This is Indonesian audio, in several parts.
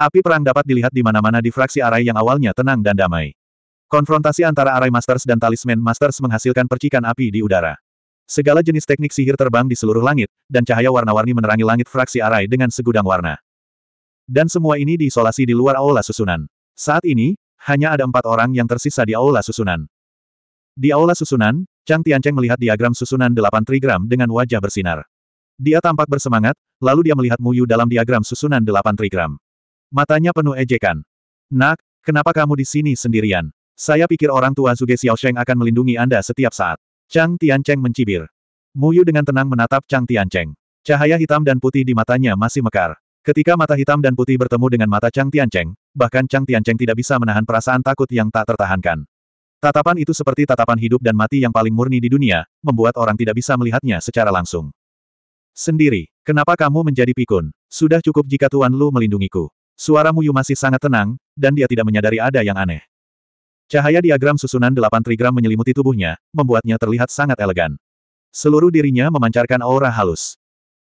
Api perang dapat dilihat di mana-mana di fraksi arai yang awalnya tenang dan damai. Konfrontasi antara arai Masters dan talisman Masters menghasilkan percikan api di udara. Segala jenis teknik sihir terbang di seluruh langit, dan cahaya warna-warni menerangi langit fraksi arai dengan segudang warna. Dan semua ini diisolasi di luar aula susunan. Saat ini, hanya ada empat orang yang tersisa di aula susunan. Di aula susunan, Chang Tiancheng melihat diagram susunan delapan trigram dengan wajah bersinar. Dia tampak bersemangat, lalu dia melihat Muyu dalam diagram susunan delapan trigram. Matanya penuh ejekan. Nak, kenapa kamu di sini sendirian? Saya pikir orang tua Zuge Xiaosheng akan melindungi Anda setiap saat. Chang Tiancheng mencibir. Muyu dengan tenang menatap Chang Tiancheng. Cahaya hitam dan putih di matanya masih mekar. Ketika mata hitam dan putih bertemu dengan mata Chang Tiancheng, bahkan Chang Tiancheng tidak bisa menahan perasaan takut yang tak tertahankan. Tatapan itu seperti tatapan hidup dan mati yang paling murni di dunia, membuat orang tidak bisa melihatnya secara langsung. Sendiri, kenapa kamu menjadi pikun? Sudah cukup jika Tuan Lu melindungiku. Suara Muyu masih sangat tenang, dan dia tidak menyadari ada yang aneh. Cahaya diagram susunan delapan trigram menyelimuti tubuhnya, membuatnya terlihat sangat elegan. Seluruh dirinya memancarkan aura halus.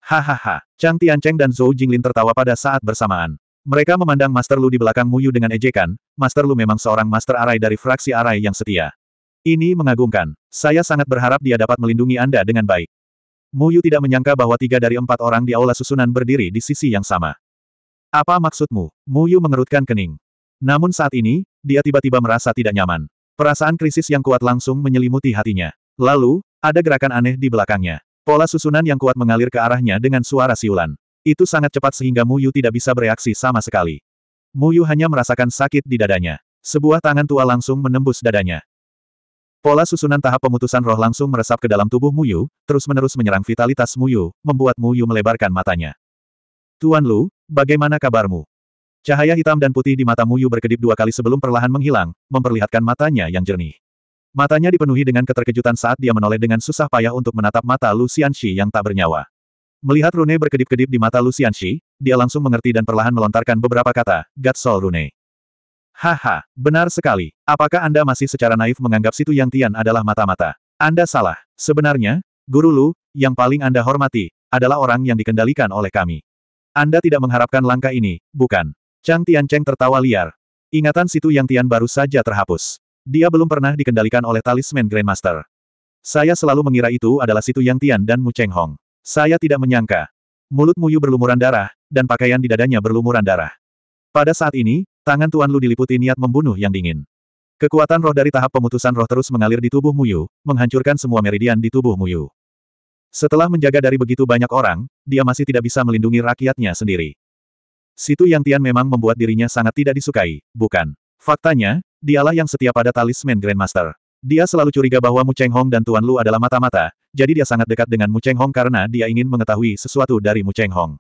Hahaha, Chang Tiancheng dan Zhou Jinglin tertawa pada saat bersamaan. Mereka memandang Master Lu di belakang Muyu dengan ejekan, Master Lu memang seorang Master Arai dari fraksi Arai yang setia. Ini mengagumkan. Saya sangat berharap dia dapat melindungi Anda dengan baik. Muyu tidak menyangka bahwa tiga dari empat orang di aula susunan berdiri di sisi yang sama. Apa maksudmu? Mu Yu mengerutkan kening. Namun saat ini, dia tiba-tiba merasa tidak nyaman. Perasaan krisis yang kuat langsung menyelimuti hatinya. Lalu, ada gerakan aneh di belakangnya. Pola susunan yang kuat mengalir ke arahnya dengan suara siulan. Itu sangat cepat sehingga Mu Yu tidak bisa bereaksi sama sekali. Mu Yu hanya merasakan sakit di dadanya. Sebuah tangan tua langsung menembus dadanya. Pola susunan tahap pemutusan roh langsung meresap ke dalam tubuh Mu Yu, terus-menerus menyerang vitalitas Mu Yu, membuat Mu Yu melebarkan matanya. Tuan Lu, bagaimana kabarmu? Cahaya hitam dan putih di mata Muyu berkedip dua kali sebelum perlahan menghilang, memperlihatkan matanya yang jernih. Matanya dipenuhi dengan keterkejutan saat dia menoleh dengan susah payah untuk menatap mata Lu Xianxi yang tak bernyawa. Melihat Rune berkedip-kedip di mata Lu Xianxi, dia langsung mengerti dan perlahan melontarkan beberapa kata, God Soul Rune. Haha, benar sekali. Apakah Anda masih secara naif menganggap situ Yang Tian adalah mata-mata? Anda salah. Sebenarnya, Guru Lu, yang paling Anda hormati, adalah orang yang dikendalikan oleh kami. Anda tidak mengharapkan langkah ini, bukan? Chang Tiancheng tertawa liar. Ingatan situ Yang Tian baru saja terhapus. Dia belum pernah dikendalikan oleh talisman Grandmaster. Saya selalu mengira itu adalah situ Yang Tian dan Mu Cheng Hong. Saya tidak menyangka. Mulut Mu Yu berlumuran darah, dan pakaian di dadanya berlumuran darah. Pada saat ini, tangan Tuan Lu diliputi niat membunuh yang dingin. Kekuatan roh dari tahap pemutusan roh terus mengalir di tubuh Mu Yu, menghancurkan semua meridian di tubuh Mu Yu. Setelah menjaga dari begitu banyak orang, dia masih tidak bisa melindungi rakyatnya sendiri. Situ Yang Tian memang membuat dirinya sangat tidak disukai, bukan? Faktanya, dialah yang setia pada talisman Grandmaster. Dia selalu curiga bahwa Mu Cheng Hong dan Tuan Lu adalah mata-mata, jadi dia sangat dekat dengan Mu Cheng Hong karena dia ingin mengetahui sesuatu dari Mu Cheng Hong.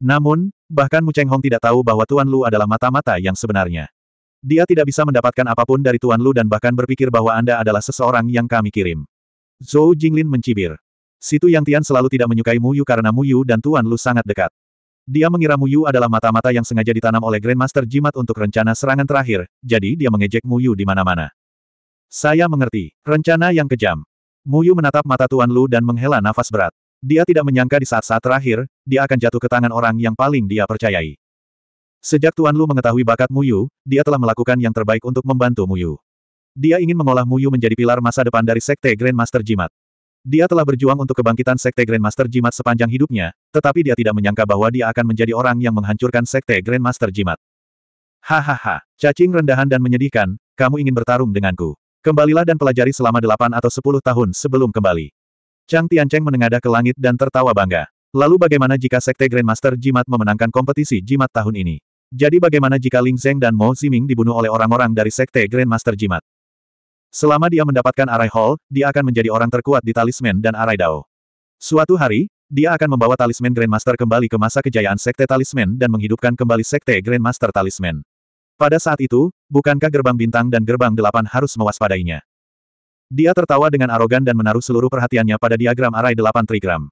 Namun, bahkan Mu Cheng Hong tidak tahu bahwa Tuan Lu adalah mata-mata yang sebenarnya. Dia tidak bisa mendapatkan apapun dari Tuan Lu dan bahkan berpikir bahwa Anda adalah seseorang yang kami kirim. Zhou Jinglin mencibir. Situ Yang Tian selalu tidak menyukai Mu Yu karena Mu Yu dan Tuan Lu sangat dekat. Dia mengira Mu Yu adalah mata-mata yang sengaja ditanam oleh Grandmaster Jimat untuk rencana serangan terakhir, jadi dia mengejek Mu Yu di mana-mana. Saya mengerti, rencana yang kejam. Mu Yu menatap mata Tuan Lu dan menghela nafas berat. Dia tidak menyangka di saat-saat terakhir, dia akan jatuh ke tangan orang yang paling dia percayai. Sejak Tuan Lu mengetahui bakat Mu Yu, dia telah melakukan yang terbaik untuk membantu Mu Yu. Dia ingin mengolah Mu Yu menjadi pilar masa depan dari Sekte Grandmaster Jimat. Dia telah berjuang untuk kebangkitan Sekte Grandmaster Jimat sepanjang hidupnya, tetapi dia tidak menyangka bahwa dia akan menjadi orang yang menghancurkan Sekte Grandmaster Jimat. Hahaha, cacing rendahan dan menyedihkan, kamu ingin bertarung denganku. Kembalilah dan pelajari selama delapan atau sepuluh tahun sebelum kembali. Chang Tiancheng menengadah ke langit dan tertawa bangga. Lalu bagaimana jika Sekte Grandmaster Jimat memenangkan kompetisi Jimat tahun ini? Jadi bagaimana jika Ling Zeng dan Mo Ziming dibunuh oleh orang-orang dari Sekte Grandmaster Jimat? Selama dia mendapatkan Arai Hall, dia akan menjadi orang terkuat di talisman dan Arai Dao. Suatu hari, dia akan membawa talisman Grandmaster kembali ke masa kejayaan Sekte Talisman dan menghidupkan kembali Sekte Grandmaster Talisman. Pada saat itu, bukankah gerbang bintang dan gerbang delapan harus mewaspadainya? Dia tertawa dengan arogan dan menaruh seluruh perhatiannya pada diagram Arai delapan trigram.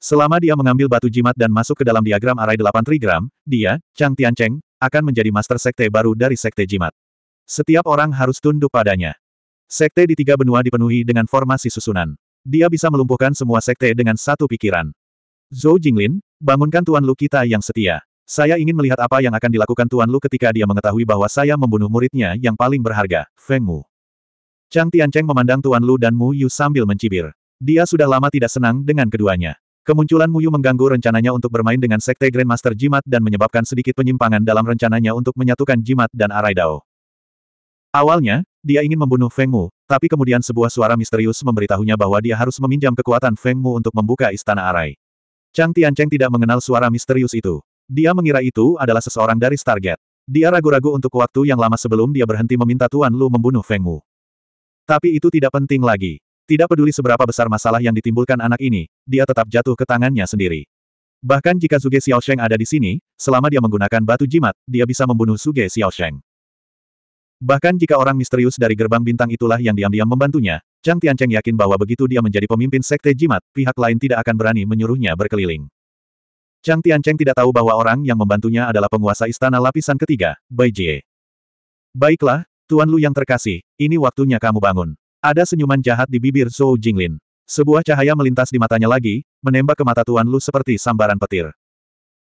Selama dia mengambil batu jimat dan masuk ke dalam diagram Arai delapan trigram, dia, Chang Tiancheng, akan menjadi Master Sekte baru dari Sekte Jimat. Setiap orang harus tunduk padanya. Sekte di tiga benua dipenuhi dengan formasi susunan. Dia bisa melumpuhkan semua sekte dengan satu pikiran. Zhou Jinglin, bangunkan Tuan Lu kita yang setia. Saya ingin melihat apa yang akan dilakukan Tuan Lu ketika dia mengetahui bahwa saya membunuh muridnya yang paling berharga, Feng Mu. Chang Tiancheng memandang Tuan Lu dan Mu Yu sambil mencibir. Dia sudah lama tidak senang dengan keduanya. Kemunculan Mu Yu mengganggu rencananya untuk bermain dengan Sekte Grandmaster Jimat dan menyebabkan sedikit penyimpangan dalam rencananya untuk menyatukan Jimat dan Araidao. Awalnya, dia ingin membunuh Feng Mu, tapi kemudian sebuah suara misterius memberitahunya bahwa dia harus meminjam kekuatan Feng Mu untuk membuka istana Arai. Chang Tiancheng tidak mengenal suara misterius itu. Dia mengira itu adalah seseorang dari Stargate. Dia ragu-ragu untuk waktu yang lama sebelum dia berhenti meminta Tuan Lu membunuh Feng Mu. Tapi itu tidak penting lagi. Tidak peduli seberapa besar masalah yang ditimbulkan anak ini, dia tetap jatuh ke tangannya sendiri. Bahkan jika Suge Sheng ada di sini, selama dia menggunakan batu jimat, dia bisa membunuh Suge Sheng. Bahkan jika orang misterius dari gerbang bintang itulah yang diam-diam membantunya, Chang Tiancheng yakin bahwa begitu dia menjadi pemimpin sekte jimat, pihak lain tidak akan berani menyuruhnya berkeliling. Chang Tiancheng tidak tahu bahwa orang yang membantunya adalah penguasa istana lapisan ketiga, Bai Jie. Baiklah, Tuan Lu yang terkasih, ini waktunya kamu bangun. Ada senyuman jahat di bibir Zhou Jinglin. Sebuah cahaya melintas di matanya lagi, menembak ke mata Tuan Lu seperti sambaran petir.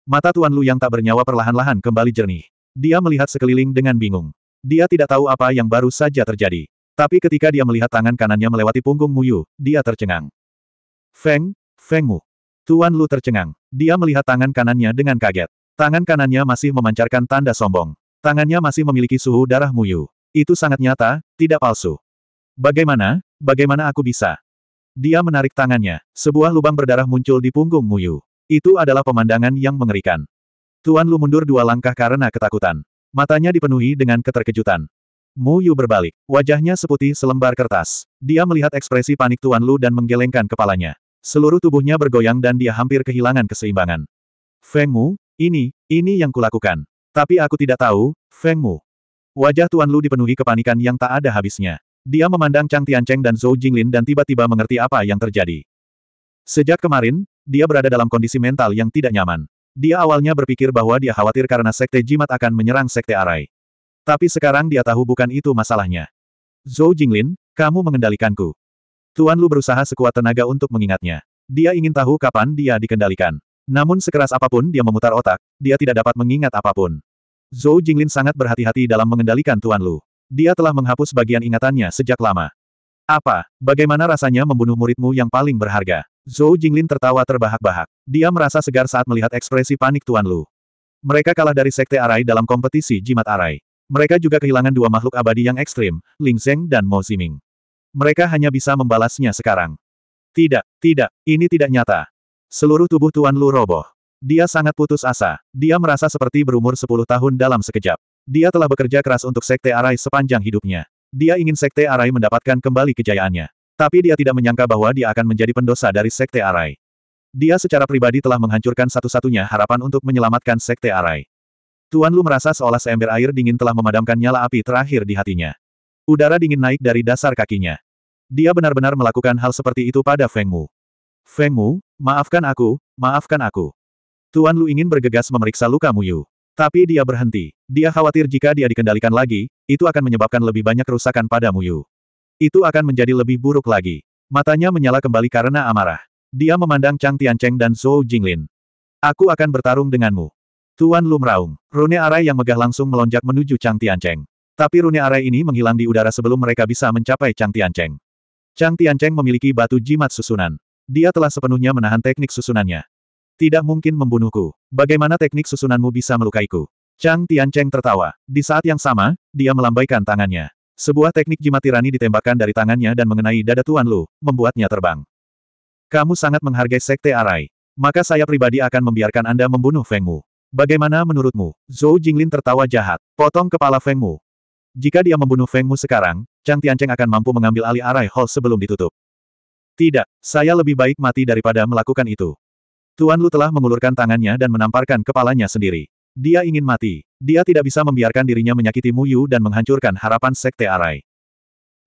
Mata Tuan Lu yang tak bernyawa perlahan-lahan kembali jernih. Dia melihat sekeliling dengan bingung. Dia tidak tahu apa yang baru saja terjadi. Tapi ketika dia melihat tangan kanannya melewati punggung Muyu, dia tercengang. Feng, Feng Mu, Tuan Lu tercengang. Dia melihat tangan kanannya dengan kaget. Tangan kanannya masih memancarkan tanda sombong. Tangannya masih memiliki suhu darah Muyu. Itu sangat nyata, tidak palsu. Bagaimana, bagaimana aku bisa? Dia menarik tangannya. Sebuah lubang berdarah muncul di punggung Muyu. Itu adalah pemandangan yang mengerikan. Tuan Lu mundur dua langkah karena ketakutan. Matanya dipenuhi dengan keterkejutan. Mu Yu berbalik. Wajahnya seputih selembar kertas. Dia melihat ekspresi panik Tuan Lu dan menggelengkan kepalanya. Seluruh tubuhnya bergoyang dan dia hampir kehilangan keseimbangan. Feng Mu, ini, ini yang kulakukan. Tapi aku tidak tahu, Feng Mu. Wajah Tuan Lu dipenuhi kepanikan yang tak ada habisnya. Dia memandang Chang Tiancheng dan Zhou Jinglin dan tiba-tiba mengerti apa yang terjadi. Sejak kemarin, dia berada dalam kondisi mental yang tidak nyaman. Dia awalnya berpikir bahwa dia khawatir karena Sekte Jimat akan menyerang Sekte Arai. Tapi sekarang dia tahu bukan itu masalahnya. Zhou Jinglin, kamu mengendalikanku. Tuan Lu berusaha sekuat tenaga untuk mengingatnya. Dia ingin tahu kapan dia dikendalikan. Namun sekeras apapun dia memutar otak, dia tidak dapat mengingat apapun. Zhou Jinglin sangat berhati-hati dalam mengendalikan Tuan Lu. Dia telah menghapus bagian ingatannya sejak lama. Apa, bagaimana rasanya membunuh muridmu yang paling berharga? Zhou Jinglin tertawa terbahak-bahak. Dia merasa segar saat melihat ekspresi panik Tuan Lu. Mereka kalah dari Sekte Arai dalam kompetisi jimat Arai. Mereka juga kehilangan dua makhluk abadi yang ekstrim, Ling Zeng dan Mo Ziming. Mereka hanya bisa membalasnya sekarang. Tidak, tidak, ini tidak nyata. Seluruh tubuh Tuan Lu roboh. Dia sangat putus asa. Dia merasa seperti berumur 10 tahun dalam sekejap. Dia telah bekerja keras untuk Sekte Arai sepanjang hidupnya. Dia ingin Sekte Arai mendapatkan kembali kejayaannya. Tapi dia tidak menyangka bahwa dia akan menjadi pendosa dari Sekte Arai. Dia secara pribadi telah menghancurkan satu-satunya harapan untuk menyelamatkan Sekte Arai. Tuan Lu merasa seolah seember air dingin telah memadamkan nyala api terakhir di hatinya. Udara dingin naik dari dasar kakinya. Dia benar-benar melakukan hal seperti itu pada Feng Mu. Feng Mu, maafkan aku, maafkan aku. Tuan Lu ingin bergegas memeriksa luka Yu, Tapi dia berhenti. Dia khawatir jika dia dikendalikan lagi, itu akan menyebabkan lebih banyak kerusakan pada Mu Yu. Itu akan menjadi lebih buruk lagi. Matanya menyala kembali karena amarah. Dia memandang Chang Tiancheng dan Zhou Jinglin. Aku akan bertarung denganmu. Tuan Lumraung, Rune Arai yang megah langsung melonjak menuju Chang Tiancheng. Tapi Rune Arai ini menghilang di udara sebelum mereka bisa mencapai Chang Tiancheng. Chang Tiancheng memiliki batu jimat susunan. Dia telah sepenuhnya menahan teknik susunannya. Tidak mungkin membunuhku. Bagaimana teknik susunanmu bisa melukaiku? Chang Tiancheng tertawa. Di saat yang sama, dia melambaikan tangannya. Sebuah teknik jimatirani ditembakkan dari tangannya dan mengenai dada Tuan Lu, membuatnya terbang. Kamu sangat menghargai Sekte Arai. Maka saya pribadi akan membiarkan Anda membunuh Feng Mu. Bagaimana menurutmu? Zhou Jinglin tertawa jahat. Potong kepala Feng Mu. Jika dia membunuh Feng Mu sekarang, Chang Tiancheng akan mampu mengambil alih Arai Hall sebelum ditutup. Tidak, saya lebih baik mati daripada melakukan itu. Tuan Lu telah mengulurkan tangannya dan menamparkan kepalanya sendiri. Dia ingin mati. Dia tidak bisa membiarkan dirinya menyakiti Mu Yu dan menghancurkan harapan Sekte Arai.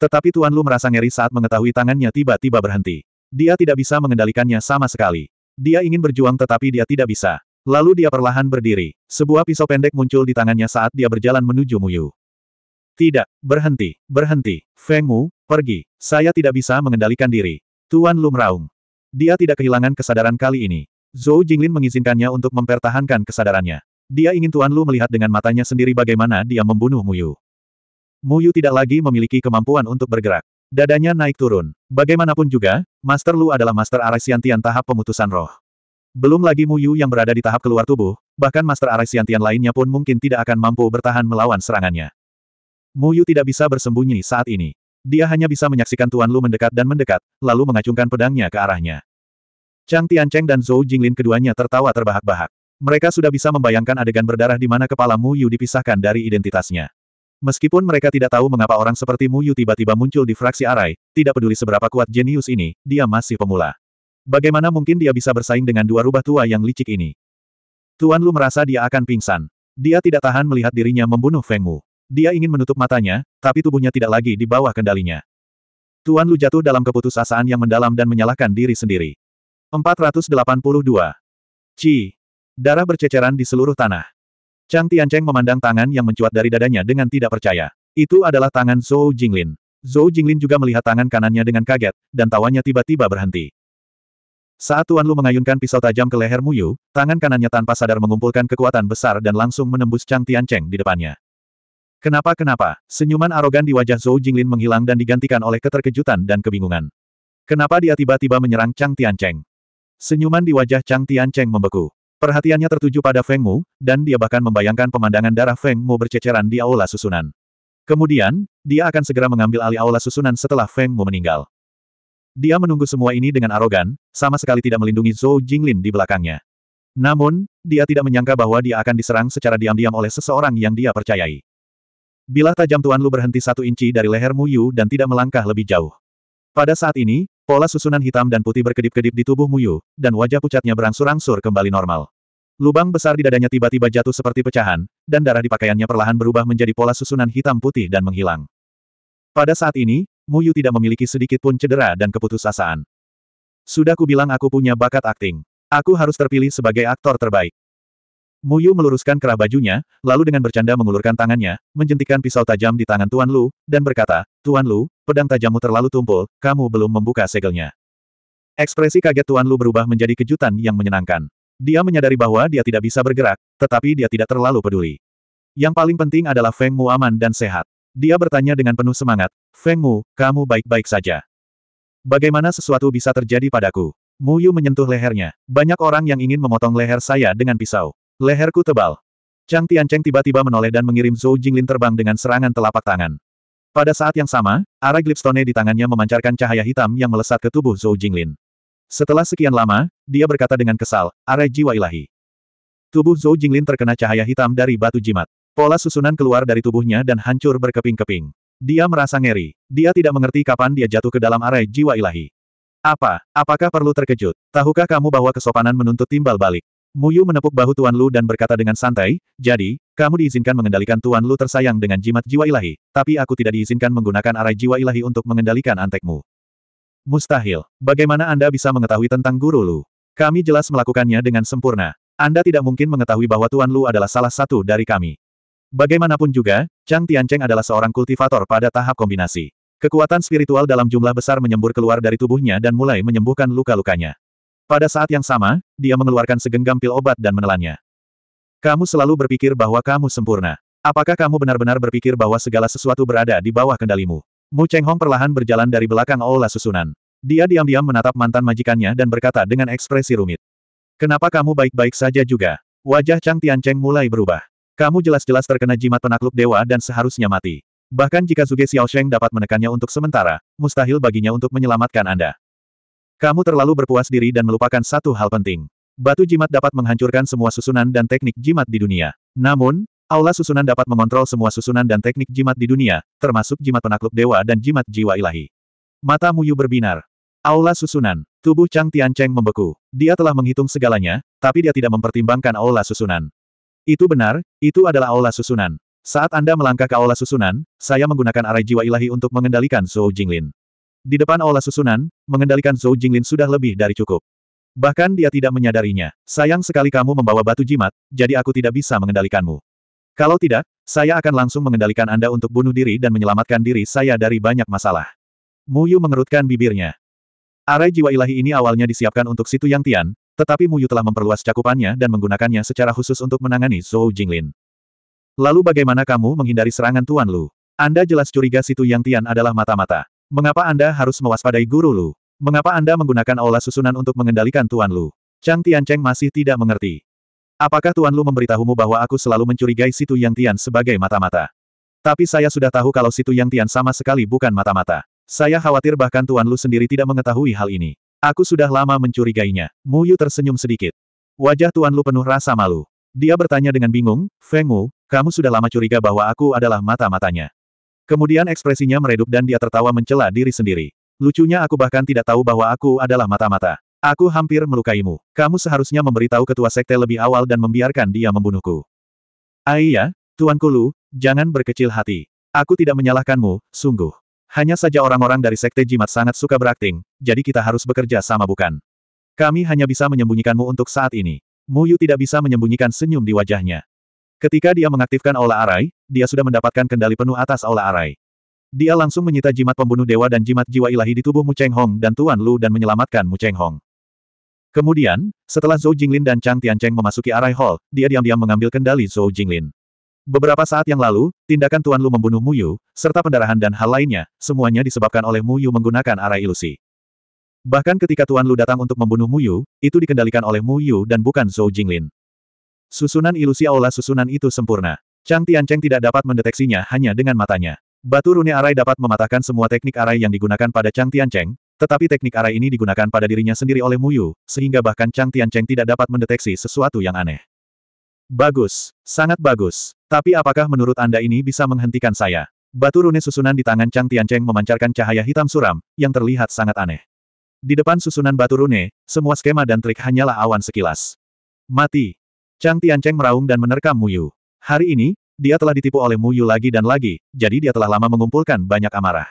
Tetapi Tuan Lu merasa ngeri saat mengetahui tangannya tiba-tiba berhenti. Dia tidak bisa mengendalikannya sama sekali. Dia ingin berjuang tetapi dia tidak bisa. Lalu dia perlahan berdiri. Sebuah pisau pendek muncul di tangannya saat dia berjalan menuju Mu Yu. Tidak, berhenti, berhenti. Feng Mu, pergi. Saya tidak bisa mengendalikan diri. Tuan Lu meraung. Dia tidak kehilangan kesadaran kali ini. Zhou Jinglin mengizinkannya untuk mempertahankan kesadarannya. Dia ingin Tuan Lu melihat dengan matanya sendiri bagaimana dia membunuh Muyu. Muyu tidak lagi memiliki kemampuan untuk bergerak. Dadanya naik turun. Bagaimanapun juga, Master Lu adalah Master Siantian tahap pemutusan roh. Belum lagi Muyu yang berada di tahap keluar tubuh, bahkan Master Siantian lainnya pun mungkin tidak akan mampu bertahan melawan serangannya. Muyu tidak bisa bersembunyi saat ini. Dia hanya bisa menyaksikan Tuan Lu mendekat dan mendekat, lalu mengacungkan pedangnya ke arahnya. Chang Tiancheng dan Zhou Jinglin keduanya tertawa terbahak-bahak. Mereka sudah bisa membayangkan adegan berdarah di mana kepala Mu Yu dipisahkan dari identitasnya. Meskipun mereka tidak tahu mengapa orang seperti Mu Yu tiba-tiba muncul di fraksi Arai, tidak peduli seberapa kuat jenius ini, dia masih pemula. Bagaimana mungkin dia bisa bersaing dengan dua rubah tua yang licik ini? Tuan Lu merasa dia akan pingsan. Dia tidak tahan melihat dirinya membunuh Feng Mu. Dia ingin menutup matanya, tapi tubuhnya tidak lagi di bawah kendalinya. Tuan Lu jatuh dalam keputusasaan yang mendalam dan menyalahkan diri sendiri. 482. Ci. Darah berceceran di seluruh tanah. Chang Tiancheng memandang tangan yang mencuat dari dadanya dengan tidak percaya. Itu adalah tangan Zhou Jinglin. Zhou Jinglin juga melihat tangan kanannya dengan kaget, dan tawanya tiba-tiba berhenti. Saat Tuan Lu mengayunkan pisau tajam ke leher Muyu, tangan kanannya tanpa sadar mengumpulkan kekuatan besar dan langsung menembus Chang Tiancheng di depannya. Kenapa-kenapa, senyuman arogan di wajah Zhou Jinglin menghilang dan digantikan oleh keterkejutan dan kebingungan. Kenapa dia tiba-tiba menyerang Chang Tiancheng? Senyuman di wajah Chang Tiancheng membeku. Perhatiannya tertuju pada Feng Mu, dan dia bahkan membayangkan pemandangan darah Feng Mu berceceran di aula susunan. Kemudian, dia akan segera mengambil alih aula susunan setelah Feng Mu meninggal. Dia menunggu semua ini dengan arogan, sama sekali tidak melindungi Zhou Jinglin di belakangnya. Namun, dia tidak menyangka bahwa dia akan diserang secara diam-diam oleh seseorang yang dia percayai. Bila tajam Tuan Lu berhenti satu inci dari leher Mu Yu dan tidak melangkah lebih jauh. Pada saat ini, pola susunan hitam dan putih berkedip-kedip di tubuh Mu Yu, dan wajah pucatnya berangsur-angsur kembali normal. Lubang besar di dadanya tiba-tiba jatuh seperti pecahan, dan darah di pakaiannya perlahan berubah menjadi pola susunan hitam putih dan menghilang. Pada saat ini, Mu Yu tidak memiliki sedikit pun cedera dan keputusasaan. Sudah kubilang aku punya bakat akting. Aku harus terpilih sebagai aktor terbaik. Mu Yu meluruskan kerah bajunya, lalu dengan bercanda mengulurkan tangannya, menjentikan pisau tajam di tangan Tuan Lu, dan berkata, Tuan Lu, pedang tajammu terlalu tumpul, kamu belum membuka segelnya. Ekspresi kaget Tuan Lu berubah menjadi kejutan yang menyenangkan. Dia menyadari bahwa dia tidak bisa bergerak, tetapi dia tidak terlalu peduli. Yang paling penting adalah Feng Mu aman dan sehat. Dia bertanya dengan penuh semangat, Feng Mu, kamu baik-baik saja. Bagaimana sesuatu bisa terjadi padaku? Mu Yu menyentuh lehernya. Banyak orang yang ingin memotong leher saya dengan pisau. Leherku tebal. Chang Tiancheng tiba-tiba menoleh dan mengirim Zhou Jinglin terbang dengan serangan telapak tangan. Pada saat yang sama, arah glipstone di tangannya memancarkan cahaya hitam yang melesat ke tubuh Zhou Jinglin. Setelah sekian lama, dia berkata dengan kesal, arah jiwa ilahi. Tubuh Zhou Jinglin terkena cahaya hitam dari batu jimat. Pola susunan keluar dari tubuhnya dan hancur berkeping-keping. Dia merasa ngeri. Dia tidak mengerti kapan dia jatuh ke dalam arai jiwa ilahi. Apa? Apakah perlu terkejut? Tahukah kamu bahwa kesopanan menuntut timbal balik? Muyu menepuk bahu Tuan Lu dan berkata dengan santai, jadi, kamu diizinkan mengendalikan Tuan Lu tersayang dengan jimat jiwa ilahi, tapi aku tidak diizinkan menggunakan arai jiwa ilahi untuk mengendalikan antekmu. Mustahil. Bagaimana Anda bisa mengetahui tentang Guru Lu? Kami jelas melakukannya dengan sempurna. Anda tidak mungkin mengetahui bahwa Tuan Lu adalah salah satu dari kami. Bagaimanapun juga, Chang Tiancheng adalah seorang kultivator pada tahap kombinasi. Kekuatan spiritual dalam jumlah besar menyembur keluar dari tubuhnya dan mulai menyembuhkan luka-lukanya. Pada saat yang sama, dia mengeluarkan segenggam pil obat dan menelannya. Kamu selalu berpikir bahwa kamu sempurna. Apakah kamu benar-benar berpikir bahwa segala sesuatu berada di bawah kendalimu? Mu Hong perlahan berjalan dari belakang aula susunan. Dia diam-diam menatap mantan majikannya dan berkata dengan ekspresi rumit. Kenapa kamu baik-baik saja juga? Wajah Chang Tian Cheng mulai berubah. Kamu jelas-jelas terkena jimat penakluk dewa dan seharusnya mati. Bahkan jika Zuge Xiaosheng dapat menekannya untuk sementara, mustahil baginya untuk menyelamatkan Anda. Kamu terlalu berpuas diri dan melupakan satu hal penting. Batu jimat dapat menghancurkan semua susunan dan teknik jimat di dunia. Namun, Aula susunan dapat mengontrol semua susunan dan teknik jimat di dunia, termasuk jimat penakluk dewa dan jimat jiwa ilahi. Mata Muyu berbinar. Aula susunan. Tubuh Chang Tiancheng membeku. Dia telah menghitung segalanya, tapi dia tidak mempertimbangkan aula susunan. Itu benar, itu adalah aula susunan. Saat Anda melangkah ke aula susunan, saya menggunakan arai jiwa ilahi untuk mengendalikan Zhou Jinglin. Di depan aula susunan, mengendalikan Zhou Jinglin sudah lebih dari cukup. Bahkan dia tidak menyadarinya. Sayang sekali kamu membawa batu jimat, jadi aku tidak bisa mengendalikanmu. Kalau tidak, saya akan langsung mengendalikan Anda untuk bunuh diri dan menyelamatkan diri saya dari banyak masalah. Muyu mengerutkan bibirnya. Arai jiwa ilahi ini awalnya disiapkan untuk Situ Yang Tian, tetapi Muyu telah memperluas cakupannya dan menggunakannya secara khusus untuk menangani Zhou Jinglin. Lalu bagaimana kamu menghindari serangan Tuan Lu? Anda jelas curiga Situ Yang Tian adalah mata-mata. Mengapa Anda harus mewaspadai Guru Lu? Mengapa Anda menggunakan aula susunan untuk mengendalikan Tuan Lu? Chang Tian Cheng masih tidak mengerti. Apakah Tuan Lu memberitahumu bahwa aku selalu mencurigai Situ Yang Tian sebagai mata-mata? Tapi saya sudah tahu kalau Situ Yang Tian sama sekali bukan mata-mata. Saya khawatir bahkan Tuan Lu sendiri tidak mengetahui hal ini. Aku sudah lama mencurigainya. Mu Yu tersenyum sedikit. Wajah Tuan Lu penuh rasa malu. Dia bertanya dengan bingung, Feng Wu, kamu sudah lama curiga bahwa aku adalah mata-matanya. Kemudian ekspresinya meredup dan dia tertawa mencela diri sendiri. Lucunya aku bahkan tidak tahu bahwa aku adalah mata-mata. Aku hampir melukaimu. Kamu seharusnya memberitahu ketua sekte lebih awal dan membiarkan dia membunuhku. Ayah, ah Tuan Kulu, jangan berkecil hati. Aku tidak menyalahkanmu, sungguh. Hanya saja orang-orang dari sekte jimat sangat suka berakting, jadi kita harus bekerja sama bukan? Kami hanya bisa menyembunyikanmu untuk saat ini. Muyu tidak bisa menyembunyikan senyum di wajahnya. Ketika dia mengaktifkan Aula Arai, dia sudah mendapatkan kendali penuh atas Aula Arai. Dia langsung menyita jimat pembunuh dewa dan jimat jiwa ilahi di tubuh Mu Cheng Hong dan Tuan Lu dan menyelamatkan Mu Cheng Hong. Kemudian, setelah Zhou Jinglin dan Chang Tiancheng memasuki Arai Hall, dia diam-diam mengambil kendali Zhou Jinglin. Beberapa saat yang lalu, tindakan Tuan Lu membunuh Mu Yu, serta pendarahan dan hal lainnya, semuanya disebabkan oleh Mu Yu menggunakan arai ilusi. Bahkan ketika Tuan Lu datang untuk membunuh Mu Yu, itu dikendalikan oleh Mu Yu dan bukan Zhou Jinglin. Susunan ilusi aula susunan itu sempurna. Chang Tiancheng tidak dapat mendeteksinya hanya dengan matanya. Batu rune arai dapat mematahkan semua teknik arai yang digunakan pada Chang Tiancheng, tetapi teknik arah ini digunakan pada dirinya sendiri oleh Muyu, sehingga bahkan Chang Tiancheng tidak dapat mendeteksi sesuatu yang aneh. Bagus, sangat bagus. Tapi apakah menurut Anda ini bisa menghentikan saya? Batu rune susunan di tangan Chang Tiancheng memancarkan cahaya hitam suram, yang terlihat sangat aneh. Di depan susunan batu rune, semua skema dan trik hanyalah awan sekilas. Mati. Chang Tiancheng meraung dan menerkam Muyu. Hari ini, dia telah ditipu oleh Muyu lagi dan lagi, jadi dia telah lama mengumpulkan banyak amarah.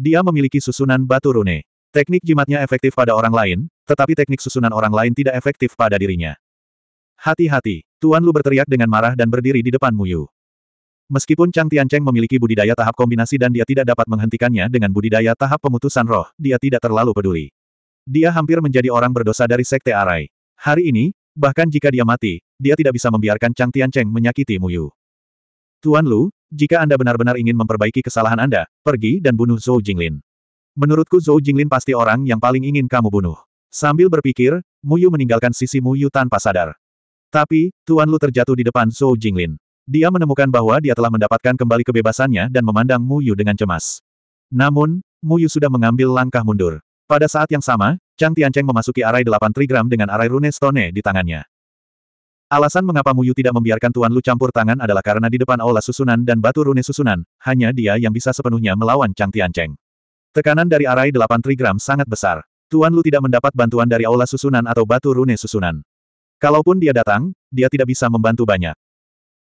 Dia memiliki susunan batu rune. Teknik jimatnya efektif pada orang lain, tetapi teknik susunan orang lain tidak efektif pada dirinya. Hati-hati, Tuan Lu berteriak dengan marah dan berdiri di depan Muyu. Meskipun Chang Tiancheng memiliki budidaya tahap kombinasi dan dia tidak dapat menghentikannya dengan budidaya tahap pemutusan roh, dia tidak terlalu peduli. Dia hampir menjadi orang berdosa dari Sekte Arai. Hari ini, bahkan jika dia mati, dia tidak bisa membiarkan Chang Tiancheng menyakiti Muyu. Tuan Lu, jika Anda benar-benar ingin memperbaiki kesalahan Anda, pergi dan bunuh Zhou Jinglin. Menurutku Zhou Jinglin pasti orang yang paling ingin kamu bunuh. Sambil berpikir, Muyu meninggalkan sisi Muyu tanpa sadar. Tapi, Tuan Lu terjatuh di depan Zhou Jinglin. Dia menemukan bahwa dia telah mendapatkan kembali kebebasannya dan memandang Muyu dengan cemas. Namun, Muyu sudah mengambil langkah mundur. Pada saat yang sama, Chang Tiancheng memasuki arai delapan trigram dengan arai rune stone di tangannya. Alasan mengapa Muyu tidak membiarkan Tuan Lu campur tangan adalah karena di depan aula susunan dan batu rune susunan, hanya dia yang bisa sepenuhnya melawan Chang Tiancheng. Tekanan dari arai delapan trigram sangat besar. Tuan Lu tidak mendapat bantuan dari aula susunan atau batu rune susunan. Kalaupun dia datang, dia tidak bisa membantu banyak.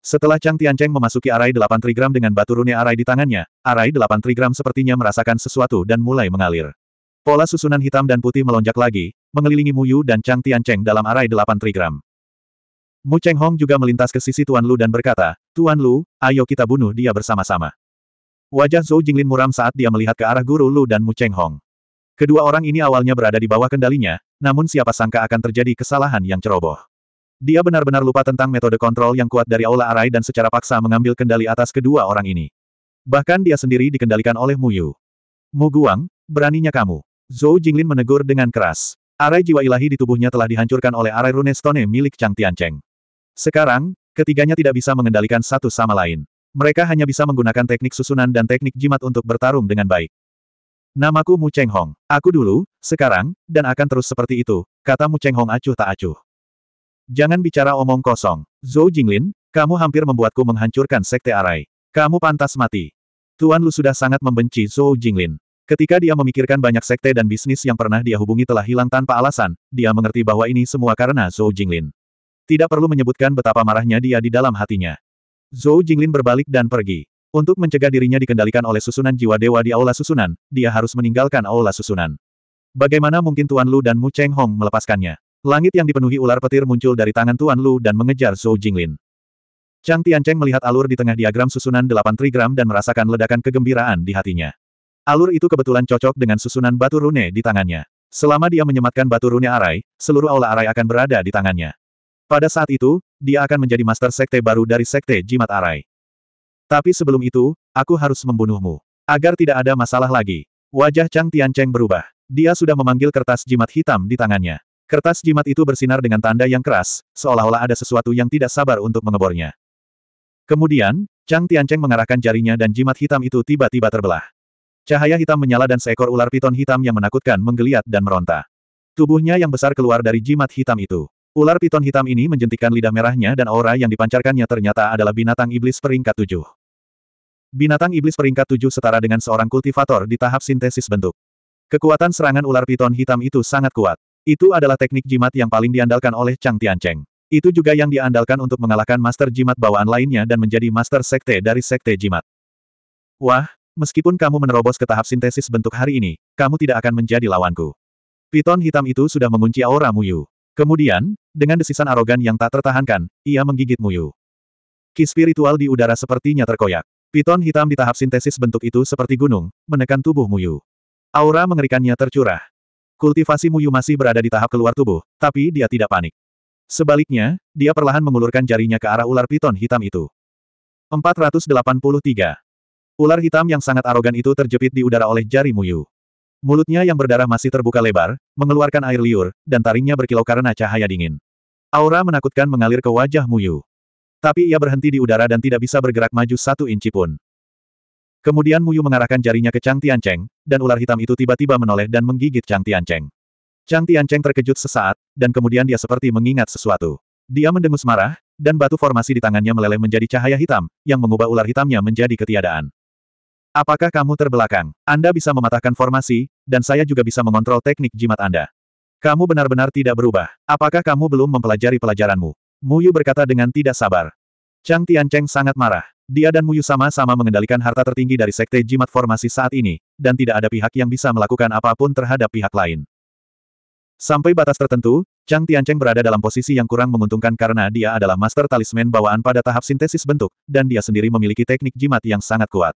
Setelah Chang Tiancheng memasuki arai delapan trigram dengan batu rune arai di tangannya, arai delapan trigram sepertinya merasakan sesuatu dan mulai mengalir. Pola susunan hitam dan putih melonjak lagi, mengelilingi Mu Yu dan Chang Tiancheng dalam arai delapan trigram. Mu Cheng Hong juga melintas ke sisi Tuan Lu dan berkata, Tuan Lu, ayo kita bunuh dia bersama-sama. Wajah Zhou Jinglin muram saat dia melihat ke arah Guru Lu dan Mu Cheng Hong. Kedua orang ini awalnya berada di bawah kendalinya, namun siapa sangka akan terjadi kesalahan yang ceroboh. Dia benar-benar lupa tentang metode kontrol yang kuat dari Aula Arai dan secara paksa mengambil kendali atas kedua orang ini. Bahkan dia sendiri dikendalikan oleh Mu Yu. Mu Guang, beraninya kamu. Zhou Jinglin menegur dengan keras. Arai jiwa ilahi di tubuhnya telah dihancurkan oleh arai rune stone milik Chang Tiancheng. Sekarang, ketiganya tidak bisa mengendalikan satu sama lain. Mereka hanya bisa menggunakan teknik susunan dan teknik jimat untuk bertarung dengan baik. Namaku Mu Cheng Hong. Aku dulu, sekarang, dan akan terus seperti itu, kata Mu Cheng Hong acuh tak acuh. Jangan bicara omong kosong. Zhou Jinglin, kamu hampir membuatku menghancurkan Sekte Arai. Kamu pantas mati. Tuan Lu sudah sangat membenci Zhou Jinglin. Ketika dia memikirkan banyak sekte dan bisnis yang pernah dia hubungi telah hilang tanpa alasan, dia mengerti bahwa ini semua karena Zhou Jinglin. Tidak perlu menyebutkan betapa marahnya dia di dalam hatinya. Zhou Jinglin berbalik dan pergi. Untuk mencegah dirinya dikendalikan oleh susunan jiwa dewa di aula susunan, dia harus meninggalkan aula susunan. Bagaimana mungkin Tuan Lu dan Mu Cheng Hong melepaskannya? Langit yang dipenuhi ular petir muncul dari tangan Tuan Lu dan mengejar Zhou Jinglin. Chang Tiancheng melihat alur di tengah diagram susunan delapan trigram dan merasakan ledakan kegembiraan di hatinya. Alur itu kebetulan cocok dengan susunan batu rune di tangannya. Selama dia menyematkan batu rune arai, seluruh aula arai akan berada di tangannya. Pada saat itu, dia akan menjadi master sekte baru dari sekte jimat arai. Tapi sebelum itu, aku harus membunuhmu. Agar tidak ada masalah lagi. Wajah Chang Tiancheng berubah. Dia sudah memanggil kertas jimat hitam di tangannya. Kertas jimat itu bersinar dengan tanda yang keras, seolah-olah ada sesuatu yang tidak sabar untuk mengebornya. Kemudian, Chang Tiancheng mengarahkan jarinya dan jimat hitam itu tiba-tiba terbelah. Cahaya hitam menyala dan seekor ular piton hitam yang menakutkan menggeliat dan meronta. Tubuhnya yang besar keluar dari jimat hitam itu. Ular piton hitam ini menjentikan lidah merahnya dan aura yang dipancarkannya ternyata adalah binatang iblis peringkat tujuh. Binatang iblis peringkat tujuh setara dengan seorang kultivator di tahap sintesis bentuk. Kekuatan serangan ular piton hitam itu sangat kuat. Itu adalah teknik jimat yang paling diandalkan oleh Chang Tiancheng. Itu juga yang diandalkan untuk mengalahkan master jimat bawaan lainnya dan menjadi master sekte dari sekte jimat. Wah, meskipun kamu menerobos ke tahap sintesis bentuk hari ini, kamu tidak akan menjadi lawanku. Piton hitam itu sudah mengunci aura Muyu. Kemudian, dengan desisan arogan yang tak tertahankan, ia menggigit Muyu. Ki spiritual di udara sepertinya terkoyak. Piton hitam di tahap sintesis bentuk itu seperti gunung, menekan tubuh Muyu. Aura mengerikannya tercurah. Kultivasi Muyu masih berada di tahap keluar tubuh, tapi dia tidak panik. Sebaliknya, dia perlahan mengulurkan jarinya ke arah ular piton hitam itu. 483. Ular hitam yang sangat arogan itu terjepit di udara oleh jari Muyu. Mulutnya yang berdarah masih terbuka lebar, mengeluarkan air liur, dan taringnya berkilau karena cahaya dingin. Aura menakutkan mengalir ke wajah Muyu. Tapi ia berhenti di udara dan tidak bisa bergerak maju satu inci pun. Kemudian Muyu mengarahkan jarinya ke Chang Cheng, dan ular hitam itu tiba-tiba menoleh dan menggigit Chang Tiancheng. Chang Cheng terkejut sesaat, dan kemudian dia seperti mengingat sesuatu. Dia mendengus marah, dan batu formasi di tangannya meleleh menjadi cahaya hitam, yang mengubah ular hitamnya menjadi ketiadaan. Apakah kamu terbelakang? Anda bisa mematahkan formasi, dan saya juga bisa mengontrol teknik jimat Anda. Kamu benar-benar tidak berubah. Apakah kamu belum mempelajari pelajaranmu? Muyu berkata dengan tidak sabar. Chang Tiancheng sangat marah. Dia dan Muyu sama-sama mengendalikan harta tertinggi dari sekte jimat formasi saat ini, dan tidak ada pihak yang bisa melakukan apapun terhadap pihak lain. Sampai batas tertentu, Chang Tiancheng berada dalam posisi yang kurang menguntungkan karena dia adalah master talisman bawaan pada tahap sintesis bentuk, dan dia sendiri memiliki teknik jimat yang sangat kuat.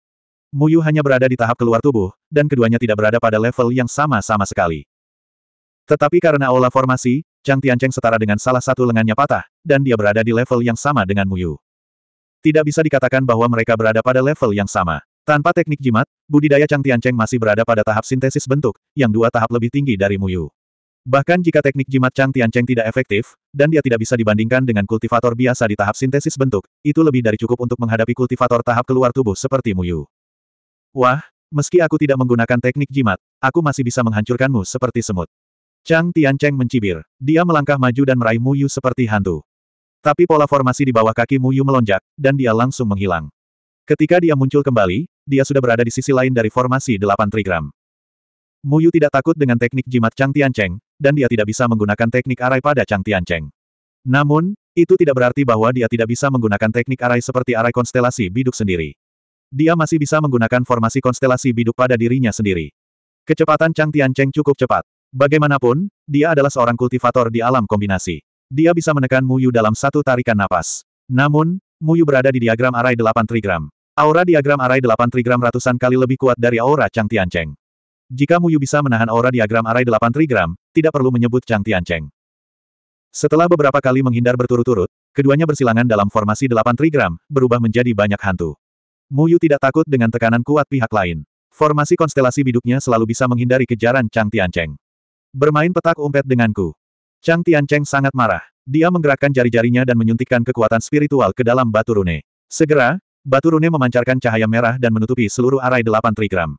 Muyu hanya berada di tahap keluar tubuh, dan keduanya tidak berada pada level yang sama-sama sekali. Tetapi karena olah formasi, Chang Tiancheng setara dengan salah satu lengannya patah, dan dia berada di level yang sama dengan Muyu. Tidak bisa dikatakan bahwa mereka berada pada level yang sama. Tanpa teknik jimat, budidaya Chang Tiancheng masih berada pada tahap sintesis bentuk, yang dua tahap lebih tinggi dari Muyu. Bahkan jika teknik jimat Chang Tiancheng tidak efektif, dan dia tidak bisa dibandingkan dengan kultivator biasa di tahap sintesis bentuk, itu lebih dari cukup untuk menghadapi kultivator tahap keluar tubuh seperti Muyu. Wah, meski aku tidak menggunakan teknik jimat, aku masih bisa menghancurkanmu seperti semut. Chang Tiancheng mencibir. Dia melangkah maju dan meraih Muyu seperti hantu. Tapi pola formasi di bawah kaki Muyu melonjak, dan dia langsung menghilang. Ketika dia muncul kembali, dia sudah berada di sisi lain dari formasi delapan trigram. Muyu tidak takut dengan teknik jimat Chang Tiancheng, dan dia tidak bisa menggunakan teknik arai pada Chang Tiancheng. Namun, itu tidak berarti bahwa dia tidak bisa menggunakan teknik arai seperti arai konstelasi biduk sendiri. Dia masih bisa menggunakan formasi konstelasi biduk pada dirinya sendiri. Kecepatan Chang Tiancheng cukup cepat. Bagaimanapun, dia adalah seorang kultivator di alam kombinasi. Dia bisa menekan Mu Yu dalam satu tarikan napas. Namun, Mu Yu berada di diagram arai 8 trigram. Aura diagram arai 8 trigram ratusan kali lebih kuat dari aura Chang Tiancheng. Jika Mu Yu bisa menahan aura diagram arai 8 trigram, tidak perlu menyebut Chang Tiancheng. Setelah beberapa kali menghindar berturut-turut, keduanya bersilangan dalam formasi 8 trigram, berubah menjadi banyak hantu. Muyu tidak takut dengan tekanan kuat pihak lain. Formasi konstelasi biduknya selalu bisa menghindari kejaran Chang Tiancheng. Bermain petak umpet denganku. Chang Tiancheng sangat marah. Dia menggerakkan jari-jarinya dan menyuntikkan kekuatan spiritual ke dalam batu rune. Segera, batu rune memancarkan cahaya merah dan menutupi seluruh arai delapan trigram.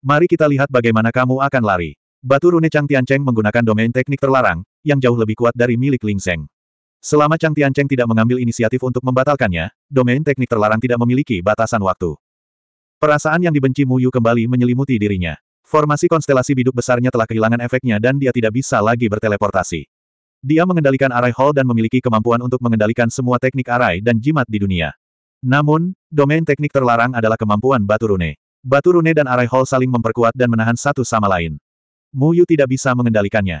Mari kita lihat bagaimana kamu akan lari. Batu rune Chang Tiancheng menggunakan domain teknik terlarang, yang jauh lebih kuat dari milik Ling Seng. Selama Chang Tiancheng tidak mengambil inisiatif untuk membatalkannya, domain teknik terlarang tidak memiliki batasan waktu. Perasaan yang dibenci Mu Yu kembali menyelimuti dirinya. Formasi konstelasi biduk besarnya telah kehilangan efeknya dan dia tidak bisa lagi berteleportasi. Dia mengendalikan arai hall dan memiliki kemampuan untuk mengendalikan semua teknik arai dan jimat di dunia. Namun, domain teknik terlarang adalah kemampuan batu rune. Batu rune dan arai hall saling memperkuat dan menahan satu sama lain. Mu Yu tidak bisa mengendalikannya.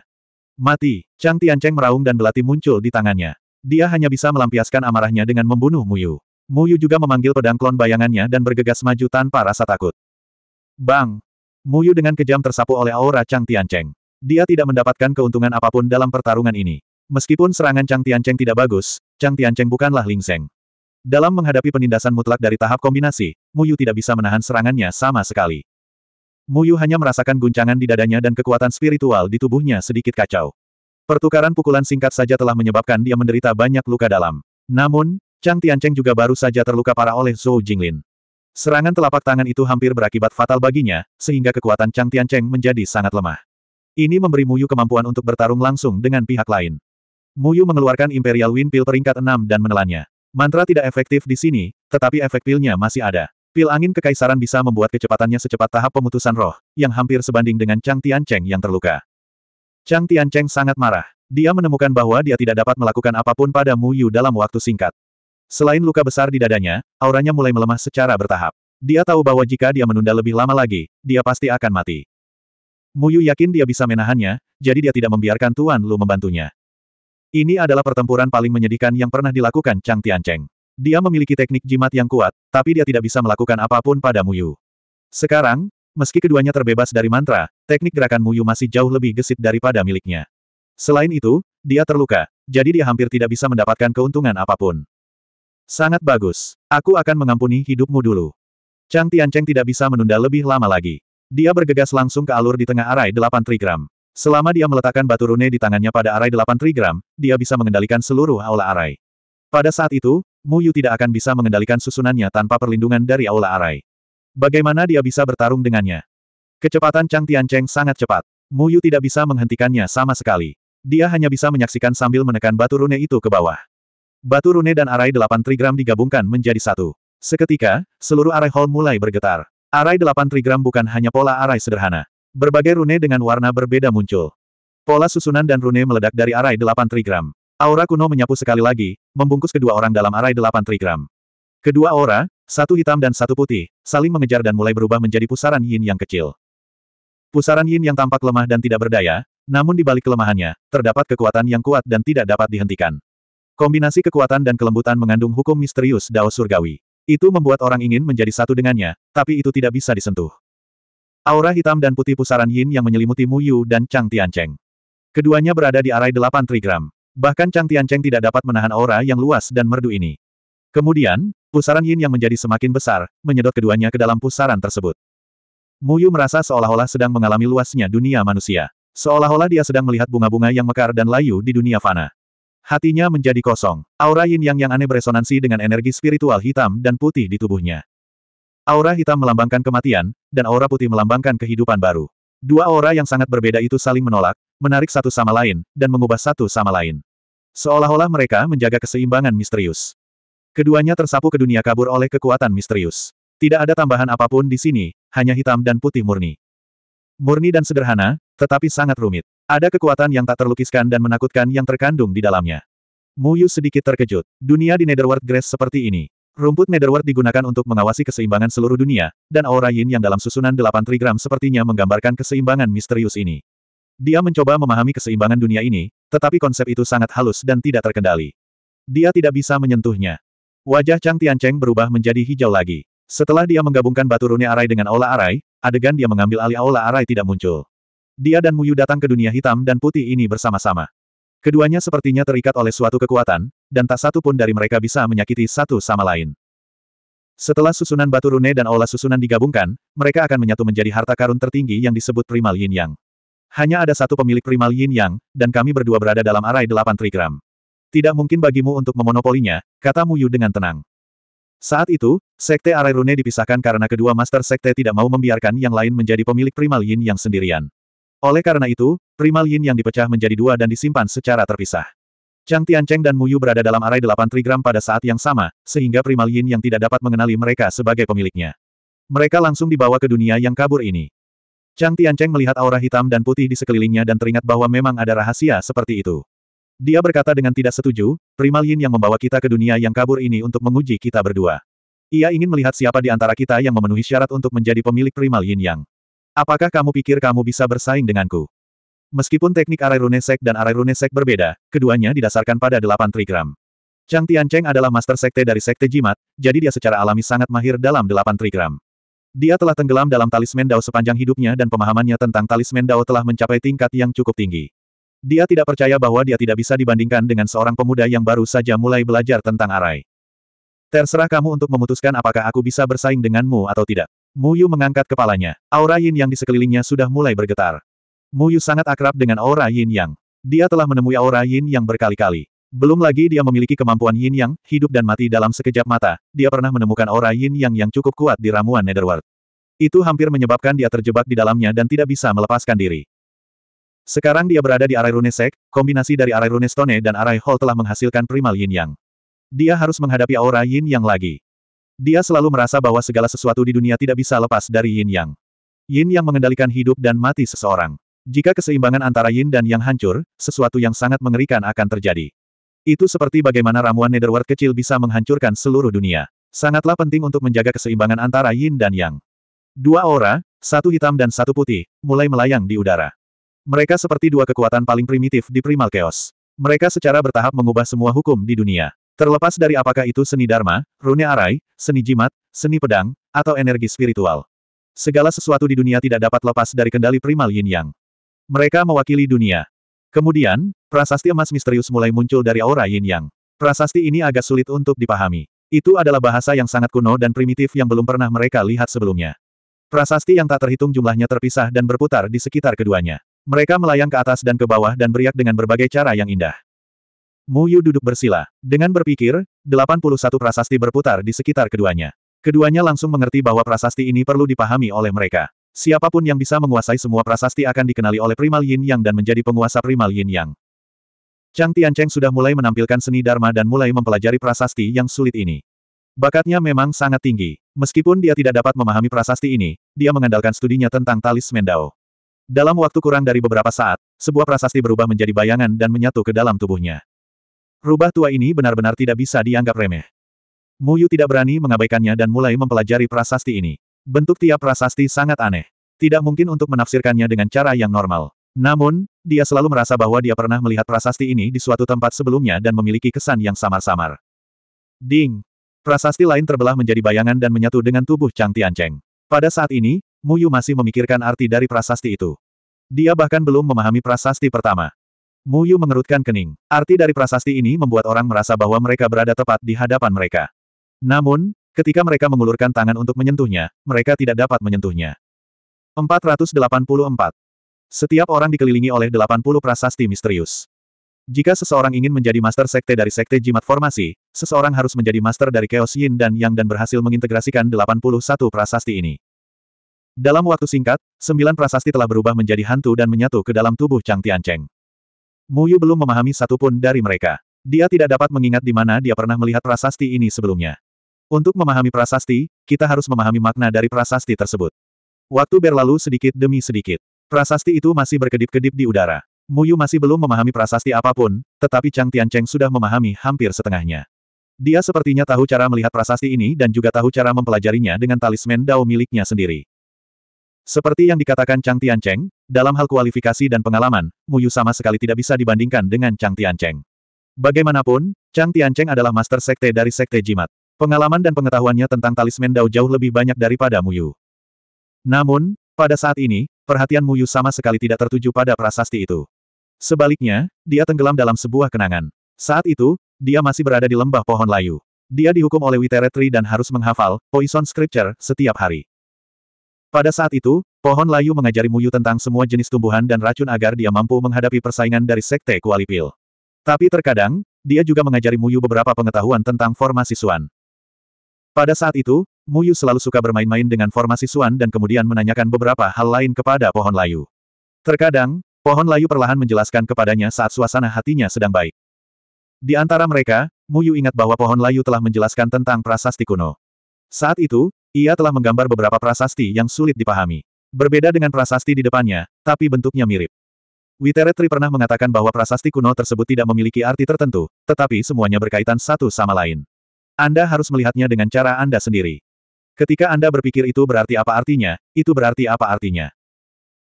Mati! Chang Tiancheng meraung dan belati muncul di tangannya. Dia hanya bisa melampiaskan amarahnya dengan membunuh Mu Yu. Mu Yu juga memanggil pedang klon bayangannya dan bergegas maju tanpa rasa takut. Bang! Mu Yu dengan kejam tersapu oleh aura Chang Tiancheng. Dia tidak mendapatkan keuntungan apapun dalam pertarungan ini. Meskipun serangan Chang Tiancheng tidak bagus, Chang Tiancheng bukanlah Ling Seng. Dalam menghadapi penindasan mutlak dari tahap kombinasi, Mu Yu tidak bisa menahan serangannya sama sekali. Muyu hanya merasakan guncangan di dadanya dan kekuatan spiritual di tubuhnya sedikit kacau. Pertukaran pukulan singkat saja telah menyebabkan dia menderita banyak luka dalam. Namun, Chang Tiancheng juga baru saja terluka parah oleh Zhou Jinglin. Serangan telapak tangan itu hampir berakibat fatal baginya, sehingga kekuatan Chang Tiancheng menjadi sangat lemah. Ini memberi Muyu kemampuan untuk bertarung langsung dengan pihak lain. Muyu mengeluarkan Imperial Wind Pill peringkat 6 dan menelannya. Mantra tidak efektif di sini, tetapi efek pilnya masih ada. Pil angin kekaisaran bisa membuat kecepatannya secepat tahap pemutusan roh, yang hampir sebanding dengan Chang Tiancheng yang terluka. Chang Tiancheng sangat marah. Dia menemukan bahwa dia tidak dapat melakukan apapun pada Mu Yu dalam waktu singkat. Selain luka besar di dadanya, auranya mulai melemah secara bertahap. Dia tahu bahwa jika dia menunda lebih lama lagi, dia pasti akan mati. Mu Yu yakin dia bisa menahannya, jadi dia tidak membiarkan Tuan Lu membantunya. Ini adalah pertempuran paling menyedihkan yang pernah dilakukan Chang Tiancheng. Dia memiliki teknik jimat yang kuat, tapi dia tidak bisa melakukan apapun pada Muyu. Sekarang, meski keduanya terbebas dari mantra, teknik gerakan Muyu masih jauh lebih gesit daripada miliknya. Selain itu, dia terluka, jadi dia hampir tidak bisa mendapatkan keuntungan apapun. Sangat bagus. Aku akan mengampuni hidupmu dulu. Chang Tiancheng tidak bisa menunda lebih lama lagi. Dia bergegas langsung ke alur di tengah arai delapan trigram. Selama dia meletakkan batu rune di tangannya pada arai delapan trigram, dia bisa mengendalikan seluruh aula arai. Pada saat itu, Mu Yu tidak akan bisa mengendalikan susunannya tanpa perlindungan dari Aula Arai. Bagaimana dia bisa bertarung dengannya? Kecepatan Chang Tiancheng sangat cepat. Mu Yu tidak bisa menghentikannya sama sekali. Dia hanya bisa menyaksikan sambil menekan batu rune itu ke bawah. Batu rune dan arai delapan trigram digabungkan menjadi satu. Seketika, seluruh arai hall mulai bergetar. Arai delapan trigram bukan hanya pola arai sederhana. Berbagai rune dengan warna berbeda muncul. Pola susunan dan rune meledak dari arai delapan trigram. Aura kuno menyapu sekali lagi, membungkus kedua orang dalam arai delapan trigram. Kedua aura, satu hitam dan satu putih, saling mengejar dan mulai berubah menjadi pusaran yin yang kecil. Pusaran yin yang tampak lemah dan tidak berdaya, namun di balik kelemahannya, terdapat kekuatan yang kuat dan tidak dapat dihentikan. Kombinasi kekuatan dan kelembutan mengandung hukum misterius Dao Surgawi. Itu membuat orang ingin menjadi satu dengannya, tapi itu tidak bisa disentuh. Aura hitam dan putih pusaran yin yang menyelimuti Mu Yu dan Chang Tiancheng. Keduanya berada di arai delapan trigram. Bahkan Chang Tiancheng tidak dapat menahan aura yang luas dan merdu ini. Kemudian, pusaran yin yang menjadi semakin besar, menyedot keduanya ke dalam pusaran tersebut. Mu Yu merasa seolah-olah sedang mengalami luasnya dunia manusia. Seolah-olah dia sedang melihat bunga-bunga yang mekar dan layu di dunia fana. Hatinya menjadi kosong. Aura yin yang yang aneh beresonansi dengan energi spiritual hitam dan putih di tubuhnya. Aura hitam melambangkan kematian, dan aura putih melambangkan kehidupan baru. Dua aura yang sangat berbeda itu saling menolak, menarik satu sama lain, dan mengubah satu sama lain. Seolah-olah mereka menjaga keseimbangan misterius. Keduanya tersapu ke dunia kabur oleh kekuatan misterius. Tidak ada tambahan apapun di sini, hanya hitam dan putih murni. Murni dan sederhana, tetapi sangat rumit. Ada kekuatan yang tak terlukiskan dan menakutkan yang terkandung di dalamnya. Muyu sedikit terkejut. Dunia di Netherworld Grace seperti ini. Rumput Netherworld digunakan untuk mengawasi keseimbangan seluruh dunia, dan aura yin yang dalam susunan delapan trigram sepertinya menggambarkan keseimbangan misterius ini. Dia mencoba memahami keseimbangan dunia ini, tetapi konsep itu sangat halus dan tidak terkendali. Dia tidak bisa menyentuhnya. Wajah Chang Tiancheng berubah menjadi hijau lagi. Setelah dia menggabungkan batu rune arai dengan aula arai, adegan dia mengambil alih aula arai tidak muncul. Dia dan Muyu datang ke dunia hitam dan putih ini bersama-sama. Keduanya sepertinya terikat oleh suatu kekuatan, dan tak satu pun dari mereka bisa menyakiti satu sama lain. Setelah susunan batu rune dan aula susunan digabungkan, mereka akan menyatu menjadi harta karun tertinggi yang disebut primal yin yang. Hanya ada satu pemilik primal yin yang, dan kami berdua berada dalam arai delapan trigram. Tidak mungkin bagimu untuk memonopolinya, kata Muyu dengan tenang. Saat itu, sekte arai rune dipisahkan karena kedua master sekte tidak mau membiarkan yang lain menjadi pemilik primal yin yang sendirian. Oleh karena itu, primal yin yang dipecah menjadi dua dan disimpan secara terpisah. Chang Tiancheng dan Muyu berada dalam arai delapan trigram pada saat yang sama, sehingga primal yin yang tidak dapat mengenali mereka sebagai pemiliknya. Mereka langsung dibawa ke dunia yang kabur ini. Chang Tiancheng melihat aura hitam dan putih di sekelilingnya dan teringat bahwa memang ada rahasia seperti itu. Dia berkata dengan tidak setuju, primal yin yang membawa kita ke dunia yang kabur ini untuk menguji kita berdua. Ia ingin melihat siapa di antara kita yang memenuhi syarat untuk menjadi pemilik primal yin yang. Apakah kamu pikir kamu bisa bersaing denganku? Meskipun teknik arai runesek dan arai runesek berbeda, keduanya didasarkan pada delapan trigram. Chang Tiancheng adalah master sekte dari sekte jimat, jadi dia secara alami sangat mahir dalam delapan trigram. Dia telah tenggelam dalam talisman Dao sepanjang hidupnya dan pemahamannya tentang talisman Dao telah mencapai tingkat yang cukup tinggi. Dia tidak percaya bahwa dia tidak bisa dibandingkan dengan seorang pemuda yang baru saja mulai belajar tentang arai. Terserah kamu untuk memutuskan apakah aku bisa bersaing denganmu atau tidak. Mu Yu mengangkat kepalanya. Aura yin yang di sekelilingnya sudah mulai bergetar. Mu Yu sangat akrab dengan aura yin yang. Dia telah menemui aura yin yang berkali-kali. Belum lagi dia memiliki kemampuan yin yang, hidup dan mati dalam sekejap mata, dia pernah menemukan aura yin yang yang cukup kuat di ramuan Netherworld. Itu hampir menyebabkan dia terjebak di dalamnya dan tidak bisa melepaskan diri. Sekarang dia berada di arai Runesek. kombinasi dari arai Runestone dan arai hall telah menghasilkan primal yin yang. Dia harus menghadapi aura yin yang lagi. Dia selalu merasa bahwa segala sesuatu di dunia tidak bisa lepas dari yin yang. Yin yang mengendalikan hidup dan mati seseorang. Jika keseimbangan antara yin dan yang hancur, sesuatu yang sangat mengerikan akan terjadi. Itu seperti bagaimana ramuan netherworld kecil bisa menghancurkan seluruh dunia. Sangatlah penting untuk menjaga keseimbangan antara yin dan yang. Dua aura, satu hitam dan satu putih, mulai melayang di udara. Mereka seperti dua kekuatan paling primitif di primal chaos. Mereka secara bertahap mengubah semua hukum di dunia. Terlepas dari apakah itu seni dharma, rune arai, seni jimat, seni pedang, atau energi spiritual. Segala sesuatu di dunia tidak dapat lepas dari kendali primal yin yang. Mereka mewakili dunia. Kemudian, prasasti emas misterius mulai muncul dari aura yin yang. Prasasti ini agak sulit untuk dipahami. Itu adalah bahasa yang sangat kuno dan primitif yang belum pernah mereka lihat sebelumnya. Prasasti yang tak terhitung jumlahnya terpisah dan berputar di sekitar keduanya. Mereka melayang ke atas dan ke bawah dan beriak dengan berbagai cara yang indah. Mu Yu duduk bersila. Dengan berpikir, 81 prasasti berputar di sekitar keduanya. Keduanya langsung mengerti bahwa prasasti ini perlu dipahami oleh mereka. Siapapun yang bisa menguasai semua prasasti akan dikenali oleh Primal Yin Yang dan menjadi penguasa Primal Yin Yang. Chang Tiancheng sudah mulai menampilkan seni Dharma dan mulai mempelajari prasasti yang sulit ini. Bakatnya memang sangat tinggi. Meskipun dia tidak dapat memahami prasasti ini, dia mengandalkan studinya tentang talis Dao. Dalam waktu kurang dari beberapa saat, sebuah prasasti berubah menjadi bayangan dan menyatu ke dalam tubuhnya. Rubah tua ini benar-benar tidak bisa dianggap remeh. Muyu tidak berani mengabaikannya dan mulai mempelajari prasasti ini. Bentuk tiap prasasti sangat aneh. Tidak mungkin untuk menafsirkannya dengan cara yang normal. Namun, dia selalu merasa bahwa dia pernah melihat prasasti ini di suatu tempat sebelumnya dan memiliki kesan yang samar-samar. Ding! Prasasti lain terbelah menjadi bayangan dan menyatu dengan tubuh Chang Tiancheng. Pada saat ini, Muyu masih memikirkan arti dari prasasti itu. Dia bahkan belum memahami prasasti pertama. Mu Yu mengerutkan kening. Arti dari prasasti ini membuat orang merasa bahwa mereka berada tepat di hadapan mereka. Namun, ketika mereka mengulurkan tangan untuk menyentuhnya, mereka tidak dapat menyentuhnya. 484. Setiap orang dikelilingi oleh 80 prasasti misterius. Jika seseorang ingin menjadi master sekte dari sekte jimat formasi, seseorang harus menjadi master dari Chaos Yin dan Yang dan berhasil mengintegrasikan 81 prasasti ini. Dalam waktu singkat, sembilan prasasti telah berubah menjadi hantu dan menyatu ke dalam tubuh Chang Tiancheng. Muyu belum memahami satupun dari mereka. Dia tidak dapat mengingat di mana dia pernah melihat prasasti ini sebelumnya. Untuk memahami prasasti, kita harus memahami makna dari prasasti tersebut. Waktu berlalu sedikit demi sedikit. Prasasti itu masih berkedip-kedip di udara. Muyu masih belum memahami prasasti apapun, tetapi Chang Tiancheng sudah memahami hampir setengahnya. Dia sepertinya tahu cara melihat prasasti ini dan juga tahu cara mempelajarinya dengan talisman dao miliknya sendiri. Seperti yang dikatakan Chang Tiancheng, dalam hal kualifikasi dan pengalaman, Mu Yu sama sekali tidak bisa dibandingkan dengan Chang Tiancheng. Bagaimanapun, Chang Tiancheng adalah master sekte dari sekte jimat. Pengalaman dan pengetahuannya tentang talisman Dao jauh lebih banyak daripada Mu Yu. Namun, pada saat ini, perhatian Mu Yu sama sekali tidak tertuju pada prasasti itu. Sebaliknya, dia tenggelam dalam sebuah kenangan. Saat itu, dia masih berada di lembah pohon layu. Dia dihukum oleh Witeretri dan harus menghafal Poison Scripture setiap hari. Pada saat itu, pohon layu mengajari Muyu tentang semua jenis tumbuhan dan racun agar dia mampu menghadapi persaingan dari sekte kualipil. Tapi terkadang, dia juga mengajari Muyu beberapa pengetahuan tentang formasi Suan. Pada saat itu, Muyu selalu suka bermain-main dengan formasi Suan dan kemudian menanyakan beberapa hal lain kepada pohon layu. Terkadang, pohon layu perlahan menjelaskan kepadanya saat suasana hatinya sedang baik. Di antara mereka, Muyu ingat bahwa pohon layu telah menjelaskan tentang prasasti kuno. Saat itu, ia telah menggambar beberapa prasasti yang sulit dipahami. Berbeda dengan prasasti di depannya, tapi bentuknya mirip. Witeretri pernah mengatakan bahwa prasasti kuno tersebut tidak memiliki arti tertentu, tetapi semuanya berkaitan satu sama lain. Anda harus melihatnya dengan cara Anda sendiri. Ketika Anda berpikir itu berarti apa artinya, itu berarti apa artinya.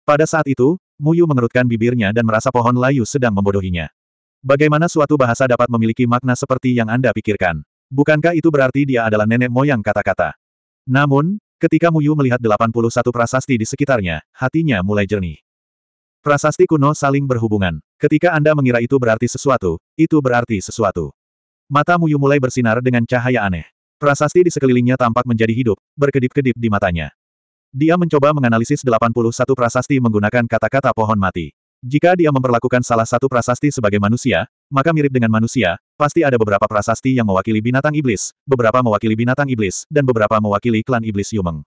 Pada saat itu, Muyu mengerutkan bibirnya dan merasa pohon layu sedang membodohinya. Bagaimana suatu bahasa dapat memiliki makna seperti yang Anda pikirkan? Bukankah itu berarti dia adalah nenek moyang kata-kata? Namun, ketika Muyu melihat 81 prasasti di sekitarnya, hatinya mulai jernih. Prasasti kuno saling berhubungan. Ketika Anda mengira itu berarti sesuatu, itu berarti sesuatu. Mata Muyu mulai bersinar dengan cahaya aneh. Prasasti di sekelilingnya tampak menjadi hidup, berkedip-kedip di matanya. Dia mencoba menganalisis 81 prasasti menggunakan kata-kata pohon mati. Jika dia memperlakukan salah satu prasasti sebagai manusia, maka mirip dengan manusia, pasti ada beberapa prasasti yang mewakili binatang iblis, beberapa mewakili binatang iblis, dan beberapa mewakili klan iblis Yumeng.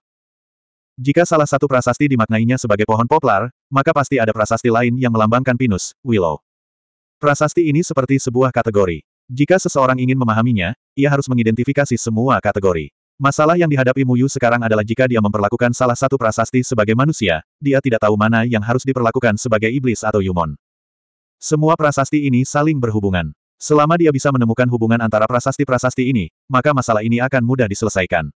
Jika salah satu prasasti dimaknainya sebagai pohon poplar, maka pasti ada prasasti lain yang melambangkan pinus, willow. Prasasti ini seperti sebuah kategori. Jika seseorang ingin memahaminya, ia harus mengidentifikasi semua kategori. Masalah yang dihadapi Muyu sekarang adalah jika dia memperlakukan salah satu prasasti sebagai manusia, dia tidak tahu mana yang harus diperlakukan sebagai iblis atau Yumon. Semua prasasti ini saling berhubungan. Selama dia bisa menemukan hubungan antara prasasti-prasasti ini, maka masalah ini akan mudah diselesaikan.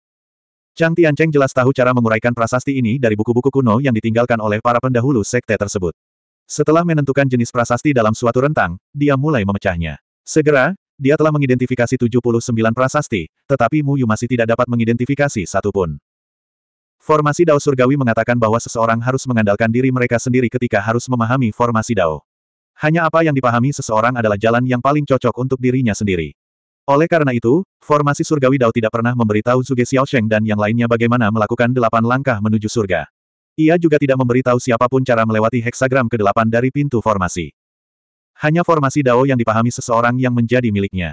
Chang Tiancheng jelas tahu cara menguraikan prasasti ini dari buku-buku kuno yang ditinggalkan oleh para pendahulu sekte tersebut. Setelah menentukan jenis prasasti dalam suatu rentang, dia mulai memecahnya. Segera, dia telah mengidentifikasi 79 prasasti, tetapi Mu Yu masih tidak dapat mengidentifikasi satupun. Formasi Dao Surgawi mengatakan bahwa seseorang harus mengandalkan diri mereka sendiri ketika harus memahami formasi Dao. Hanya apa yang dipahami seseorang adalah jalan yang paling cocok untuk dirinya sendiri. Oleh karena itu, formasi Surgawi Dao tidak pernah memberitahu Zuge Sheng dan yang lainnya bagaimana melakukan delapan langkah menuju surga. Ia juga tidak memberitahu siapapun cara melewati heksagram ke-8 dari pintu formasi. Hanya formasi Dao yang dipahami seseorang yang menjadi miliknya.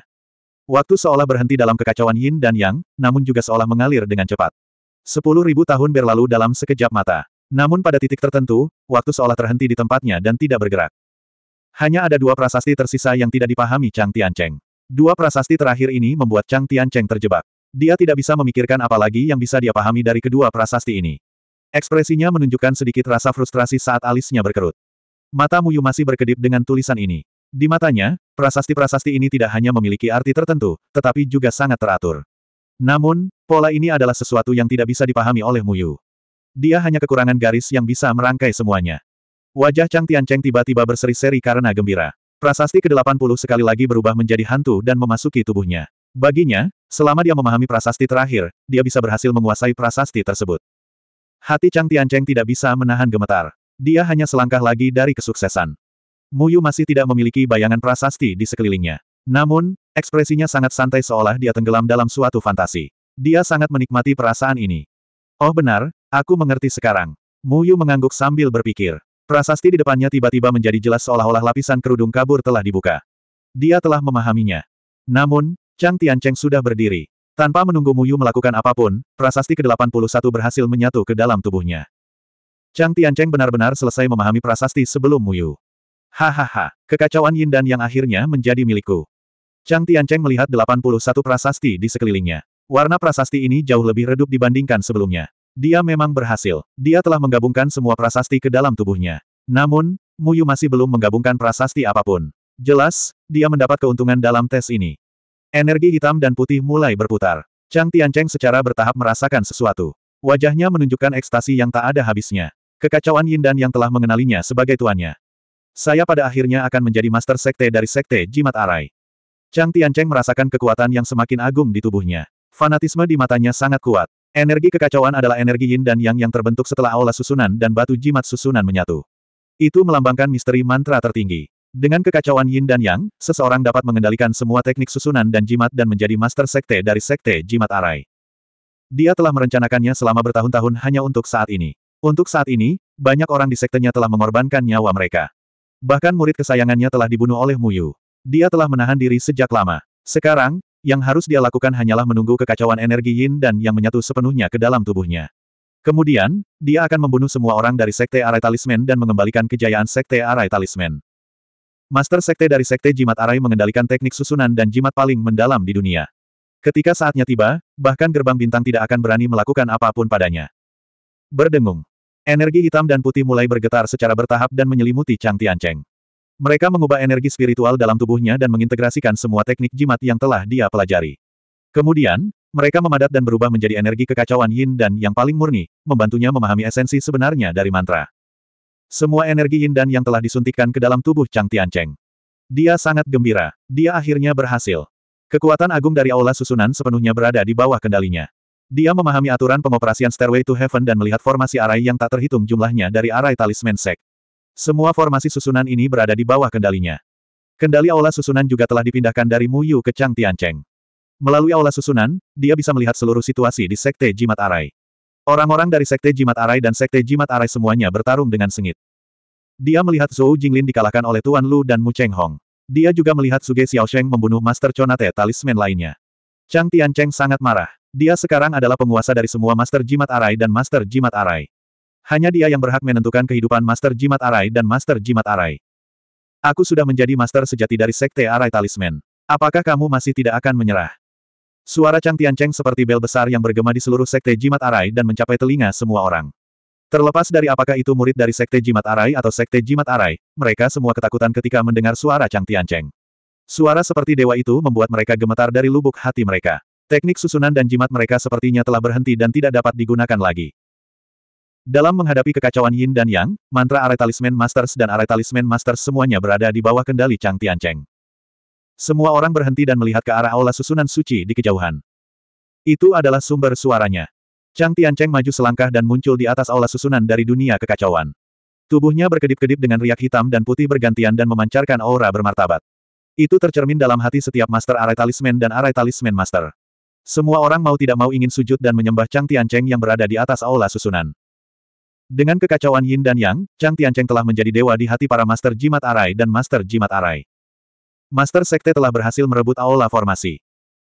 Waktu seolah berhenti dalam kekacauan Yin dan Yang, namun juga seolah mengalir dengan cepat. Sepuluh ribu tahun berlalu dalam sekejap mata. Namun pada titik tertentu, waktu seolah terhenti di tempatnya dan tidak bergerak. Hanya ada dua prasasti tersisa yang tidak dipahami Chang Tiancheng. Dua prasasti terakhir ini membuat Chang Tiancheng terjebak. Dia tidak bisa memikirkan apa lagi yang bisa dia pahami dari kedua prasasti ini. Ekspresinya menunjukkan sedikit rasa frustrasi saat alisnya berkerut. Mata Muyu masih berkedip dengan tulisan ini. Di matanya, prasasti-prasasti ini tidak hanya memiliki arti tertentu, tetapi juga sangat teratur. Namun, pola ini adalah sesuatu yang tidak bisa dipahami oleh Muyu. Dia hanya kekurangan garis yang bisa merangkai semuanya. Wajah Chang Tiancheng tiba-tiba berseri-seri karena gembira. Prasasti ke-80 sekali lagi berubah menjadi hantu dan memasuki tubuhnya. Baginya, selama dia memahami prasasti terakhir, dia bisa berhasil menguasai prasasti tersebut. Hati Chang Tiancheng tidak bisa menahan gemetar. Dia hanya selangkah lagi dari kesuksesan. Muyu masih tidak memiliki bayangan prasasti di sekelilingnya. Namun, ekspresinya sangat santai seolah dia tenggelam dalam suatu fantasi. Dia sangat menikmati perasaan ini. Oh benar, aku mengerti sekarang. Muyu mengangguk sambil berpikir. Prasasti di depannya tiba-tiba menjadi jelas seolah-olah lapisan kerudung kabur telah dibuka. Dia telah memahaminya. Namun, Chang Tiancheng sudah berdiri. Tanpa menunggu Muyu melakukan apapun, prasasti ke-81 berhasil menyatu ke dalam tubuhnya. Chang Tiancheng benar-benar selesai memahami prasasti sebelum Muyu. Hahaha, kekacauan Yin dan yang akhirnya menjadi milikku. Chang Tiancheng melihat 81 prasasti di sekelilingnya. Warna prasasti ini jauh lebih redup dibandingkan sebelumnya. Dia memang berhasil. Dia telah menggabungkan semua prasasti ke dalam tubuhnya. Namun, Muyu masih belum menggabungkan prasasti apapun. Jelas, dia mendapat keuntungan dalam tes ini. Energi hitam dan putih mulai berputar. Chang Tiancheng secara bertahap merasakan sesuatu. Wajahnya menunjukkan ekstasi yang tak ada habisnya. Kekacauan Yin Dan yang telah mengenalinya sebagai tuannya. Saya pada akhirnya akan menjadi master sekte dari sekte jimat arai. Chang Tiancheng merasakan kekuatan yang semakin agung di tubuhnya. Fanatisme di matanya sangat kuat. Energi kekacauan adalah energi yin dan yang yang terbentuk setelah aula susunan dan batu jimat susunan menyatu. Itu melambangkan misteri mantra tertinggi. Dengan kekacauan yin dan yang, seseorang dapat mengendalikan semua teknik susunan dan jimat dan menjadi master sekte dari sekte jimat arai. Dia telah merencanakannya selama bertahun-tahun hanya untuk saat ini. Untuk saat ini, banyak orang di sektenya telah mengorbankan nyawa mereka. Bahkan murid kesayangannya telah dibunuh oleh Muyu. Dia telah menahan diri sejak lama. Sekarang, yang harus dia lakukan hanyalah menunggu kekacauan energi yin dan yang menyatu sepenuhnya ke dalam tubuhnya. Kemudian, dia akan membunuh semua orang dari Sekte Arai Talisman dan mengembalikan kejayaan Sekte Arai Talisman. Master Sekte dari Sekte Jimat Arai mengendalikan teknik susunan dan jimat paling mendalam di dunia. Ketika saatnya tiba, bahkan gerbang bintang tidak akan berani melakukan apapun padanya. Berdengung. Energi hitam dan putih mulai bergetar secara bertahap dan menyelimuti Chang Tiancheng. Mereka mengubah energi spiritual dalam tubuhnya dan mengintegrasikan semua teknik jimat yang telah dia pelajari. Kemudian, mereka memadat dan berubah menjadi energi kekacauan yin dan yang paling murni, membantunya memahami esensi sebenarnya dari mantra. Semua energi yin dan yang telah disuntikkan ke dalam tubuh Chang Tiancheng. Dia sangat gembira. Dia akhirnya berhasil. Kekuatan agung dari aula susunan sepenuhnya berada di bawah kendalinya. Dia memahami aturan pengoperasian Stairway to Heaven dan melihat formasi arai yang tak terhitung jumlahnya dari arai talisman sek. Semua formasi susunan ini berada di bawah kendalinya. Kendali aula susunan juga telah dipindahkan dari Mu Yu ke Chang Tian Cheng. Melalui aula susunan, dia bisa melihat seluruh situasi di Sekte Jimat Arai. Orang-orang dari Sekte Jimat Arai dan Sekte Jimat Arai semuanya bertarung dengan sengit. Dia melihat Zhou Jinglin dikalahkan oleh Tuan Lu dan Mu Cheng Hong. Dia juga melihat Suge Xiaosheng membunuh Master Chonate talisman lainnya. Chang Tian Cheng sangat marah. Dia sekarang adalah penguasa dari semua Master Jimat Arai dan Master Jimat Arai. Hanya dia yang berhak menentukan kehidupan Master Jimat Arai dan Master Jimat Arai. Aku sudah menjadi Master sejati dari Sekte Arai Talisman. Apakah kamu masih tidak akan menyerah? Suara Chang Tiancheng seperti bel besar yang bergema di seluruh Sekte Jimat Arai dan mencapai telinga semua orang. Terlepas dari apakah itu murid dari Sekte Jimat Arai atau Sekte Jimat Arai, mereka semua ketakutan ketika mendengar suara Chang Tiancheng. Suara seperti dewa itu membuat mereka gemetar dari lubuk hati mereka. Teknik susunan dan jimat mereka sepertinya telah berhenti dan tidak dapat digunakan lagi. Dalam menghadapi kekacauan Yin dan Yang, mantra Aretalismen Masters dan Aretalismen Masters semuanya berada di bawah kendali Chang Tiancheng. Semua orang berhenti dan melihat ke arah aula susunan suci di kejauhan. Itu adalah sumber suaranya. Chang Tiancheng maju selangkah dan muncul di atas aula susunan dari dunia kekacauan. Tubuhnya berkedip-kedip dengan riak hitam dan putih bergantian dan memancarkan aura bermartabat. Itu tercermin dalam hati setiap Master Aretalismen dan Aretalismen Master. Semua orang mau tidak mau ingin sujud dan menyembah Chang Tiancheng yang berada di atas aula susunan. Dengan kekacauan Yin dan Yang, Chang Tiancheng telah menjadi dewa di hati para Master Jimat Arai dan Master Jimat Arai. Master Sekte telah berhasil merebut aula formasi.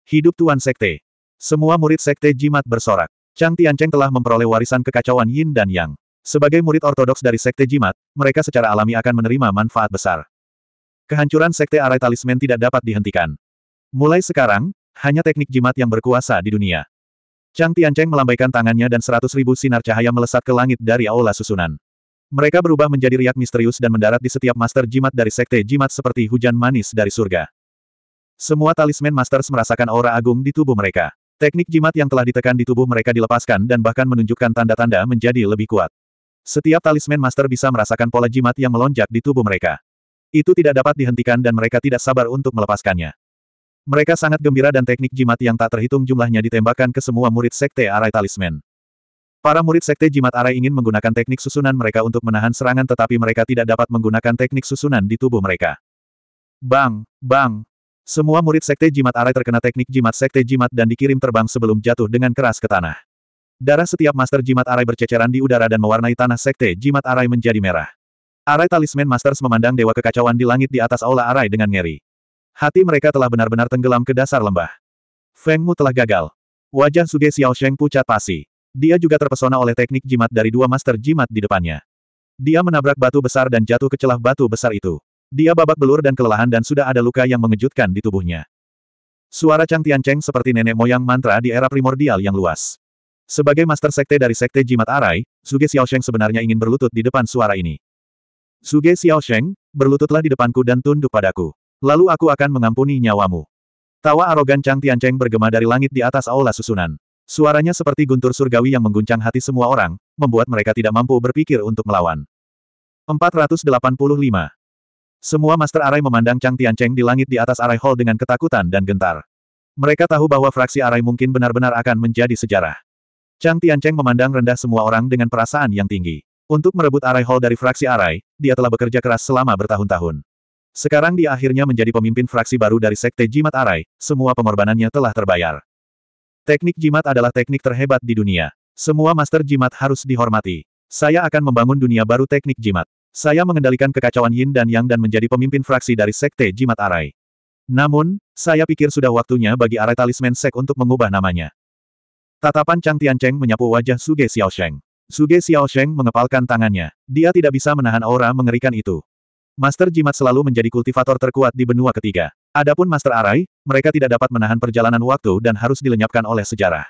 Hidup Tuan Sekte. Semua murid Sekte Jimat bersorak. Chang Tiancheng telah memperoleh warisan kekacauan Yin dan Yang. Sebagai murid ortodoks dari Sekte Jimat, mereka secara alami akan menerima manfaat besar. Kehancuran Sekte Arai Talisman tidak dapat dihentikan. Mulai sekarang, hanya teknik jimat yang berkuasa di dunia. Chang Tiancheng melambaikan tangannya dan seratus ribu sinar cahaya melesat ke langit dari aula susunan. Mereka berubah menjadi riak misterius dan mendarat di setiap master jimat dari sekte jimat seperti hujan manis dari surga. Semua talisman masters merasakan aura agung di tubuh mereka. Teknik jimat yang telah ditekan di tubuh mereka dilepaskan dan bahkan menunjukkan tanda-tanda menjadi lebih kuat. Setiap talisman master bisa merasakan pola jimat yang melonjak di tubuh mereka. Itu tidak dapat dihentikan dan mereka tidak sabar untuk melepaskannya. Mereka sangat gembira dan teknik jimat yang tak terhitung jumlahnya ditembakkan ke semua murid Sekte Arai Talisman. Para murid Sekte Jimat Arai ingin menggunakan teknik susunan mereka untuk menahan serangan tetapi mereka tidak dapat menggunakan teknik susunan di tubuh mereka. Bang! Bang! Semua murid Sekte Jimat Arai terkena teknik jimat Sekte Jimat dan dikirim terbang sebelum jatuh dengan keras ke tanah. Darah setiap Master Jimat Arai berceceran di udara dan mewarnai tanah Sekte Jimat Arai menjadi merah. Arai Talisman Masters memandang Dewa Kekacauan di langit di atas Aula Arai dengan ngeri. Hati mereka telah benar-benar tenggelam ke dasar lembah. Feng Mu telah gagal. Wajah Suge Sheng pucat pasi. Dia juga terpesona oleh teknik jimat dari dua master jimat di depannya. Dia menabrak batu besar dan jatuh ke celah batu besar itu. Dia babak belur dan kelelahan dan sudah ada luka yang mengejutkan di tubuhnya. Suara Chang Tian Cheng seperti nenek moyang mantra di era primordial yang luas. Sebagai master sekte dari sekte jimat arai, Suge Sheng sebenarnya ingin berlutut di depan suara ini. Suge Sheng, berlututlah di depanku dan tunduk padaku. Lalu aku akan mengampuni nyawamu. Tawa arogan Chang Tiancheng bergema dari langit di atas aula susunan. Suaranya seperti guntur surgawi yang mengguncang hati semua orang, membuat mereka tidak mampu berpikir untuk melawan. 485. Semua Master Arai memandang Chang Tiancheng di langit di atas Arai Hall dengan ketakutan dan gentar. Mereka tahu bahwa fraksi Arai mungkin benar-benar akan menjadi sejarah. Chang Tiancheng memandang rendah semua orang dengan perasaan yang tinggi. Untuk merebut Arai Hall dari fraksi Arai, dia telah bekerja keras selama bertahun-tahun. Sekarang dia akhirnya menjadi pemimpin fraksi baru dari Sekte Jimat Arai, semua pengorbanannya telah terbayar. Teknik jimat adalah teknik terhebat di dunia. Semua master jimat harus dihormati. Saya akan membangun dunia baru teknik jimat. Saya mengendalikan kekacauan Yin dan Yang dan menjadi pemimpin fraksi dari Sekte Jimat Arai. Namun, saya pikir sudah waktunya bagi Arai Talisman Sek untuk mengubah namanya. Tatapan Chang Tiancheng menyapu wajah Suge Xiaosheng. Suge Sheng mengepalkan tangannya. Dia tidak bisa menahan aura mengerikan itu. Master Jimat selalu menjadi kultivator terkuat di benua ketiga. Adapun Master Arai, mereka tidak dapat menahan perjalanan waktu dan harus dilenyapkan oleh sejarah.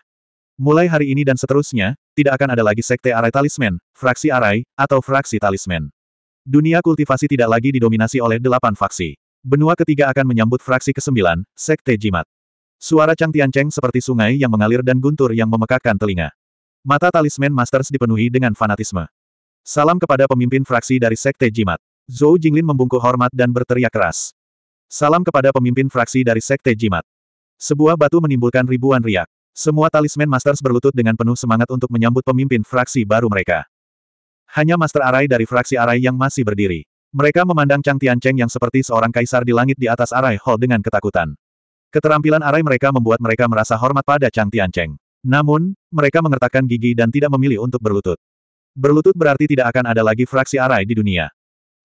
Mulai hari ini dan seterusnya, tidak akan ada lagi sekte Arai Talisman, fraksi Arai, atau fraksi Talisman. Dunia kultivasi tidak lagi didominasi oleh delapan faksi. Benua ketiga akan menyambut fraksi kesembilan, sekte Jimat. Suara Chang Tiancheng seperti sungai yang mengalir dan guntur yang memekakkan telinga. Mata Talisman Masters dipenuhi dengan fanatisme. Salam kepada pemimpin fraksi dari sekte Jimat. Zhou Jinglin membungkuk hormat dan berteriak keras. Salam kepada pemimpin fraksi dari Sekte Jimat. Sebuah batu menimbulkan ribuan riak. Semua talisman Masters berlutut dengan penuh semangat untuk menyambut pemimpin fraksi baru mereka. Hanya Master Arai dari fraksi Arai yang masih berdiri. Mereka memandang Chang Tiancheng yang seperti seorang kaisar di langit di atas Arai Hall dengan ketakutan. Keterampilan Arai mereka membuat mereka merasa hormat pada Chang Tiancheng. Namun, mereka mengertakkan gigi dan tidak memilih untuk berlutut. Berlutut berarti tidak akan ada lagi fraksi Arai di dunia.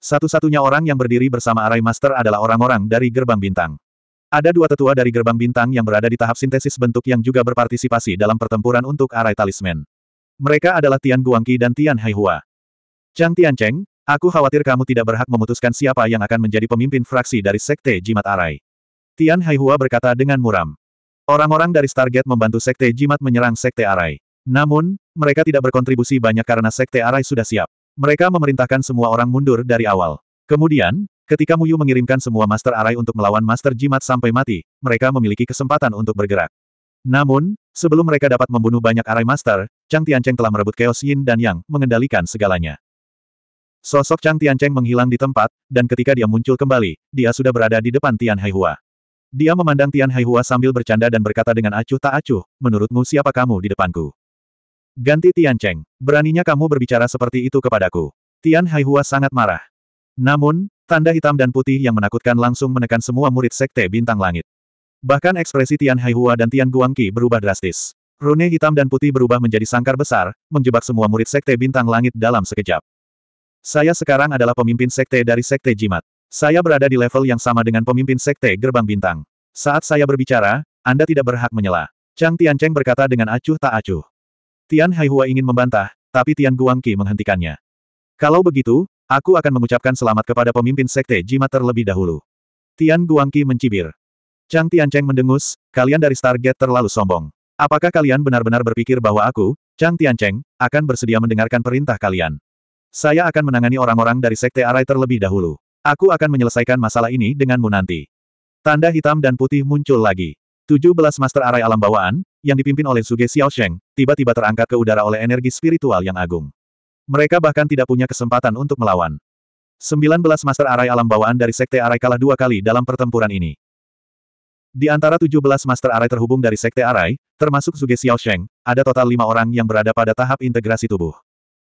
Satu-satunya orang yang berdiri bersama Arai Master adalah orang-orang dari Gerbang Bintang. Ada dua tetua dari Gerbang Bintang yang berada di tahap sintesis bentuk yang juga berpartisipasi dalam pertempuran untuk Arai Talisman. Mereka adalah Tian Guangqi dan Tian Haihua. Chang Tiancheng, aku khawatir kamu tidak berhak memutuskan siapa yang akan menjadi pemimpin fraksi dari Sekte Jimat Arai. Tian Haihua berkata dengan muram. Orang-orang dari Stargate membantu Sekte Jimat menyerang Sekte Arai. Namun, mereka tidak berkontribusi banyak karena Sekte Arai sudah siap. Mereka memerintahkan semua orang mundur dari awal. Kemudian, ketika Muyu mengirimkan semua Master Arai untuk melawan Master Jimat sampai mati, mereka memiliki kesempatan untuk bergerak. Namun, sebelum mereka dapat membunuh banyak Arai Master, Chang Tiancheng telah merebut Chaos Yin dan Yang, mengendalikan segalanya. Sosok Chang Tiancheng menghilang di tempat, dan ketika dia muncul kembali, dia sudah berada di depan Tian Haihua. Dia memandang Tian Haihua sambil bercanda dan berkata dengan acuh tak acuh, menurutmu siapa kamu di depanku? Ganti Tian Cheng, beraninya kamu berbicara seperti itu kepadaku. Tian Haihua sangat marah. Namun, tanda hitam dan putih yang menakutkan langsung menekan semua murid Sekte Bintang Langit. Bahkan ekspresi Tian Haihua dan Tian Guangqi berubah drastis. Rune hitam dan putih berubah menjadi sangkar besar, menjebak semua murid Sekte Bintang Langit dalam sekejap. Saya sekarang adalah pemimpin Sekte dari Sekte Jimat. Saya berada di level yang sama dengan pemimpin Sekte Gerbang Bintang. Saat saya berbicara, Anda tidak berhak menyela. Chang Tian Cheng berkata dengan acuh tak acuh. Tian Haihua ingin membantah, tapi Tian Guangqi menghentikannya. Kalau begitu, aku akan mengucapkan selamat kepada pemimpin Sekte Jima terlebih dahulu. Tian Guangqi mencibir. Chang Tiancheng mendengus, kalian dari Stargate terlalu sombong. Apakah kalian benar-benar berpikir bahwa aku, Chang Tiancheng, akan bersedia mendengarkan perintah kalian? Saya akan menangani orang-orang dari Sekte Arai terlebih dahulu. Aku akan menyelesaikan masalah ini denganmu nanti. Tanda hitam dan putih muncul lagi. 17 Master Arai Alam Bawaan, yang dipimpin oleh Zuge Sheng tiba-tiba terangkat ke udara oleh energi spiritual yang agung. Mereka bahkan tidak punya kesempatan untuk melawan. 19 Master Arai Alam bawaan dari Sekte Arai kalah dua kali dalam pertempuran ini. Di antara 17 Master Arai terhubung dari Sekte Arai, termasuk Zuge Sheng, ada total lima orang yang berada pada tahap integrasi tubuh.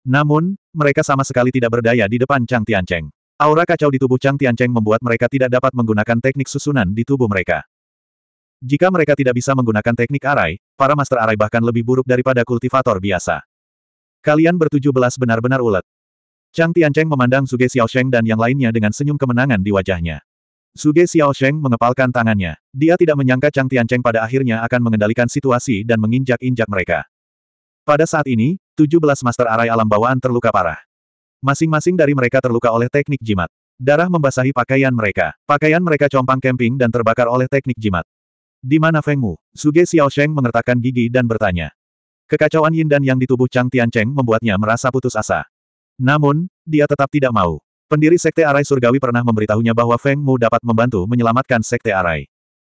Namun, mereka sama sekali tidak berdaya di depan Chang Tiancheng. Aura kacau di tubuh Chang Tiancheng membuat mereka tidak dapat menggunakan teknik susunan di tubuh mereka. Jika mereka tidak bisa menggunakan teknik arai, para master arai bahkan lebih buruk daripada kultivator biasa. Kalian bertujuh belas benar-benar ulet. Chang Tiancheng memandang Suge Sheng dan yang lainnya dengan senyum kemenangan di wajahnya. Suge Sheng mengepalkan tangannya. Dia tidak menyangka Chang Tiancheng pada akhirnya akan mengendalikan situasi dan menginjak-injak mereka. Pada saat ini, tujuh belas master arai alam bawaan terluka parah. Masing-masing dari mereka terluka oleh teknik jimat. Darah membasahi pakaian mereka. Pakaian mereka compang kemping dan terbakar oleh teknik jimat. Di mana Feng Mu? Suge Sheng mengertakkan gigi dan bertanya. Kekacauan yin dan yang di tubuh Chang Tian Cheng membuatnya merasa putus asa. Namun, dia tetap tidak mau. Pendiri Sekte Arai Surgawi pernah memberitahunya bahwa Feng Mu dapat membantu menyelamatkan Sekte Arai.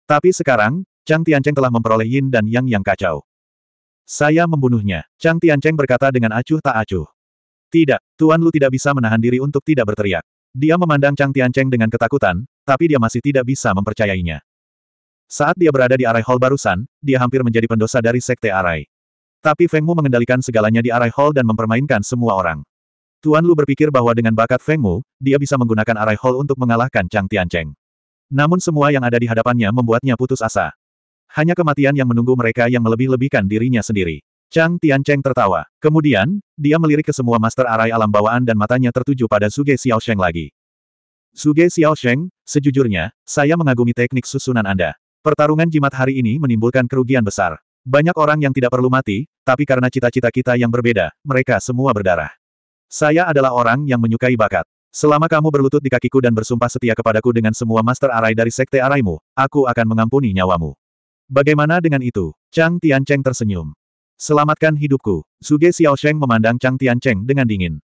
Tapi sekarang, Chang Tian Cheng telah memperoleh yin dan yang yang kacau. Saya membunuhnya, Chang Tian Cheng berkata dengan acuh tak acuh. Tidak, Tuan Lu tidak bisa menahan diri untuk tidak berteriak. Dia memandang Chang Tian Cheng dengan ketakutan, tapi dia masih tidak bisa mempercayainya. Saat dia berada di Arai Hall barusan, dia hampir menjadi pendosa dari Sekte Arai. Tapi Feng Mu mengendalikan segalanya di Arai Hall dan mempermainkan semua orang. Tuan Lu berpikir bahwa dengan bakat Feng Mu, dia bisa menggunakan Arai Hall untuk mengalahkan Chang Tiancheng. Namun semua yang ada di hadapannya membuatnya putus asa. Hanya kematian yang menunggu mereka yang melebih-lebihkan dirinya sendiri. Chang Tiancheng tertawa. Kemudian, dia melirik ke semua master arai alam bawaan dan matanya tertuju pada Suge Sheng lagi. Suge Sheng, sejujurnya, saya mengagumi teknik susunan Anda. Pertarungan jimat hari ini menimbulkan kerugian besar. Banyak orang yang tidak perlu mati, tapi karena cita-cita kita yang berbeda, mereka semua berdarah. Saya adalah orang yang menyukai bakat. Selama kamu berlutut di kakiku dan bersumpah setia kepadaku dengan semua master arai dari sekte araimu, aku akan mengampuni nyawamu. Bagaimana dengan itu? Chang Tiancheng tersenyum. Selamatkan hidupku. Suge Sheng memandang Chang Tiancheng dengan dingin.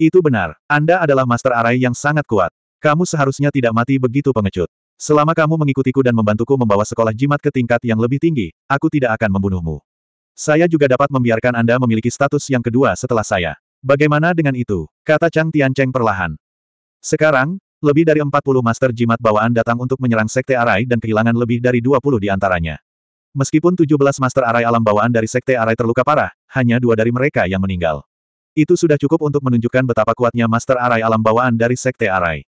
Itu benar, Anda adalah master arai yang sangat kuat. Kamu seharusnya tidak mati begitu pengecut. Selama kamu mengikutiku dan membantuku membawa sekolah jimat ke tingkat yang lebih tinggi, aku tidak akan membunuhmu. Saya juga dapat membiarkan Anda memiliki status yang kedua setelah saya. Bagaimana dengan itu? Kata Chang Tiancheng perlahan. Sekarang, lebih dari 40 master jimat bawaan datang untuk menyerang Sekte Arai dan kehilangan lebih dari 20 di antaranya. Meskipun 17 master arai alam bawaan dari Sekte Arai terluka parah, hanya dua dari mereka yang meninggal. Itu sudah cukup untuk menunjukkan betapa kuatnya master arai alam bawaan dari Sekte Arai.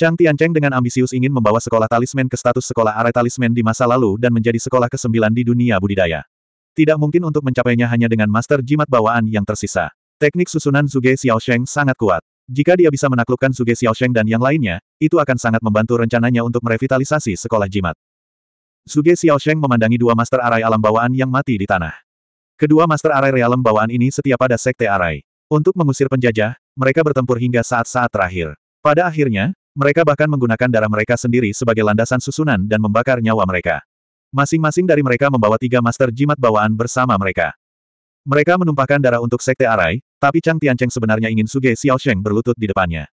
Chang Tiancheng dengan ambisius ingin membawa sekolah talisman ke status sekolah arai talisman di masa lalu dan menjadi sekolah ke-9 di dunia budidaya. Tidak mungkin untuk mencapainya hanya dengan master jimat bawaan yang tersisa. Teknik susunan Zuge Xiaosheng sangat kuat. Jika dia bisa menaklukkan Suge Xiaosheng dan yang lainnya, itu akan sangat membantu rencananya untuk merevitalisasi sekolah jimat. Suge Xiaosheng memandangi dua master arai alam bawaan yang mati di tanah. Kedua master arai realem bawaan ini setia pada sekte arai. Untuk mengusir penjajah, mereka bertempur hingga saat-saat terakhir. Pada akhirnya, mereka bahkan menggunakan darah mereka sendiri sebagai landasan susunan dan membakar nyawa mereka. Masing-masing dari mereka membawa tiga master jimat bawaan bersama mereka. Mereka menumpahkan darah untuk Sekte Arai, tapi Chang Tiancheng sebenarnya ingin Suge Sheng berlutut di depannya.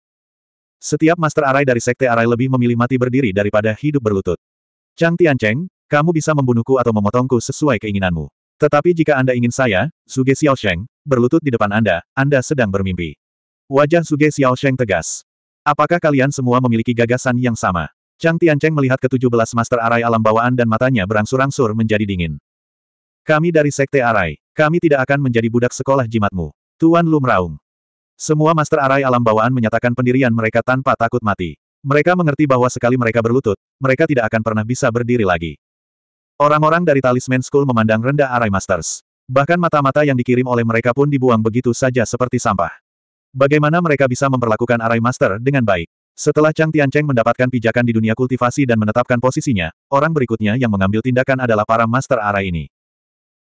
Setiap master arai dari Sekte Arai lebih memilih mati berdiri daripada hidup berlutut. Chang Tiancheng, kamu bisa membunuhku atau memotongku sesuai keinginanmu. Tetapi jika Anda ingin saya, Suge Sheng, berlutut di depan Anda, Anda sedang bermimpi. Wajah Suge Sheng tegas. Apakah kalian semua memiliki gagasan yang sama? Chang Tiancheng melihat ke-17 Master Arai alam bawaan dan matanya berangsur-angsur menjadi dingin. Kami dari Sekte Arai. Kami tidak akan menjadi budak sekolah jimatmu. Tuan Lum Raung. Semua Master Arai alam bawaan menyatakan pendirian mereka tanpa takut mati. Mereka mengerti bahwa sekali mereka berlutut, mereka tidak akan pernah bisa berdiri lagi. Orang-orang dari Talisman School memandang rendah Arai Masters. Bahkan mata-mata yang dikirim oleh mereka pun dibuang begitu saja seperti sampah. Bagaimana mereka bisa memperlakukan Arai Master dengan baik? Setelah Chang Tiancheng mendapatkan pijakan di dunia kultivasi dan menetapkan posisinya, orang berikutnya yang mengambil tindakan adalah para Master Arai ini.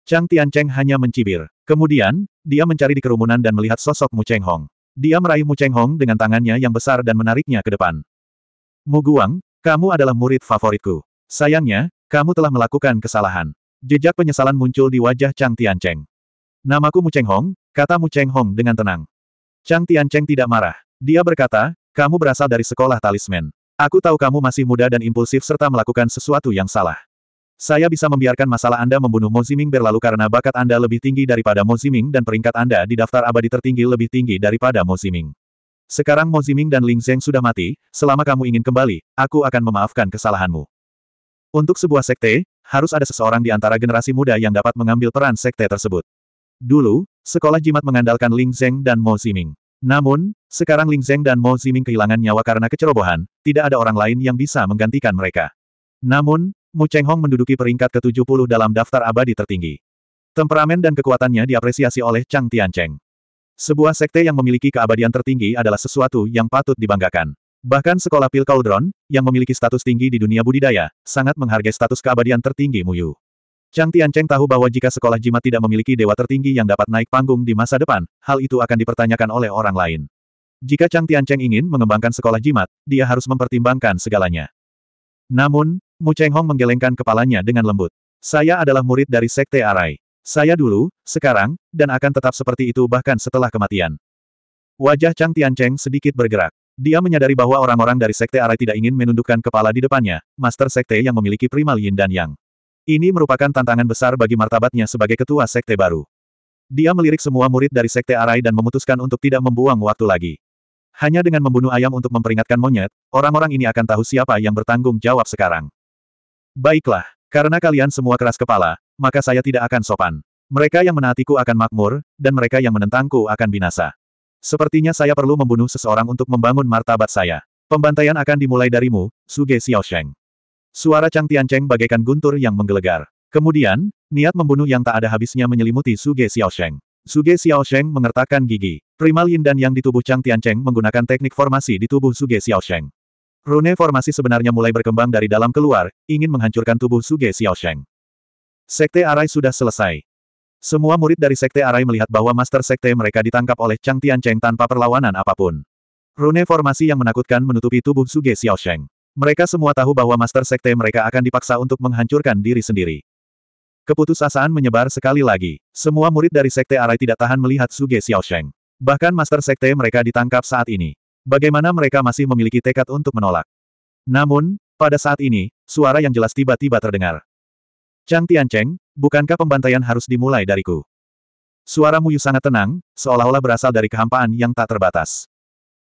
Chang Tiancheng hanya mencibir. Kemudian, dia mencari di kerumunan dan melihat sosok Mu Cheng Hong. Dia meraih Mu Cheng Hong dengan tangannya yang besar dan menariknya ke depan. Mu Guang, kamu adalah murid favoritku. Sayangnya, kamu telah melakukan kesalahan. Jejak penyesalan muncul di wajah Chang Tiancheng. Namaku Mu Cheng Hong, kata Mu Cheng Hong dengan tenang. Chang Tiancheng tidak marah. Dia berkata, kamu berasal dari sekolah talisman. Aku tahu kamu masih muda dan impulsif serta melakukan sesuatu yang salah. Saya bisa membiarkan masalah Anda membunuh Mo Ziming berlalu karena bakat Anda lebih tinggi daripada Mo Ziming dan peringkat Anda di daftar abadi tertinggi lebih tinggi daripada Mo Ziming. Sekarang Mo Ziming dan Ling Zeng sudah mati, selama kamu ingin kembali, aku akan memaafkan kesalahanmu. Untuk sebuah sekte, harus ada seseorang di antara generasi muda yang dapat mengambil peran sekte tersebut. Dulu, Sekolah jimat mengandalkan Ling Zeng dan Mo Ziming. Namun, sekarang Ling Zeng dan Mo Ziming kehilangan nyawa karena kecerobohan, tidak ada orang lain yang bisa menggantikan mereka. Namun, Mu Cheng Hong menduduki peringkat ke-70 dalam daftar abadi tertinggi. Temperamen dan kekuatannya diapresiasi oleh Chang Tiancheng. Sebuah sekte yang memiliki keabadian tertinggi adalah sesuatu yang patut dibanggakan. Bahkan sekolah Pil Cauldron, yang memiliki status tinggi di dunia budidaya, sangat menghargai status keabadian tertinggi Mu Yu. Chang Tiancheng tahu bahwa jika sekolah jimat tidak memiliki dewa tertinggi yang dapat naik panggung di masa depan, hal itu akan dipertanyakan oleh orang lain. Jika Chang Tiancheng ingin mengembangkan sekolah jimat, dia harus mempertimbangkan segalanya. Namun, Mu Cheng Hong menggelengkan kepalanya dengan lembut. Saya adalah murid dari Sekte Arai. Saya dulu, sekarang, dan akan tetap seperti itu bahkan setelah kematian. Wajah Chang Tiancheng sedikit bergerak. Dia menyadari bahwa orang-orang dari Sekte Arai tidak ingin menundukkan kepala di depannya, Master Sekte yang memiliki Primal Yin dan Yang. Ini merupakan tantangan besar bagi martabatnya sebagai ketua sekte baru. Dia melirik semua murid dari sekte Arai dan memutuskan untuk tidak membuang waktu lagi. Hanya dengan membunuh ayam untuk memperingatkan monyet, orang-orang ini akan tahu siapa yang bertanggung jawab sekarang. Baiklah, karena kalian semua keras kepala, maka saya tidak akan sopan. Mereka yang menaatiku akan makmur, dan mereka yang menentangku akan binasa. Sepertinya saya perlu membunuh seseorang untuk membangun martabat saya. Pembantaian akan dimulai darimu, Suge Xiaosheng. Suara Chang Tiancheng bagaikan guntur yang menggelegar. Kemudian, niat membunuh yang tak ada habisnya menyelimuti Suge Xiaosheng. Suge Xiaosheng mengertakkan gigi. Primal Yin dan Yang di tubuh Chang Tiancheng menggunakan teknik formasi di tubuh Suge Xiaosheng. Rune formasi sebenarnya mulai berkembang dari dalam keluar, ingin menghancurkan tubuh Suge Xiaosheng. Sekte Arai sudah selesai. Semua murid dari Sekte Arai melihat bahwa Master Sekte mereka ditangkap oleh Chang Tiancheng tanpa perlawanan apapun. Rune formasi yang menakutkan menutupi tubuh Suge Xiaosheng. Mereka semua tahu bahwa Master Sekte mereka akan dipaksa untuk menghancurkan diri sendiri. Keputusasaan menyebar sekali lagi. Semua murid dari Sekte Arai tidak tahan melihat Suge Sheng. Bahkan Master Sekte mereka ditangkap saat ini. Bagaimana mereka masih memiliki tekad untuk menolak? Namun, pada saat ini, suara yang jelas tiba-tiba terdengar. Chang Cheng, bukankah pembantaian harus dimulai dariku? Suara Muyu sangat tenang, seolah-olah berasal dari kehampaan yang tak terbatas.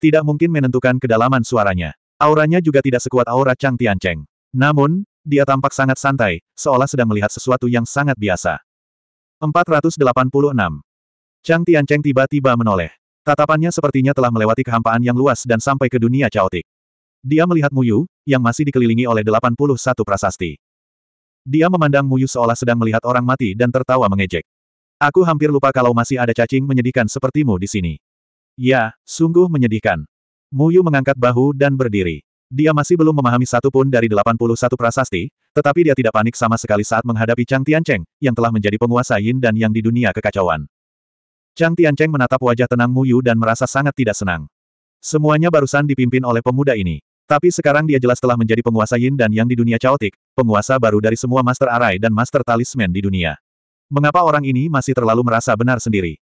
Tidak mungkin menentukan kedalaman suaranya. Auranya juga tidak sekuat aura Chang Tiancheng. Namun, dia tampak sangat santai, seolah sedang melihat sesuatu yang sangat biasa. 486. Chang Tiancheng tiba-tiba menoleh. Tatapannya sepertinya telah melewati kehampaan yang luas dan sampai ke dunia caotik. Dia melihat Muyu, yang masih dikelilingi oleh 81 prasasti. Dia memandang Muyu seolah sedang melihat orang mati dan tertawa mengejek. Aku hampir lupa kalau masih ada cacing menyedihkan sepertimu di sini. Ya, sungguh menyedihkan. Muyu mengangkat bahu dan berdiri. Dia masih belum memahami satu pun dari 81 prasasti, tetapi dia tidak panik sama sekali saat menghadapi Chang Cheng, yang telah menjadi penguasa Yin dan Yang di dunia kekacauan. Chang Cheng menatap wajah tenang Muyu dan merasa sangat tidak senang. Semuanya barusan dipimpin oleh pemuda ini. Tapi sekarang dia jelas telah menjadi penguasa Yin dan Yang di dunia caotik, penguasa baru dari semua Master Arai dan Master Talisman di dunia. Mengapa orang ini masih terlalu merasa benar sendiri?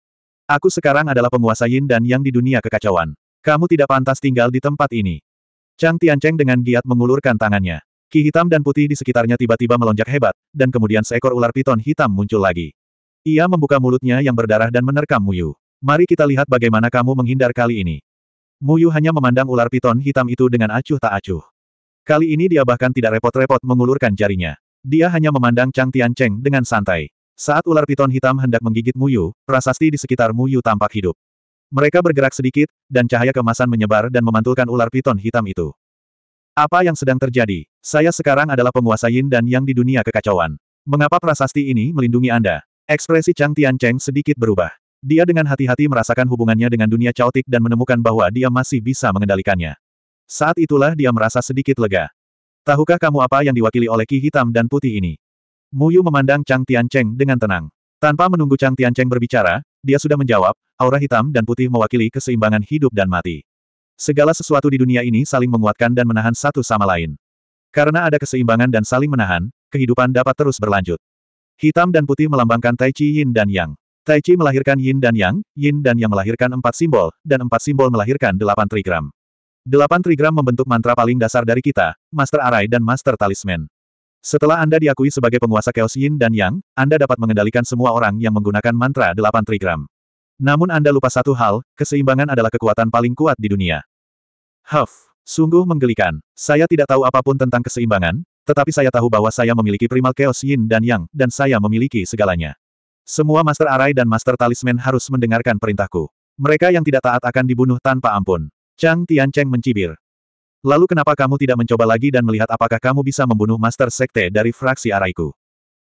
Aku sekarang adalah penguasa Yin dan Yang di dunia kekacauan. Kamu tidak pantas tinggal di tempat ini. Chang Tiancheng dengan giat mengulurkan tangannya. Ki hitam dan putih di sekitarnya tiba-tiba melonjak hebat, dan kemudian seekor ular piton hitam muncul lagi. Ia membuka mulutnya yang berdarah dan menerkam Muyu. Mari kita lihat bagaimana kamu menghindar kali ini. Muyu hanya memandang ular piton hitam itu dengan acuh tak acuh. Kali ini dia bahkan tidak repot-repot mengulurkan jarinya. Dia hanya memandang Chang Tiancheng dengan santai. Saat ular piton hitam hendak menggigit Muyu, prasasti di sekitar Muyu tampak hidup. Mereka bergerak sedikit, dan cahaya kemasan menyebar dan memantulkan ular piton hitam itu. Apa yang sedang terjadi? Saya sekarang adalah penguasa Yin dan Yang di dunia kekacauan. Mengapa prasasti ini melindungi Anda? Ekspresi Chang Tian Cheng sedikit berubah. Dia dengan hati-hati merasakan hubungannya dengan dunia caotik dan menemukan bahwa dia masih bisa mengendalikannya. Saat itulah dia merasa sedikit lega. Tahukah kamu apa yang diwakili oleh ki hitam dan putih ini? Muyu memandang Chang Tian Cheng dengan tenang. Tanpa menunggu Chang Tiancheng berbicara, dia sudah menjawab, aura hitam dan putih mewakili keseimbangan hidup dan mati. Segala sesuatu di dunia ini saling menguatkan dan menahan satu sama lain. Karena ada keseimbangan dan saling menahan, kehidupan dapat terus berlanjut. Hitam dan putih melambangkan Tai Chi Yin dan Yang. Tai Chi melahirkan Yin dan Yang, Yin dan Yang melahirkan empat simbol, dan empat simbol melahirkan delapan trigram. Delapan trigram membentuk mantra paling dasar dari kita, Master Arai dan Master Talisman. Setelah Anda diakui sebagai penguasa Chaos Yin dan Yang, Anda dapat mengendalikan semua orang yang menggunakan mantra delapan trigram. Namun Anda lupa satu hal, keseimbangan adalah kekuatan paling kuat di dunia. Huff, sungguh menggelikan. Saya tidak tahu apapun tentang keseimbangan, tetapi saya tahu bahwa saya memiliki primal Chaos Yin dan Yang, dan saya memiliki segalanya. Semua Master Arai dan Master Talisman harus mendengarkan perintahku. Mereka yang tidak taat akan dibunuh tanpa ampun. Chang Tian Cheng mencibir. Lalu kenapa kamu tidak mencoba lagi dan melihat apakah kamu bisa membunuh Master Sekte dari fraksi Araiku?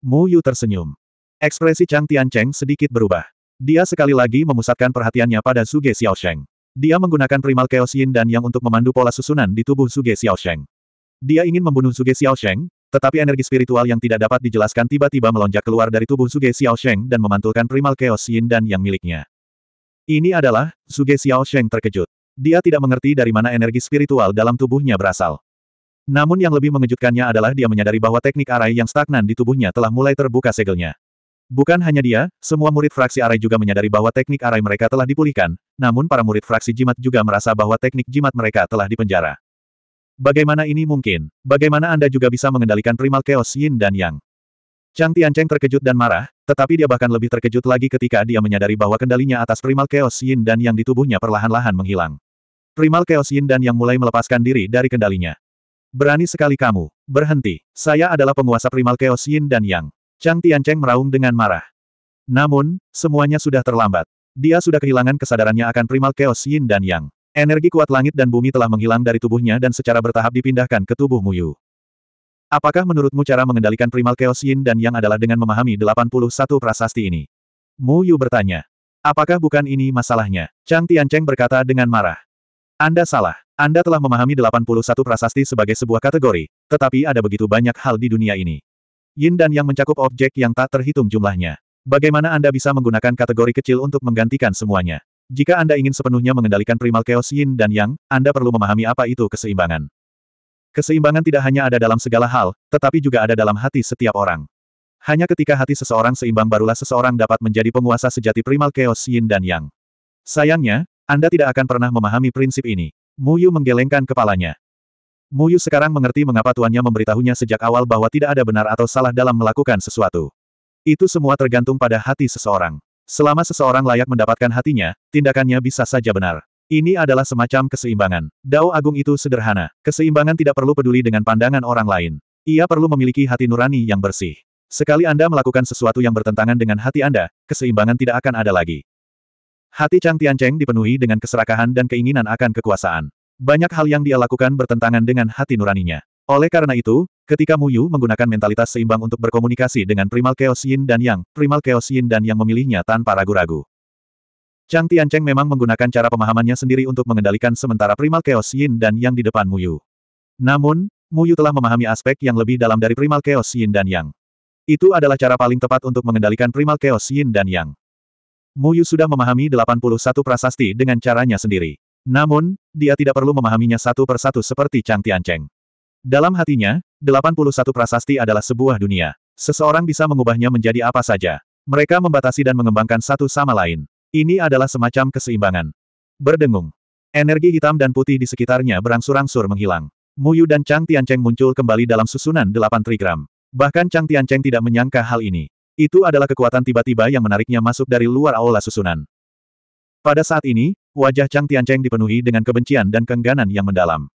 Mu Yu tersenyum. Ekspresi Chang Tiancheng sedikit berubah. Dia sekali lagi memusatkan perhatiannya pada Suge Sheng. Dia menggunakan primal chaos yin dan yang untuk memandu pola susunan di tubuh Suge Sheng. Dia ingin membunuh Suge Sheng, tetapi energi spiritual yang tidak dapat dijelaskan tiba-tiba melonjak keluar dari tubuh Suge Sheng dan memantulkan primal chaos yin dan yang miliknya. Ini adalah, Suge Sheng terkejut. Dia tidak mengerti dari mana energi spiritual dalam tubuhnya berasal. Namun yang lebih mengejutkannya adalah dia menyadari bahwa teknik arai yang stagnan di tubuhnya telah mulai terbuka segelnya. Bukan hanya dia, semua murid fraksi arai juga menyadari bahwa teknik arai mereka telah dipulihkan, namun para murid fraksi jimat juga merasa bahwa teknik jimat mereka telah dipenjara. Bagaimana ini mungkin? Bagaimana Anda juga bisa mengendalikan primal chaos yin dan yang? Chang Tiancheng terkejut dan marah, tetapi dia bahkan lebih terkejut lagi ketika dia menyadari bahwa kendalinya atas primal chaos yin dan yang di tubuhnya perlahan-lahan menghilang. Primal Chaos Yin dan yang mulai melepaskan diri dari kendalinya. Berani sekali kamu. Berhenti. Saya adalah penguasa Primal Chaos Yin dan Yang. Chang Tiancheng meraung dengan marah. Namun, semuanya sudah terlambat. Dia sudah kehilangan kesadarannya akan Primal Chaos Yin dan Yang. Energi kuat langit dan bumi telah menghilang dari tubuhnya dan secara bertahap dipindahkan ke tubuh Muyu. Apakah menurutmu cara mengendalikan Primal Chaos Yin dan Yang adalah dengan memahami 81 prasasti ini? Mu Yu bertanya. Apakah bukan ini masalahnya? Chang Tiancheng berkata dengan marah. Anda salah. Anda telah memahami 81 prasasti sebagai sebuah kategori, tetapi ada begitu banyak hal di dunia ini. Yin dan yang mencakup objek yang tak terhitung jumlahnya. Bagaimana Anda bisa menggunakan kategori kecil untuk menggantikan semuanya? Jika Anda ingin sepenuhnya mengendalikan primal chaos Yin dan Yang, Anda perlu memahami apa itu keseimbangan. Keseimbangan tidak hanya ada dalam segala hal, tetapi juga ada dalam hati setiap orang. Hanya ketika hati seseorang seimbang barulah seseorang dapat menjadi penguasa sejati primal chaos Yin dan Yang. Sayangnya, anda tidak akan pernah memahami prinsip ini. Muyu menggelengkan kepalanya. Muyu sekarang mengerti mengapa tuannya memberitahunya sejak awal bahwa tidak ada benar atau salah dalam melakukan sesuatu. Itu semua tergantung pada hati seseorang. Selama seseorang layak mendapatkan hatinya, tindakannya bisa saja benar. Ini adalah semacam keseimbangan. Dao Agung itu sederhana. Keseimbangan tidak perlu peduli dengan pandangan orang lain. Ia perlu memiliki hati nurani yang bersih. Sekali Anda melakukan sesuatu yang bertentangan dengan hati Anda, keseimbangan tidak akan ada lagi. Hati Chang Tiancheng dipenuhi dengan keserakahan dan keinginan akan kekuasaan. Banyak hal yang dia lakukan bertentangan dengan hati nuraninya. Oleh karena itu, ketika Mu Yu menggunakan mentalitas seimbang untuk berkomunikasi dengan Primal Chaos Yin dan Yang, Primal Chaos Yin dan Yang memilihnya tanpa ragu-ragu. Chang Tiancheng memang menggunakan cara pemahamannya sendiri untuk mengendalikan sementara Primal Chaos Yin dan Yang di depan Mu Yu. Namun, Mu Yu telah memahami aspek yang lebih dalam dari Primal Chaos Yin dan Yang. Itu adalah cara paling tepat untuk mengendalikan Primal Chaos Yin dan Yang. Muyu sudah memahami 81 prasasti dengan caranya sendiri. Namun, dia tidak perlu memahaminya satu persatu seperti Chang Tiancheng. Dalam hatinya, 81 prasasti adalah sebuah dunia. Seseorang bisa mengubahnya menjadi apa saja. Mereka membatasi dan mengembangkan satu sama lain. Ini adalah semacam keseimbangan. Berdengung. Energi hitam dan putih di sekitarnya berangsur-angsur menghilang. Muyu dan Chang Tiancheng muncul kembali dalam susunan delapan trigram. Bahkan Chang Tiancheng tidak menyangka hal ini. Itu adalah kekuatan tiba-tiba yang menariknya masuk dari luar aula susunan. Pada saat ini, wajah Chang Tiancheng dipenuhi dengan kebencian dan kengganan yang mendalam.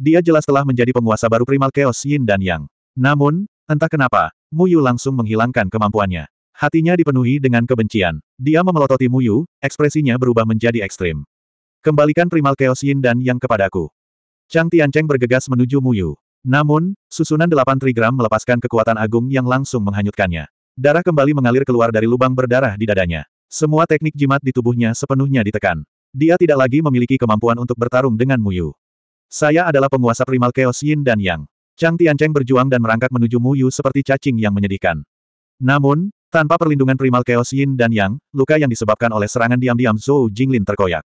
Dia jelas telah menjadi penguasa baru primal Chaos Yin dan Yang. Namun, entah kenapa, Mu Yu langsung menghilangkan kemampuannya. Hatinya dipenuhi dengan kebencian. Dia memelototi Mu Yu, ekspresinya berubah menjadi ekstrim. Kembalikan primal Chaos Yin dan Yang kepadaku. Chang Tiancheng bergegas menuju Mu Yu. Namun, susunan delapan trigram melepaskan kekuatan agung yang langsung menghanyutkannya. Darah kembali mengalir keluar dari lubang berdarah di dadanya. Semua teknik jimat di tubuhnya sepenuhnya ditekan. Dia tidak lagi memiliki kemampuan untuk bertarung dengan Muyu. Saya adalah penguasa primal Chaos Yin dan Yang. Chang Tiancheng berjuang dan merangkak menuju Mu Yu seperti cacing yang menyedihkan. Namun, tanpa perlindungan primal Chaos Yin dan Yang, luka yang disebabkan oleh serangan diam-diam Zhou Jinglin terkoyak.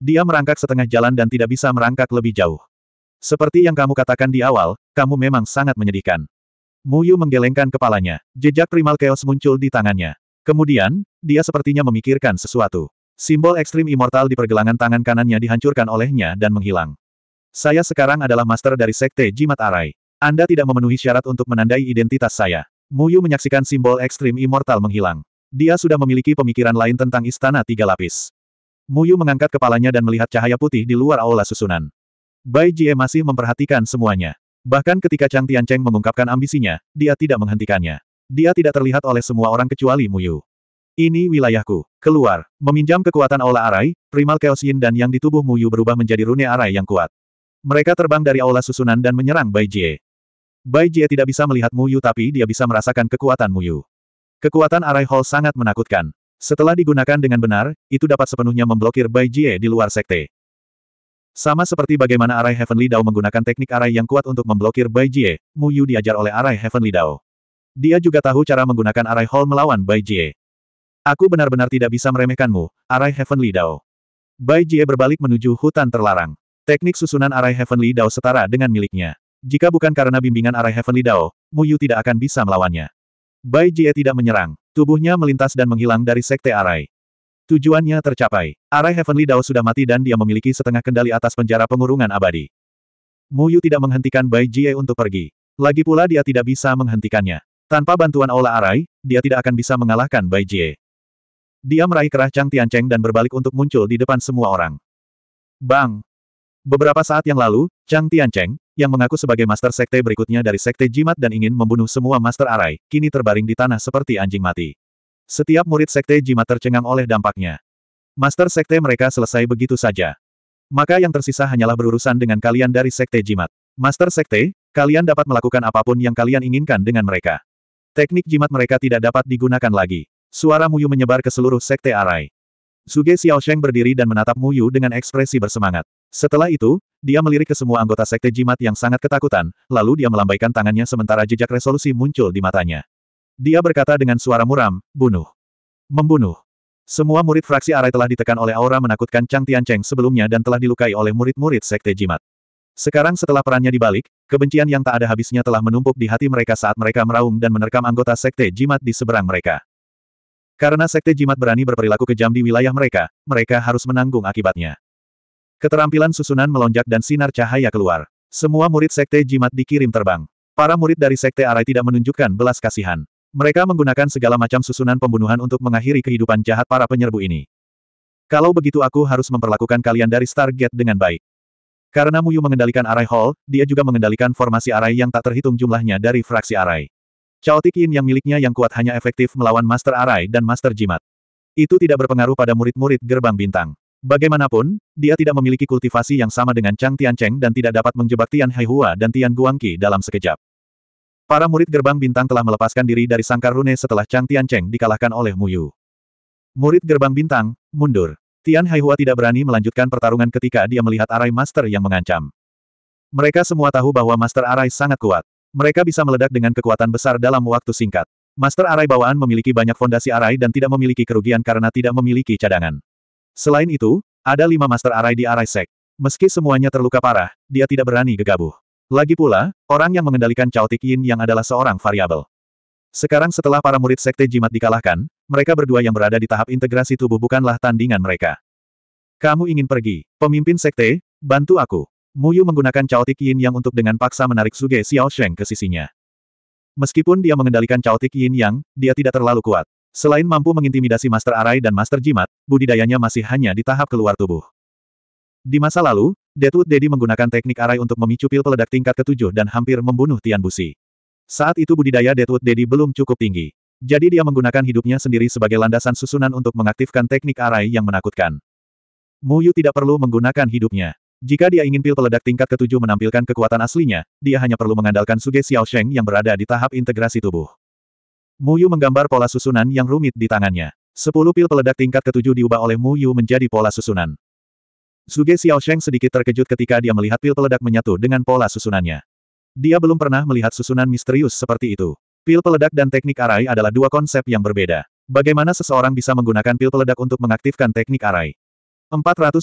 Dia merangkak setengah jalan dan tidak bisa merangkak lebih jauh. Seperti yang kamu katakan di awal, kamu memang sangat menyedihkan. Muyu menggelengkan kepalanya. Jejak primal chaos muncul di tangannya. Kemudian, dia sepertinya memikirkan sesuatu. Simbol ekstrim immortal di pergelangan tangan kanannya dihancurkan olehnya dan menghilang. Saya sekarang adalah master dari Sekte Jimat Arai. Anda tidak memenuhi syarat untuk menandai identitas saya. Muyu menyaksikan simbol ekstrim immortal menghilang. Dia sudah memiliki pemikiran lain tentang istana tiga lapis. Muyu mengangkat kepalanya dan melihat cahaya putih di luar aula susunan. Bai Jie masih memperhatikan semuanya. Bahkan ketika Chang Tiancheng mengungkapkan ambisinya, dia tidak menghentikannya. Dia tidak terlihat oleh semua orang kecuali Mu Yu. Ini wilayahku. Keluar. Meminjam kekuatan Aula Arai, Primal Chaos Yin dan yang di tubuh Mu Yu berubah menjadi rune Arai yang kuat. Mereka terbang dari Aula Susunan dan menyerang Bai Jie. Bai Jie tidak bisa melihat Mu Yu, tapi dia bisa merasakan kekuatan Mu Yu. Kekuatan Arai Hall sangat menakutkan. Setelah digunakan dengan benar, itu dapat sepenuhnya memblokir Bai Jie di luar sekte. Sama seperti bagaimana Arai Heavenly Dao menggunakan teknik Arai yang kuat untuk memblokir Bai Jie, Mu Yu diajar oleh Arai Heavenly Dao. Dia juga tahu cara menggunakan Arai Hall melawan Bai Jie. Aku benar-benar tidak bisa meremehkanmu, Arai Heavenly Dao. Bai Jie berbalik menuju hutan terlarang. Teknik susunan Arai Heavenly Dao setara dengan miliknya. Jika bukan karena bimbingan Arai Heavenly Dao, Mu Yu tidak akan bisa melawannya. Bai Jie tidak menyerang. Tubuhnya melintas dan menghilang dari sekte Arai. Tujuannya tercapai. Arai Heavenly Dao sudah mati dan dia memiliki setengah kendali atas penjara pengurungan abadi. Mu Yu tidak menghentikan Bai Jie untuk pergi. Lagi pula dia tidak bisa menghentikannya. Tanpa bantuan Aula Arai, dia tidak akan bisa mengalahkan Bai Jie. Dia meraih kerah Chang Tiancheng dan berbalik untuk muncul di depan semua orang. Bang! Beberapa saat yang lalu, Chang Tiancheng, yang mengaku sebagai master sekte berikutnya dari sekte jimat dan ingin membunuh semua master Arai, kini terbaring di tanah seperti anjing mati. Setiap murid sekte Jimat tercengang oleh dampaknya. Master sekte mereka selesai begitu saja. Maka yang tersisa hanyalah berurusan dengan kalian dari sekte jimat. Master sekte, kalian dapat melakukan apapun yang kalian inginkan dengan mereka. Teknik jimat mereka tidak dapat digunakan lagi. Suara Muyu menyebar ke seluruh sekte Arai. Suge Sheng berdiri dan menatap Muyu dengan ekspresi bersemangat. Setelah itu, dia melirik ke semua anggota sekte jimat yang sangat ketakutan, lalu dia melambaikan tangannya sementara jejak resolusi muncul di matanya. Dia berkata dengan suara muram, bunuh. Membunuh. Semua murid fraksi arai telah ditekan oleh aura menakutkan Chang Tiancheng sebelumnya dan telah dilukai oleh murid-murid sekte jimat. Sekarang setelah perannya dibalik, kebencian yang tak ada habisnya telah menumpuk di hati mereka saat mereka meraung dan menerkam anggota sekte jimat di seberang mereka. Karena sekte jimat berani berperilaku kejam di wilayah mereka, mereka harus menanggung akibatnya. Keterampilan susunan melonjak dan sinar cahaya keluar. Semua murid sekte jimat dikirim terbang. Para murid dari sekte arai tidak menunjukkan belas kasihan. Mereka menggunakan segala macam susunan pembunuhan untuk mengakhiri kehidupan jahat para penyerbu ini. Kalau begitu aku harus memperlakukan kalian dari Stargate dengan baik. Karena Muyu mengendalikan arai hall, dia juga mengendalikan formasi arai yang tak terhitung jumlahnya dari fraksi arai. Chaotic Yin yang miliknya yang kuat hanya efektif melawan Master Arai dan Master Jimat. Itu tidak berpengaruh pada murid-murid gerbang bintang. Bagaimanapun, dia tidak memiliki kultivasi yang sama dengan Chang Tiancheng dan tidak dapat menjebak Tian Haihua dan Tian Guangqi dalam sekejap. Para murid gerbang bintang telah melepaskan diri dari sangkar rune setelah Chang Tiancheng dikalahkan oleh Muyu. Murid gerbang bintang, mundur. Tian Haihua tidak berani melanjutkan pertarungan ketika dia melihat arai master yang mengancam. Mereka semua tahu bahwa master arai sangat kuat. Mereka bisa meledak dengan kekuatan besar dalam waktu singkat. Master arai bawaan memiliki banyak fondasi arai dan tidak memiliki kerugian karena tidak memiliki cadangan. Selain itu, ada lima master arai di arai sek. Meski semuanya terluka parah, dia tidak berani gegabah. Lagi pula, orang yang mengendalikan Chaotic Yin yang adalah seorang variabel. Sekarang setelah para murid Sekte Jimat dikalahkan, mereka berdua yang berada di tahap integrasi tubuh bukanlah tandingan mereka. Kamu ingin pergi, pemimpin Sekte, bantu aku. Muyu menggunakan Chaotic Yin yang untuk dengan paksa menarik Suge Xiao Sheng ke sisinya. Meskipun dia mengendalikan Chaotic Yin Yang, dia tidak terlalu kuat. Selain mampu mengintimidasi Master Arai dan Master Jimat, budidayanya masih hanya di tahap keluar tubuh. Di masa lalu, Deadwood Dedi menggunakan teknik arai untuk memicu pil peledak tingkat ketujuh dan hampir membunuh Tian Busi. Saat itu budidaya Deadwood Dedi belum cukup tinggi. Jadi dia menggunakan hidupnya sendiri sebagai landasan susunan untuk mengaktifkan teknik arai yang menakutkan. Mu Yu tidak perlu menggunakan hidupnya. Jika dia ingin pil peledak tingkat ketujuh menampilkan kekuatan aslinya, dia hanya perlu mengandalkan Suge Xiao Sheng yang berada di tahap integrasi tubuh. Mu Yu menggambar pola susunan yang rumit di tangannya. Sepuluh pil peledak tingkat ketujuh diubah oleh Mu Yu menjadi pola susunan. Zuge Sheng sedikit terkejut ketika dia melihat pil peledak menyatu dengan pola susunannya. Dia belum pernah melihat susunan misterius seperti itu. Pil peledak dan teknik arai adalah dua konsep yang berbeda. Bagaimana seseorang bisa menggunakan pil peledak untuk mengaktifkan teknik arai? 487.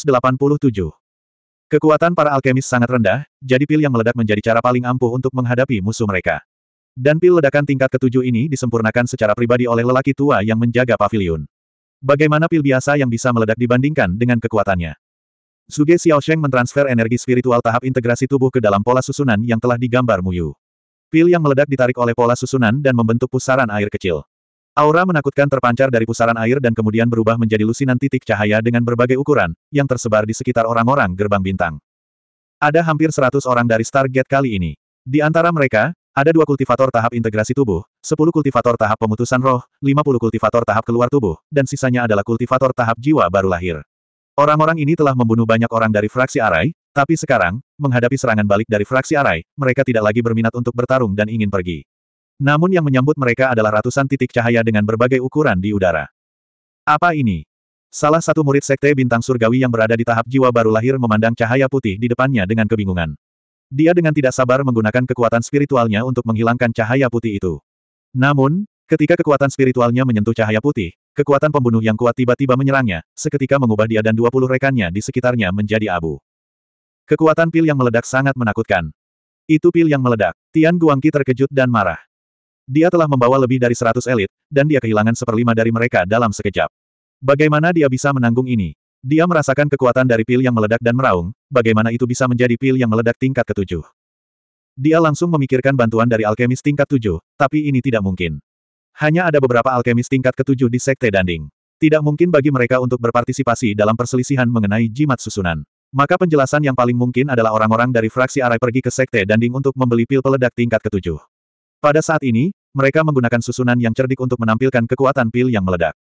Kekuatan para alkemis sangat rendah, jadi pil yang meledak menjadi cara paling ampuh untuk menghadapi musuh mereka. Dan pil ledakan tingkat ketujuh ini disempurnakan secara pribadi oleh lelaki tua yang menjaga pavilion. Bagaimana pil biasa yang bisa meledak dibandingkan dengan kekuatannya? Suge Xiao Sheng mentransfer energi spiritual tahap integrasi tubuh ke dalam pola susunan yang telah digambar Muyu. Pil yang meledak ditarik oleh pola susunan dan membentuk pusaran air kecil. Aura menakutkan terpancar dari pusaran air dan kemudian berubah menjadi lusinan titik cahaya dengan berbagai ukuran, yang tersebar di sekitar orang-orang gerbang bintang. Ada hampir 100 orang dari Stargate kali ini. Di antara mereka, ada dua kultivator tahap integrasi tubuh, 10 kultivator tahap pemutusan roh, 50 kultivator tahap keluar tubuh, dan sisanya adalah kultivator tahap jiwa baru lahir. Orang-orang ini telah membunuh banyak orang dari fraksi Arai, tapi sekarang, menghadapi serangan balik dari fraksi Arai, mereka tidak lagi berminat untuk bertarung dan ingin pergi. Namun yang menyambut mereka adalah ratusan titik cahaya dengan berbagai ukuran di udara. Apa ini? Salah satu murid Sekte Bintang Surgawi yang berada di tahap jiwa baru lahir memandang cahaya putih di depannya dengan kebingungan. Dia dengan tidak sabar menggunakan kekuatan spiritualnya untuk menghilangkan cahaya putih itu. Namun, ketika kekuatan spiritualnya menyentuh cahaya putih, Kekuatan pembunuh yang kuat tiba-tiba menyerangnya, seketika mengubah dia dan 20 rekannya di sekitarnya menjadi abu. Kekuatan pil yang meledak sangat menakutkan. Itu pil yang meledak. Tian Guangqi terkejut dan marah. Dia telah membawa lebih dari 100 elit, dan dia kehilangan seperlima dari mereka dalam sekejap. Bagaimana dia bisa menanggung ini? Dia merasakan kekuatan dari pil yang meledak dan meraung, bagaimana itu bisa menjadi pil yang meledak tingkat ketujuh. Dia langsung memikirkan bantuan dari alkemis tingkat tujuh, tapi ini tidak mungkin. Hanya ada beberapa alkemis tingkat ketujuh di Sekte Danding. Tidak mungkin bagi mereka untuk berpartisipasi dalam perselisihan mengenai jimat susunan. Maka penjelasan yang paling mungkin adalah orang-orang dari fraksi Arai pergi ke Sekte Danding untuk membeli pil peledak tingkat ketujuh. Pada saat ini, mereka menggunakan susunan yang cerdik untuk menampilkan kekuatan pil yang meledak.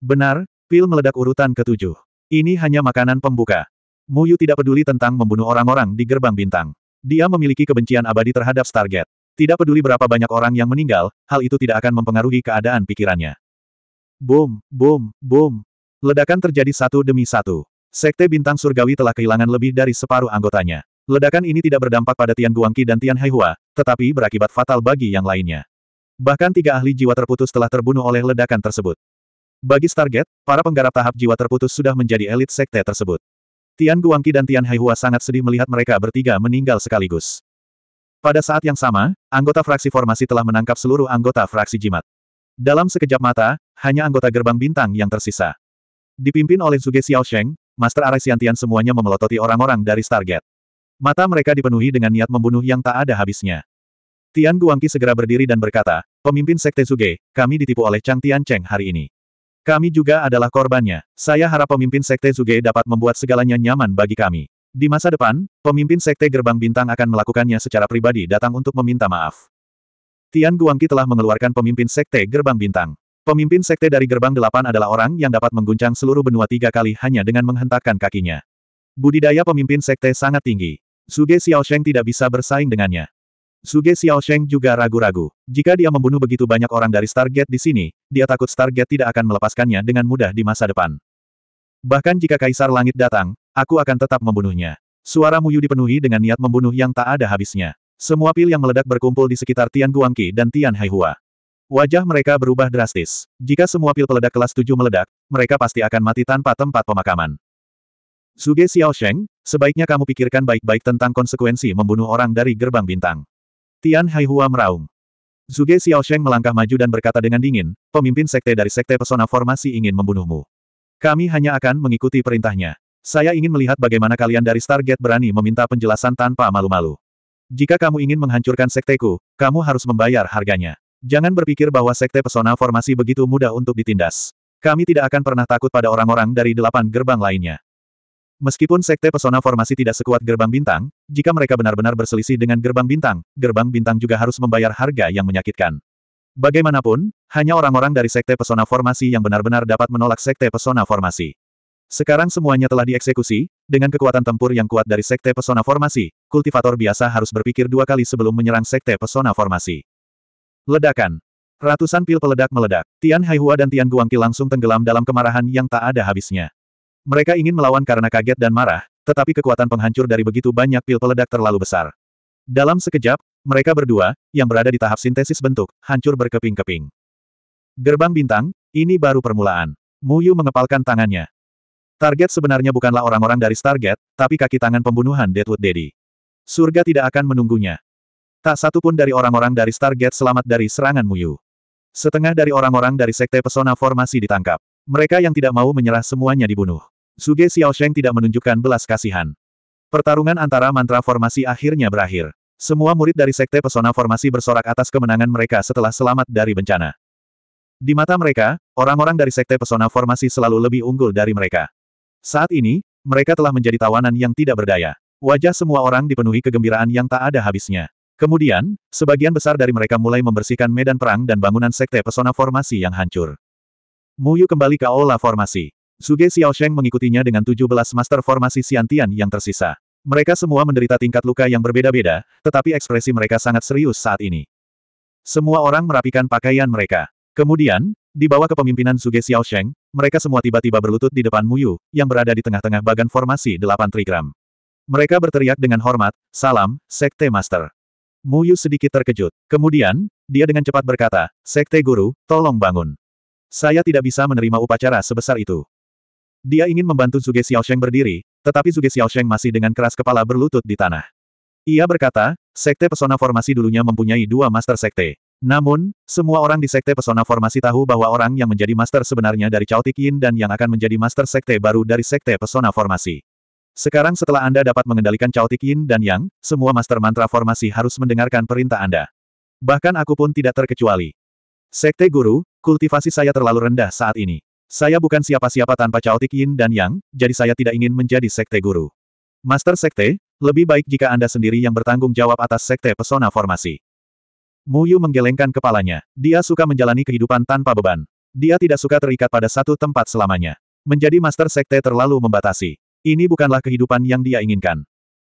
Benar, pil meledak urutan ketujuh. Ini hanya makanan pembuka. Muyu tidak peduli tentang membunuh orang-orang di gerbang bintang. Dia memiliki kebencian abadi terhadap Stargate. Tidak peduli berapa banyak orang yang meninggal, hal itu tidak akan mempengaruhi keadaan pikirannya. Boom, boom, boom. Ledakan terjadi satu demi satu. Sekte Bintang Surgawi telah kehilangan lebih dari separuh anggotanya. Ledakan ini tidak berdampak pada Tian Guangqi dan Tian Haihua, tetapi berakibat fatal bagi yang lainnya. Bahkan tiga ahli jiwa terputus telah terbunuh oleh ledakan tersebut. Bagi Stargate, para penggarap tahap jiwa terputus sudah menjadi elit sekte tersebut. Tian Guangqi dan Tian Haihua sangat sedih melihat mereka bertiga meninggal sekaligus. Pada saat yang sama, anggota fraksi formasi telah menangkap seluruh anggota fraksi jimat. Dalam sekejap mata, hanya anggota gerbang bintang yang tersisa. Dipimpin oleh Suge Xiaosheng, Master Arai Xiantian semuanya memelototi orang-orang dari Stargate. Mata mereka dipenuhi dengan niat membunuh yang tak ada habisnya. Tian Guangqi segera berdiri dan berkata, Pemimpin Sekte Suge, kami ditipu oleh Chang Tian Cheng hari ini. Kami juga adalah korbannya. Saya harap pemimpin Sekte Suge dapat membuat segalanya nyaman bagi kami. Di masa depan, pemimpin Sekte Gerbang Bintang akan melakukannya secara pribadi datang untuk meminta maaf. Tian Guangqi telah mengeluarkan pemimpin Sekte Gerbang Bintang. Pemimpin Sekte dari Gerbang Delapan adalah orang yang dapat mengguncang seluruh benua tiga kali hanya dengan menghentakkan kakinya. Budidaya pemimpin Sekte sangat tinggi. Suge Sheng tidak bisa bersaing dengannya. Suge Sheng juga ragu-ragu. Jika dia membunuh begitu banyak orang dari Stargate di sini, dia takut Stargate tidak akan melepaskannya dengan mudah di masa depan. Bahkan jika Kaisar Langit datang, Aku akan tetap membunuhnya. Suara Muyu dipenuhi dengan niat membunuh yang tak ada habisnya. Semua pil yang meledak berkumpul di sekitar Tian Guangqi dan Tian Haihua. Wajah mereka berubah drastis. Jika semua pil peledak kelas 7 meledak, mereka pasti akan mati tanpa tempat pemakaman. Suge Sheng, sebaiknya kamu pikirkan baik-baik tentang konsekuensi membunuh orang dari gerbang bintang. Tian Haihua meraung. Zuge Sheng melangkah maju dan berkata dengan dingin, pemimpin sekte dari sekte pesona formasi ingin membunuhmu. Kami hanya akan mengikuti perintahnya. Saya ingin melihat bagaimana kalian dari Stargate berani meminta penjelasan tanpa malu-malu. Jika kamu ingin menghancurkan sekteku, kamu harus membayar harganya. Jangan berpikir bahwa sekte pesona formasi begitu mudah untuk ditindas. Kami tidak akan pernah takut pada orang-orang dari delapan gerbang lainnya. Meskipun sekte pesona formasi tidak sekuat gerbang bintang, jika mereka benar-benar berselisih dengan gerbang bintang, gerbang bintang juga harus membayar harga yang menyakitkan. Bagaimanapun, hanya orang-orang dari sekte pesona formasi yang benar-benar dapat menolak sekte pesona formasi. Sekarang semuanya telah dieksekusi, dengan kekuatan tempur yang kuat dari Sekte Pesona Formasi, kultivator biasa harus berpikir dua kali sebelum menyerang Sekte Pesona Formasi. Ledakan. Ratusan pil peledak meledak, Tian Haihua dan Tian Guangqi langsung tenggelam dalam kemarahan yang tak ada habisnya. Mereka ingin melawan karena kaget dan marah, tetapi kekuatan penghancur dari begitu banyak pil peledak terlalu besar. Dalam sekejap, mereka berdua, yang berada di tahap sintesis bentuk, hancur berkeping-keping. Gerbang bintang, ini baru permulaan. Mu Yu mengepalkan tangannya. Target sebenarnya bukanlah orang-orang dari Stargate, tapi kaki tangan pembunuhan Deadwood Daddy. Surga tidak akan menunggunya. Tak satu pun dari orang-orang dari Stargate selamat dari serangan Muyu. Setengah dari orang-orang dari Sekte Pesona Formasi ditangkap. Mereka yang tidak mau menyerah semuanya dibunuh. Suge Sheng tidak menunjukkan belas kasihan. Pertarungan antara mantra formasi akhirnya berakhir. Semua murid dari Sekte Pesona Formasi bersorak atas kemenangan mereka setelah selamat dari bencana. Di mata mereka, orang-orang dari Sekte Pesona Formasi selalu lebih unggul dari mereka. Saat ini, mereka telah menjadi tawanan yang tidak berdaya. Wajah semua orang dipenuhi kegembiraan yang tak ada habisnya. Kemudian, sebagian besar dari mereka mulai membersihkan medan perang dan bangunan sekte pesona formasi yang hancur. Muyu kembali ke aula formasi. Xiao Sheng mengikutinya dengan 17 master formasi Xiantian yang tersisa. Mereka semua menderita tingkat luka yang berbeda-beda, tetapi ekspresi mereka sangat serius saat ini. Semua orang merapikan pakaian mereka. Kemudian, di bawah kepemimpinan Xiao Sheng mereka semua tiba-tiba berlutut di depan Muyu, yang berada di tengah-tengah bagan formasi delapan trigram. Mereka berteriak dengan hormat, salam, Sekte Master. Muyu sedikit terkejut. Kemudian, dia dengan cepat berkata, Sekte Guru, tolong bangun. Saya tidak bisa menerima upacara sebesar itu. Dia ingin membantu Zuge Sheng berdiri, tetapi Zuge Sheng masih dengan keras kepala berlutut di tanah. Ia berkata, Sekte Pesona Formasi dulunya mempunyai dua Master Sekte. Namun, semua orang di Sekte Pesona Formasi tahu bahwa orang yang menjadi master sebenarnya dari Chao Tikin dan yang akan menjadi master Sekte baru dari Sekte Pesona Formasi. Sekarang setelah Anda dapat mengendalikan Chao Tikin dan Yang, semua master mantra formasi harus mendengarkan perintah Anda. Bahkan aku pun tidak terkecuali. Sekte Guru, kultivasi saya terlalu rendah saat ini. Saya bukan siapa-siapa tanpa Chao Tikin dan Yang, jadi saya tidak ingin menjadi Sekte Guru. Master Sekte, lebih baik jika Anda sendiri yang bertanggung jawab atas Sekte Pesona Formasi. Muyu menggelengkan kepalanya. Dia suka menjalani kehidupan tanpa beban. Dia tidak suka terikat pada satu tempat selamanya. Menjadi master sekte terlalu membatasi. Ini bukanlah kehidupan yang dia inginkan.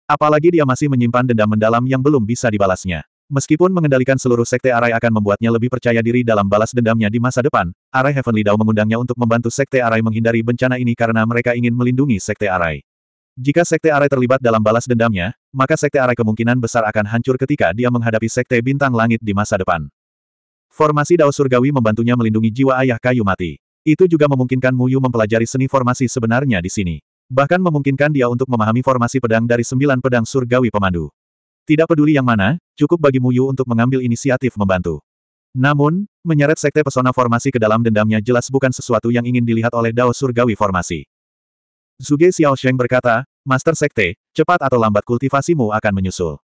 Apalagi dia masih menyimpan dendam mendalam yang belum bisa dibalasnya. Meskipun mengendalikan seluruh sekte Arai akan membuatnya lebih percaya diri dalam balas dendamnya di masa depan, Arai Heavenly Dao mengundangnya untuk membantu sekte Arai menghindari bencana ini karena mereka ingin melindungi sekte Arai. Jika Sekte Arai terlibat dalam balas dendamnya, maka Sekte Arai kemungkinan besar akan hancur ketika dia menghadapi Sekte Bintang Langit di masa depan. Formasi Dao Surgawi membantunya melindungi jiwa ayah kayu mati. Itu juga memungkinkan Muyu mempelajari seni formasi sebenarnya di sini. Bahkan memungkinkan dia untuk memahami formasi pedang dari sembilan pedang surgawi pemandu. Tidak peduli yang mana, cukup bagi Muyu untuk mengambil inisiatif membantu. Namun, menyeret sekte pesona formasi ke dalam dendamnya jelas bukan sesuatu yang ingin dilihat oleh Dao Surgawi formasi. Zuge Sheng berkata, Master Sekte, cepat atau lambat kultivasimu akan menyusul.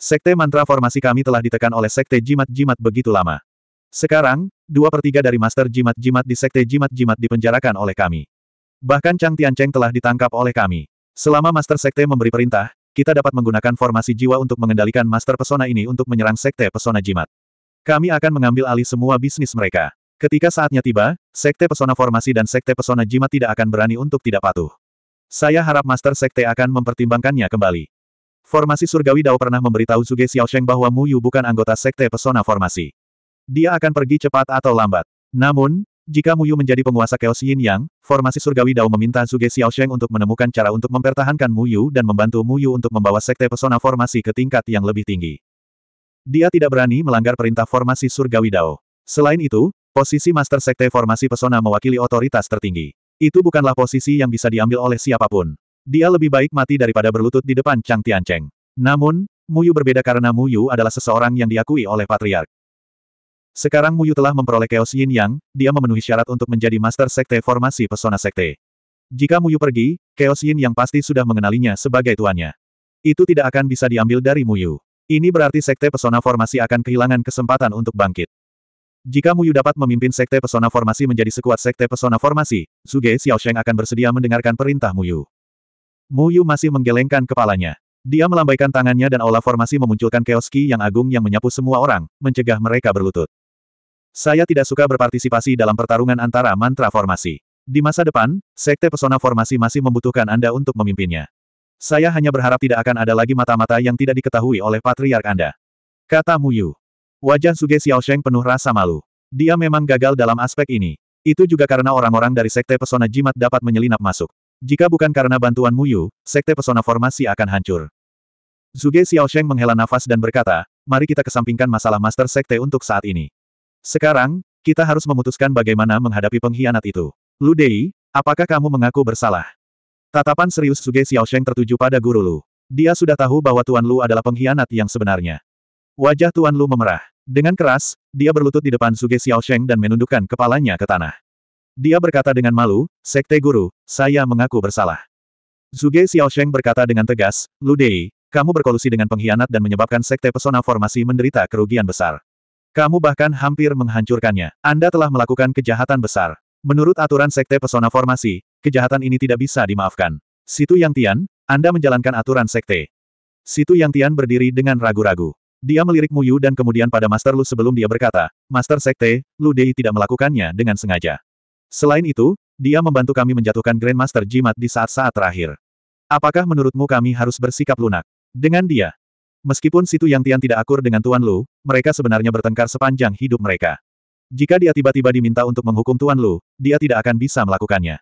Sekte mantra formasi kami telah ditekan oleh Sekte Jimat-Jimat begitu lama. Sekarang, dua per tiga dari Master Jimat-Jimat di Sekte Jimat-Jimat dipenjarakan oleh kami. Bahkan Chang Tiancheng telah ditangkap oleh kami. Selama Master Sekte memberi perintah, kita dapat menggunakan formasi jiwa untuk mengendalikan Master Pesona ini untuk menyerang Sekte Pesona Jimat. Kami akan mengambil alih semua bisnis mereka. Ketika saatnya tiba, Sekte Pesona Formasi dan Sekte Pesona Jimat tidak akan berani untuk tidak patuh. Saya harap Master Sekte akan mempertimbangkannya kembali. Formasi Surgawi Dao pernah memberitahu Xiao Xiaosheng bahwa Mu Yu bukan anggota Sekte Pesona Formasi. Dia akan pergi cepat atau lambat. Namun, jika Mu Yu menjadi penguasa Chaos Yin Yang, Formasi Surgawi Dao meminta Xiao Xiaosheng untuk menemukan cara untuk mempertahankan Mu Yu dan membantu Mu Yu untuk membawa Sekte Pesona Formasi ke tingkat yang lebih tinggi. Dia tidak berani melanggar perintah Formasi Surgawi Dao. Selain itu, posisi Master Sekte Formasi Pesona mewakili otoritas tertinggi. Itu bukanlah posisi yang bisa diambil oleh siapapun. Dia lebih baik mati daripada berlutut di depan Chang Tiancheng. Namun, Muyu berbeda karena Muyu adalah seseorang yang diakui oleh Patriark. Sekarang Muyu telah memperoleh Chaos Yin Yang, dia memenuhi syarat untuk menjadi Master Sekte Formasi Pesona Sekte. Jika Muyu pergi, Chaos Yin Yang pasti sudah mengenalinya sebagai tuannya. Itu tidak akan bisa diambil dari Muyu. Ini berarti Sekte Pesona Formasi akan kehilangan kesempatan untuk bangkit. Jika Mu Yu dapat memimpin Sekte Pesona Formasi menjadi sekuat Sekte Pesona Formasi, Suge Sheng akan bersedia mendengarkan perintah Mu Yu. Mu Yu masih menggelengkan kepalanya. Dia melambaikan tangannya dan aula formasi memunculkan chaos ki yang agung yang menyapu semua orang, mencegah mereka berlutut. Saya tidak suka berpartisipasi dalam pertarungan antara mantra formasi. Di masa depan, Sekte Pesona Formasi masih membutuhkan Anda untuk memimpinnya. Saya hanya berharap tidak akan ada lagi mata-mata yang tidak diketahui oleh Patriark Anda. Kata Mu Yu. Wajah Suge Sheng penuh rasa malu. Dia memang gagal dalam aspek ini. Itu juga karena orang-orang dari Sekte Pesona Jimat dapat menyelinap masuk. Jika bukan karena bantuan Muyu, Sekte Pesona Formasi akan hancur. Zuge Sheng menghela nafas dan berkata, mari kita kesampingkan masalah Master Sekte untuk saat ini. Sekarang, kita harus memutuskan bagaimana menghadapi pengkhianat itu. Lu Dei, apakah kamu mengaku bersalah? Tatapan serius Suge Sheng tertuju pada guru Lu. Dia sudah tahu bahwa Tuan Lu adalah pengkhianat yang sebenarnya. Wajah Tuan Lu memerah. Dengan keras, dia berlutut di depan Suge Sheng dan menundukkan kepalanya ke tanah. Dia berkata dengan malu, Sekte Guru, saya mengaku bersalah. Suge Sheng berkata dengan tegas, Lu Dei, kamu berkolusi dengan pengkhianat dan menyebabkan Sekte Pesona Formasi menderita kerugian besar. Kamu bahkan hampir menghancurkannya. Anda telah melakukan kejahatan besar. Menurut aturan Sekte Pesona Formasi, kejahatan ini tidak bisa dimaafkan. Situ Yang Tian, Anda menjalankan aturan Sekte. Situ Yang Tian berdiri dengan ragu-ragu. Dia melirik Muyu dan kemudian pada Master Lu sebelum dia berkata, Master Sekte, Lu Dei tidak melakukannya dengan sengaja. Selain itu, dia membantu kami menjatuhkan Grandmaster Jimat di saat-saat terakhir. Apakah menurutmu kami harus bersikap lunak? Dengan dia. Meskipun Situ Yang Tian tidak akur dengan Tuan Lu, mereka sebenarnya bertengkar sepanjang hidup mereka. Jika dia tiba-tiba diminta untuk menghukum Tuan Lu, dia tidak akan bisa melakukannya.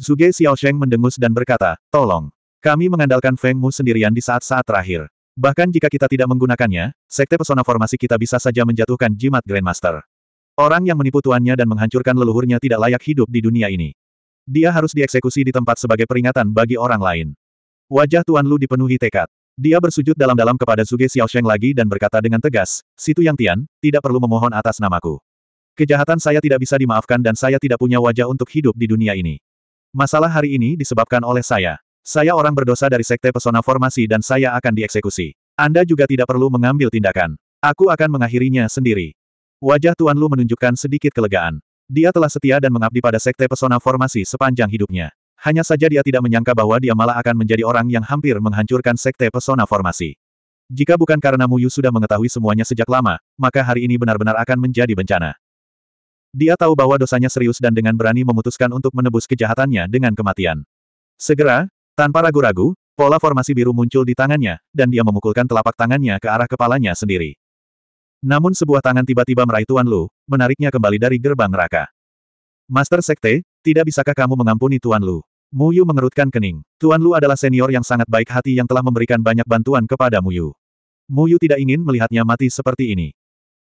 Zuge Xiaosheng mendengus dan berkata, Tolong. Kami mengandalkan Feng Mu sendirian di saat-saat terakhir. Bahkan jika kita tidak menggunakannya, sekte pesona formasi kita bisa saja menjatuhkan jimat Grandmaster. Orang yang menipu tuannya dan menghancurkan leluhurnya tidak layak hidup di dunia ini. Dia harus dieksekusi di tempat sebagai peringatan bagi orang lain. Wajah Tuan Lu dipenuhi tekad. Dia bersujud dalam-dalam kepada Zuge Sheng lagi dan berkata dengan tegas, Situ Yang Tian, tidak perlu memohon atas namaku. Kejahatan saya tidak bisa dimaafkan dan saya tidak punya wajah untuk hidup di dunia ini. Masalah hari ini disebabkan oleh saya. Saya orang berdosa dari Sekte Pesona Formasi dan saya akan dieksekusi. Anda juga tidak perlu mengambil tindakan. Aku akan mengakhirinya sendiri. Wajah Tuan Lu menunjukkan sedikit kelegaan. Dia telah setia dan mengabdi pada Sekte Pesona Formasi sepanjang hidupnya. Hanya saja dia tidak menyangka bahwa dia malah akan menjadi orang yang hampir menghancurkan Sekte Pesona Formasi. Jika bukan karena Muyu sudah mengetahui semuanya sejak lama, maka hari ini benar-benar akan menjadi bencana. Dia tahu bahwa dosanya serius dan dengan berani memutuskan untuk menebus kejahatannya dengan kematian. Segera, tanpa ragu-ragu, pola formasi biru muncul di tangannya, dan dia memukulkan telapak tangannya ke arah kepalanya sendiri. Namun sebuah tangan tiba-tiba meraih Tuan Lu, menariknya kembali dari gerbang neraka. Master Sekte, tidak bisakah kamu mengampuni Tuan Lu? Mu Yu mengerutkan kening. Tuan Lu adalah senior yang sangat baik hati yang telah memberikan banyak bantuan kepada Mu Yu. Mu Yu tidak ingin melihatnya mati seperti ini.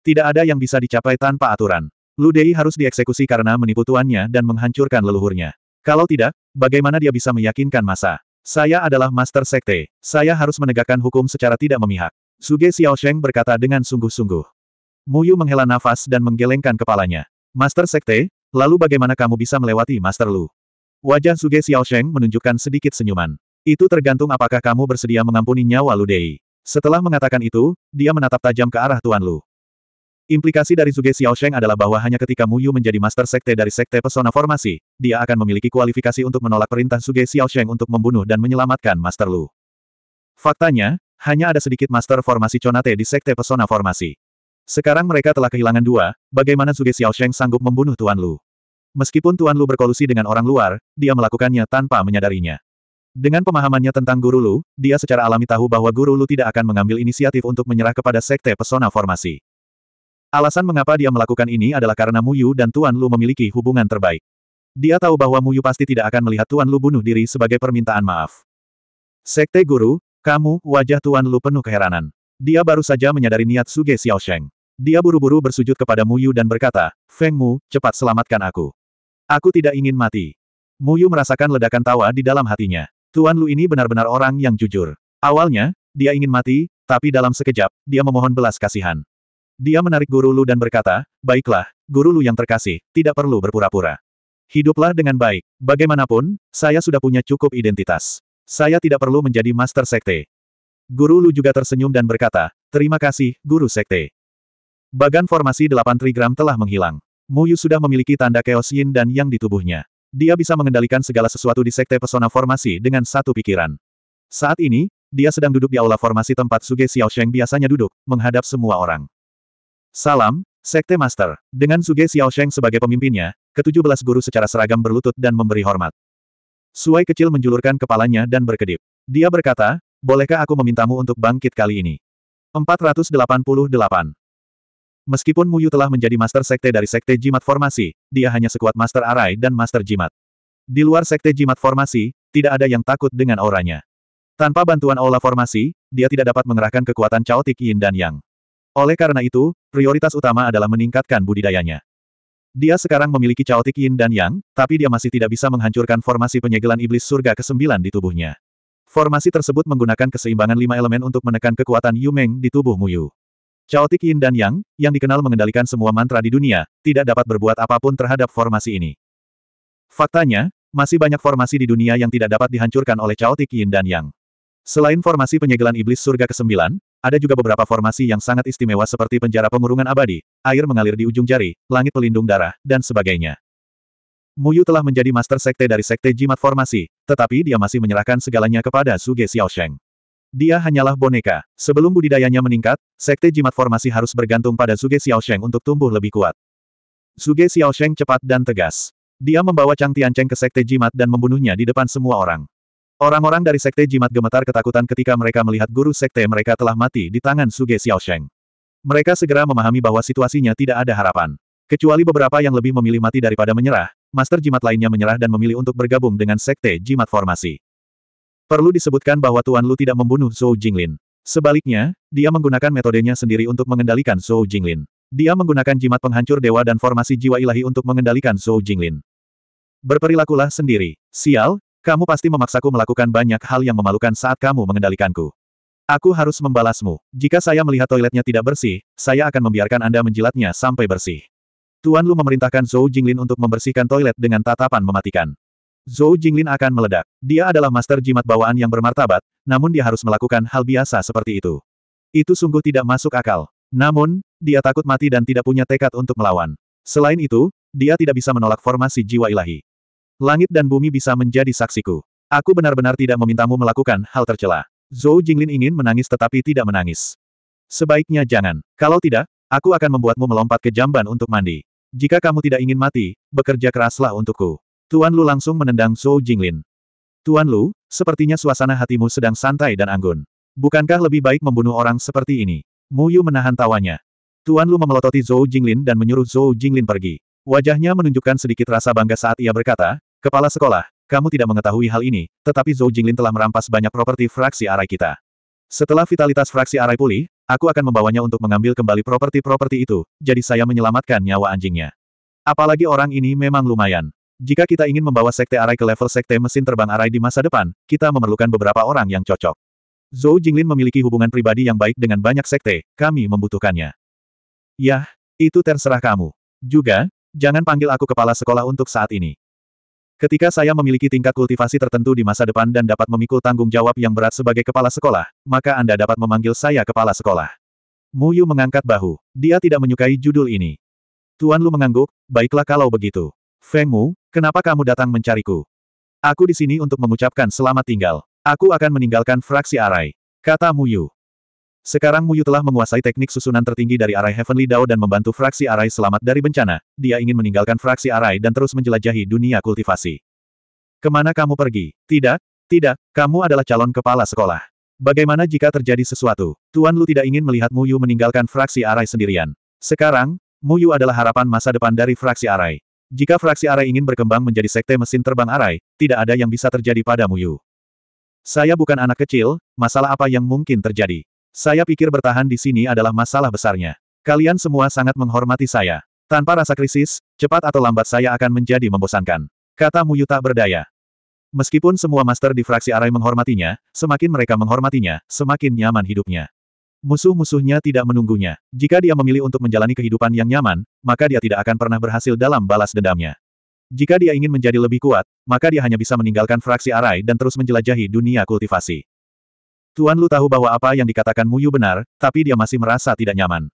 Tidak ada yang bisa dicapai tanpa aturan. Lu Dei harus dieksekusi karena menipu tuannya dan menghancurkan leluhurnya. Kalau tidak, Bagaimana dia bisa meyakinkan masa? Saya adalah Master Sekte. Saya harus menegakkan hukum secara tidak memihak. Suge Sheng berkata dengan sungguh-sungguh. Muyu menghela nafas dan menggelengkan kepalanya. Master Sekte, lalu bagaimana kamu bisa melewati Master Lu? Wajah Suge Sheng menunjukkan sedikit senyuman. Itu tergantung apakah kamu bersedia mengampuni nyawa Lu Dei. Setelah mengatakan itu, dia menatap tajam ke arah Tuan Lu. Implikasi dari Zuge Sheng adalah bahwa hanya ketika Mu Yu menjadi master sekte dari sekte pesona formasi, dia akan memiliki kualifikasi untuk menolak perintah Zuge Sheng untuk membunuh dan menyelamatkan Master Lu. Faktanya, hanya ada sedikit master formasi Chonate di sekte pesona formasi. Sekarang mereka telah kehilangan dua, bagaimana Zuge Sheng sanggup membunuh Tuan Lu. Meskipun Tuan Lu berkolusi dengan orang luar, dia melakukannya tanpa menyadarinya. Dengan pemahamannya tentang Guru Lu, dia secara alami tahu bahwa Guru Lu tidak akan mengambil inisiatif untuk menyerah kepada sekte pesona formasi. Alasan mengapa dia melakukan ini adalah karena Mu Yu dan Tuan Lu memiliki hubungan terbaik. Dia tahu bahwa Mu Yu pasti tidak akan melihat Tuan Lu bunuh diri sebagai permintaan maaf. Sekte Guru, kamu, wajah Tuan Lu penuh keheranan. Dia baru saja menyadari niat Suge Sheng. Dia buru-buru bersujud kepada Mu Yu dan berkata, Feng Mu, cepat selamatkan aku. Aku tidak ingin mati. Mu Yu merasakan ledakan tawa di dalam hatinya. Tuan Lu ini benar-benar orang yang jujur. Awalnya, dia ingin mati, tapi dalam sekejap, dia memohon belas kasihan. Dia menarik guru Lu dan berkata, Baiklah, guru Lu yang terkasih, tidak perlu berpura-pura. Hiduplah dengan baik. Bagaimanapun, saya sudah punya cukup identitas. Saya tidak perlu menjadi master sekte. Guru Lu juga tersenyum dan berkata, Terima kasih, guru sekte. Bagan formasi 8 trigram telah menghilang. Mu Yu sudah memiliki tanda Chaos Yin dan Yang di tubuhnya. Dia bisa mengendalikan segala sesuatu di sekte pesona formasi dengan satu pikiran. Saat ini, dia sedang duduk di aula formasi tempat Suge Sheng biasanya duduk, menghadap semua orang. Salam, Sekte Master. Dengan Suge Sheng sebagai pemimpinnya, ketujuh belas guru secara seragam berlutut dan memberi hormat. Suai kecil menjulurkan kepalanya dan berkedip. Dia berkata, bolehkah aku memintamu untuk bangkit kali ini? 488. Meskipun Muyu telah menjadi Master Sekte dari Sekte Jimat Formasi, dia hanya sekuat Master Arai dan Master Jimat. Di luar Sekte Jimat Formasi, tidak ada yang takut dengan auranya. Tanpa bantuan aula formasi, dia tidak dapat mengerahkan kekuatan caotik yin dan yang. Oleh karena itu, prioritas utama adalah meningkatkan budidayanya. Dia sekarang memiliki caotik yin dan yang, tapi dia masih tidak bisa menghancurkan formasi penyegelan iblis surga ke-9 di tubuhnya. Formasi tersebut menggunakan keseimbangan lima elemen untuk menekan kekuatan Yu Meng di tubuh Muyu. Caotik yin dan yang, yang dikenal mengendalikan semua mantra di dunia, tidak dapat berbuat apapun terhadap formasi ini. Faktanya, masih banyak formasi di dunia yang tidak dapat dihancurkan oleh caotik yin dan yang. Selain formasi penyegelan iblis surga ke-9, ada juga beberapa formasi yang sangat istimewa seperti penjara pengurungan abadi, air mengalir di ujung jari, langit pelindung darah, dan sebagainya. Muyu telah menjadi master sekte dari sekte jimat formasi, tetapi dia masih menyerahkan segalanya kepada Suge Sheng. Dia hanyalah boneka. Sebelum budidayanya meningkat, sekte jimat formasi harus bergantung pada Suge Sheng untuk tumbuh lebih kuat. Suge Sheng cepat dan tegas. Dia membawa Chang Cheng ke sekte jimat dan membunuhnya di depan semua orang. Orang-orang dari Sekte Jimat gemetar ketakutan ketika mereka melihat guru Sekte mereka telah mati di tangan Suge Sheng. Mereka segera memahami bahwa situasinya tidak ada harapan. Kecuali beberapa yang lebih memilih mati daripada menyerah, Master Jimat lainnya menyerah dan memilih untuk bergabung dengan Sekte Jimat Formasi. Perlu disebutkan bahwa Tuan Lu tidak membunuh Zhou Jinglin. Sebaliknya, dia menggunakan metodenya sendiri untuk mengendalikan Zhou Jinglin. Dia menggunakan jimat penghancur dewa dan formasi jiwa ilahi untuk mengendalikan Zhou Jinglin. Berperilakulah sendiri. Sial, kamu pasti memaksaku melakukan banyak hal yang memalukan saat kamu mengendalikanku. Aku harus membalasmu. Jika saya melihat toiletnya tidak bersih, saya akan membiarkan Anda menjilatnya sampai bersih. Tuan Lu memerintahkan Zhou Jinglin untuk membersihkan toilet dengan tatapan mematikan. Zhou Jinglin akan meledak. Dia adalah master jimat bawaan yang bermartabat, namun dia harus melakukan hal biasa seperti itu. Itu sungguh tidak masuk akal. Namun, dia takut mati dan tidak punya tekad untuk melawan. Selain itu, dia tidak bisa menolak formasi jiwa ilahi. Langit dan bumi bisa menjadi saksiku. Aku benar-benar tidak memintamu melakukan hal tercela. Zhou Jinglin ingin menangis tetapi tidak menangis. Sebaiknya jangan. Kalau tidak, aku akan membuatmu melompat ke jamban untuk mandi. Jika kamu tidak ingin mati, bekerja keraslah untukku. Tuan Lu langsung menendang Zhou Jinglin. Tuan Lu, sepertinya suasana hatimu sedang santai dan anggun. Bukankah lebih baik membunuh orang seperti ini? Mu Yu menahan tawanya. Tuan Lu memelototi Zhou Jinglin dan menyuruh Zhou Jinglin pergi. Wajahnya menunjukkan sedikit rasa bangga saat ia berkata, Kepala sekolah, kamu tidak mengetahui hal ini, tetapi Zhou Jinglin telah merampas banyak properti fraksi arai kita. Setelah vitalitas fraksi arai pulih, aku akan membawanya untuk mengambil kembali properti-properti itu, jadi saya menyelamatkan nyawa anjingnya. Apalagi orang ini memang lumayan. Jika kita ingin membawa sekte arai ke level sekte mesin terbang arai di masa depan, kita memerlukan beberapa orang yang cocok. Zhou Jinglin memiliki hubungan pribadi yang baik dengan banyak sekte, kami membutuhkannya. Yah, itu terserah kamu. Juga, Jangan panggil aku kepala sekolah untuk saat ini. Ketika saya memiliki tingkat kultivasi tertentu di masa depan dan dapat memikul tanggung jawab yang berat sebagai kepala sekolah, maka Anda dapat memanggil saya kepala sekolah. Mu Yu mengangkat bahu. Dia tidak menyukai judul ini. Tuan Lu mengangguk, baiklah kalau begitu. Feng Mu, kenapa kamu datang mencariku? Aku di sini untuk mengucapkan selamat tinggal. Aku akan meninggalkan fraksi Arai. Kata Mu Yu. Sekarang Muyu telah menguasai teknik susunan tertinggi dari arai Heavenly Dao dan membantu fraksi arai selamat dari bencana, dia ingin meninggalkan fraksi arai dan terus menjelajahi dunia kultivasi. Kemana kamu pergi? Tidak, tidak, kamu adalah calon kepala sekolah. Bagaimana jika terjadi sesuatu? Tuan Lu tidak ingin melihat Muyu meninggalkan fraksi arai sendirian. Sekarang, Muyu adalah harapan masa depan dari fraksi arai. Jika fraksi arai ingin berkembang menjadi sekte mesin terbang arai, tidak ada yang bisa terjadi pada Muyu. Saya bukan anak kecil, masalah apa yang mungkin terjadi? Saya pikir bertahan di sini adalah masalah besarnya. Kalian semua sangat menghormati saya. Tanpa rasa krisis, cepat atau lambat saya akan menjadi membosankan. Kata Muyu tak berdaya. Meskipun semua master di fraksi Arai menghormatinya, semakin mereka menghormatinya, semakin nyaman hidupnya. Musuh-musuhnya tidak menunggunya. Jika dia memilih untuk menjalani kehidupan yang nyaman, maka dia tidak akan pernah berhasil dalam balas dendamnya. Jika dia ingin menjadi lebih kuat, maka dia hanya bisa meninggalkan fraksi Arai dan terus menjelajahi dunia kultivasi. Tuan Lu tahu bahwa apa yang dikatakan Muyu benar, tapi dia masih merasa tidak nyaman.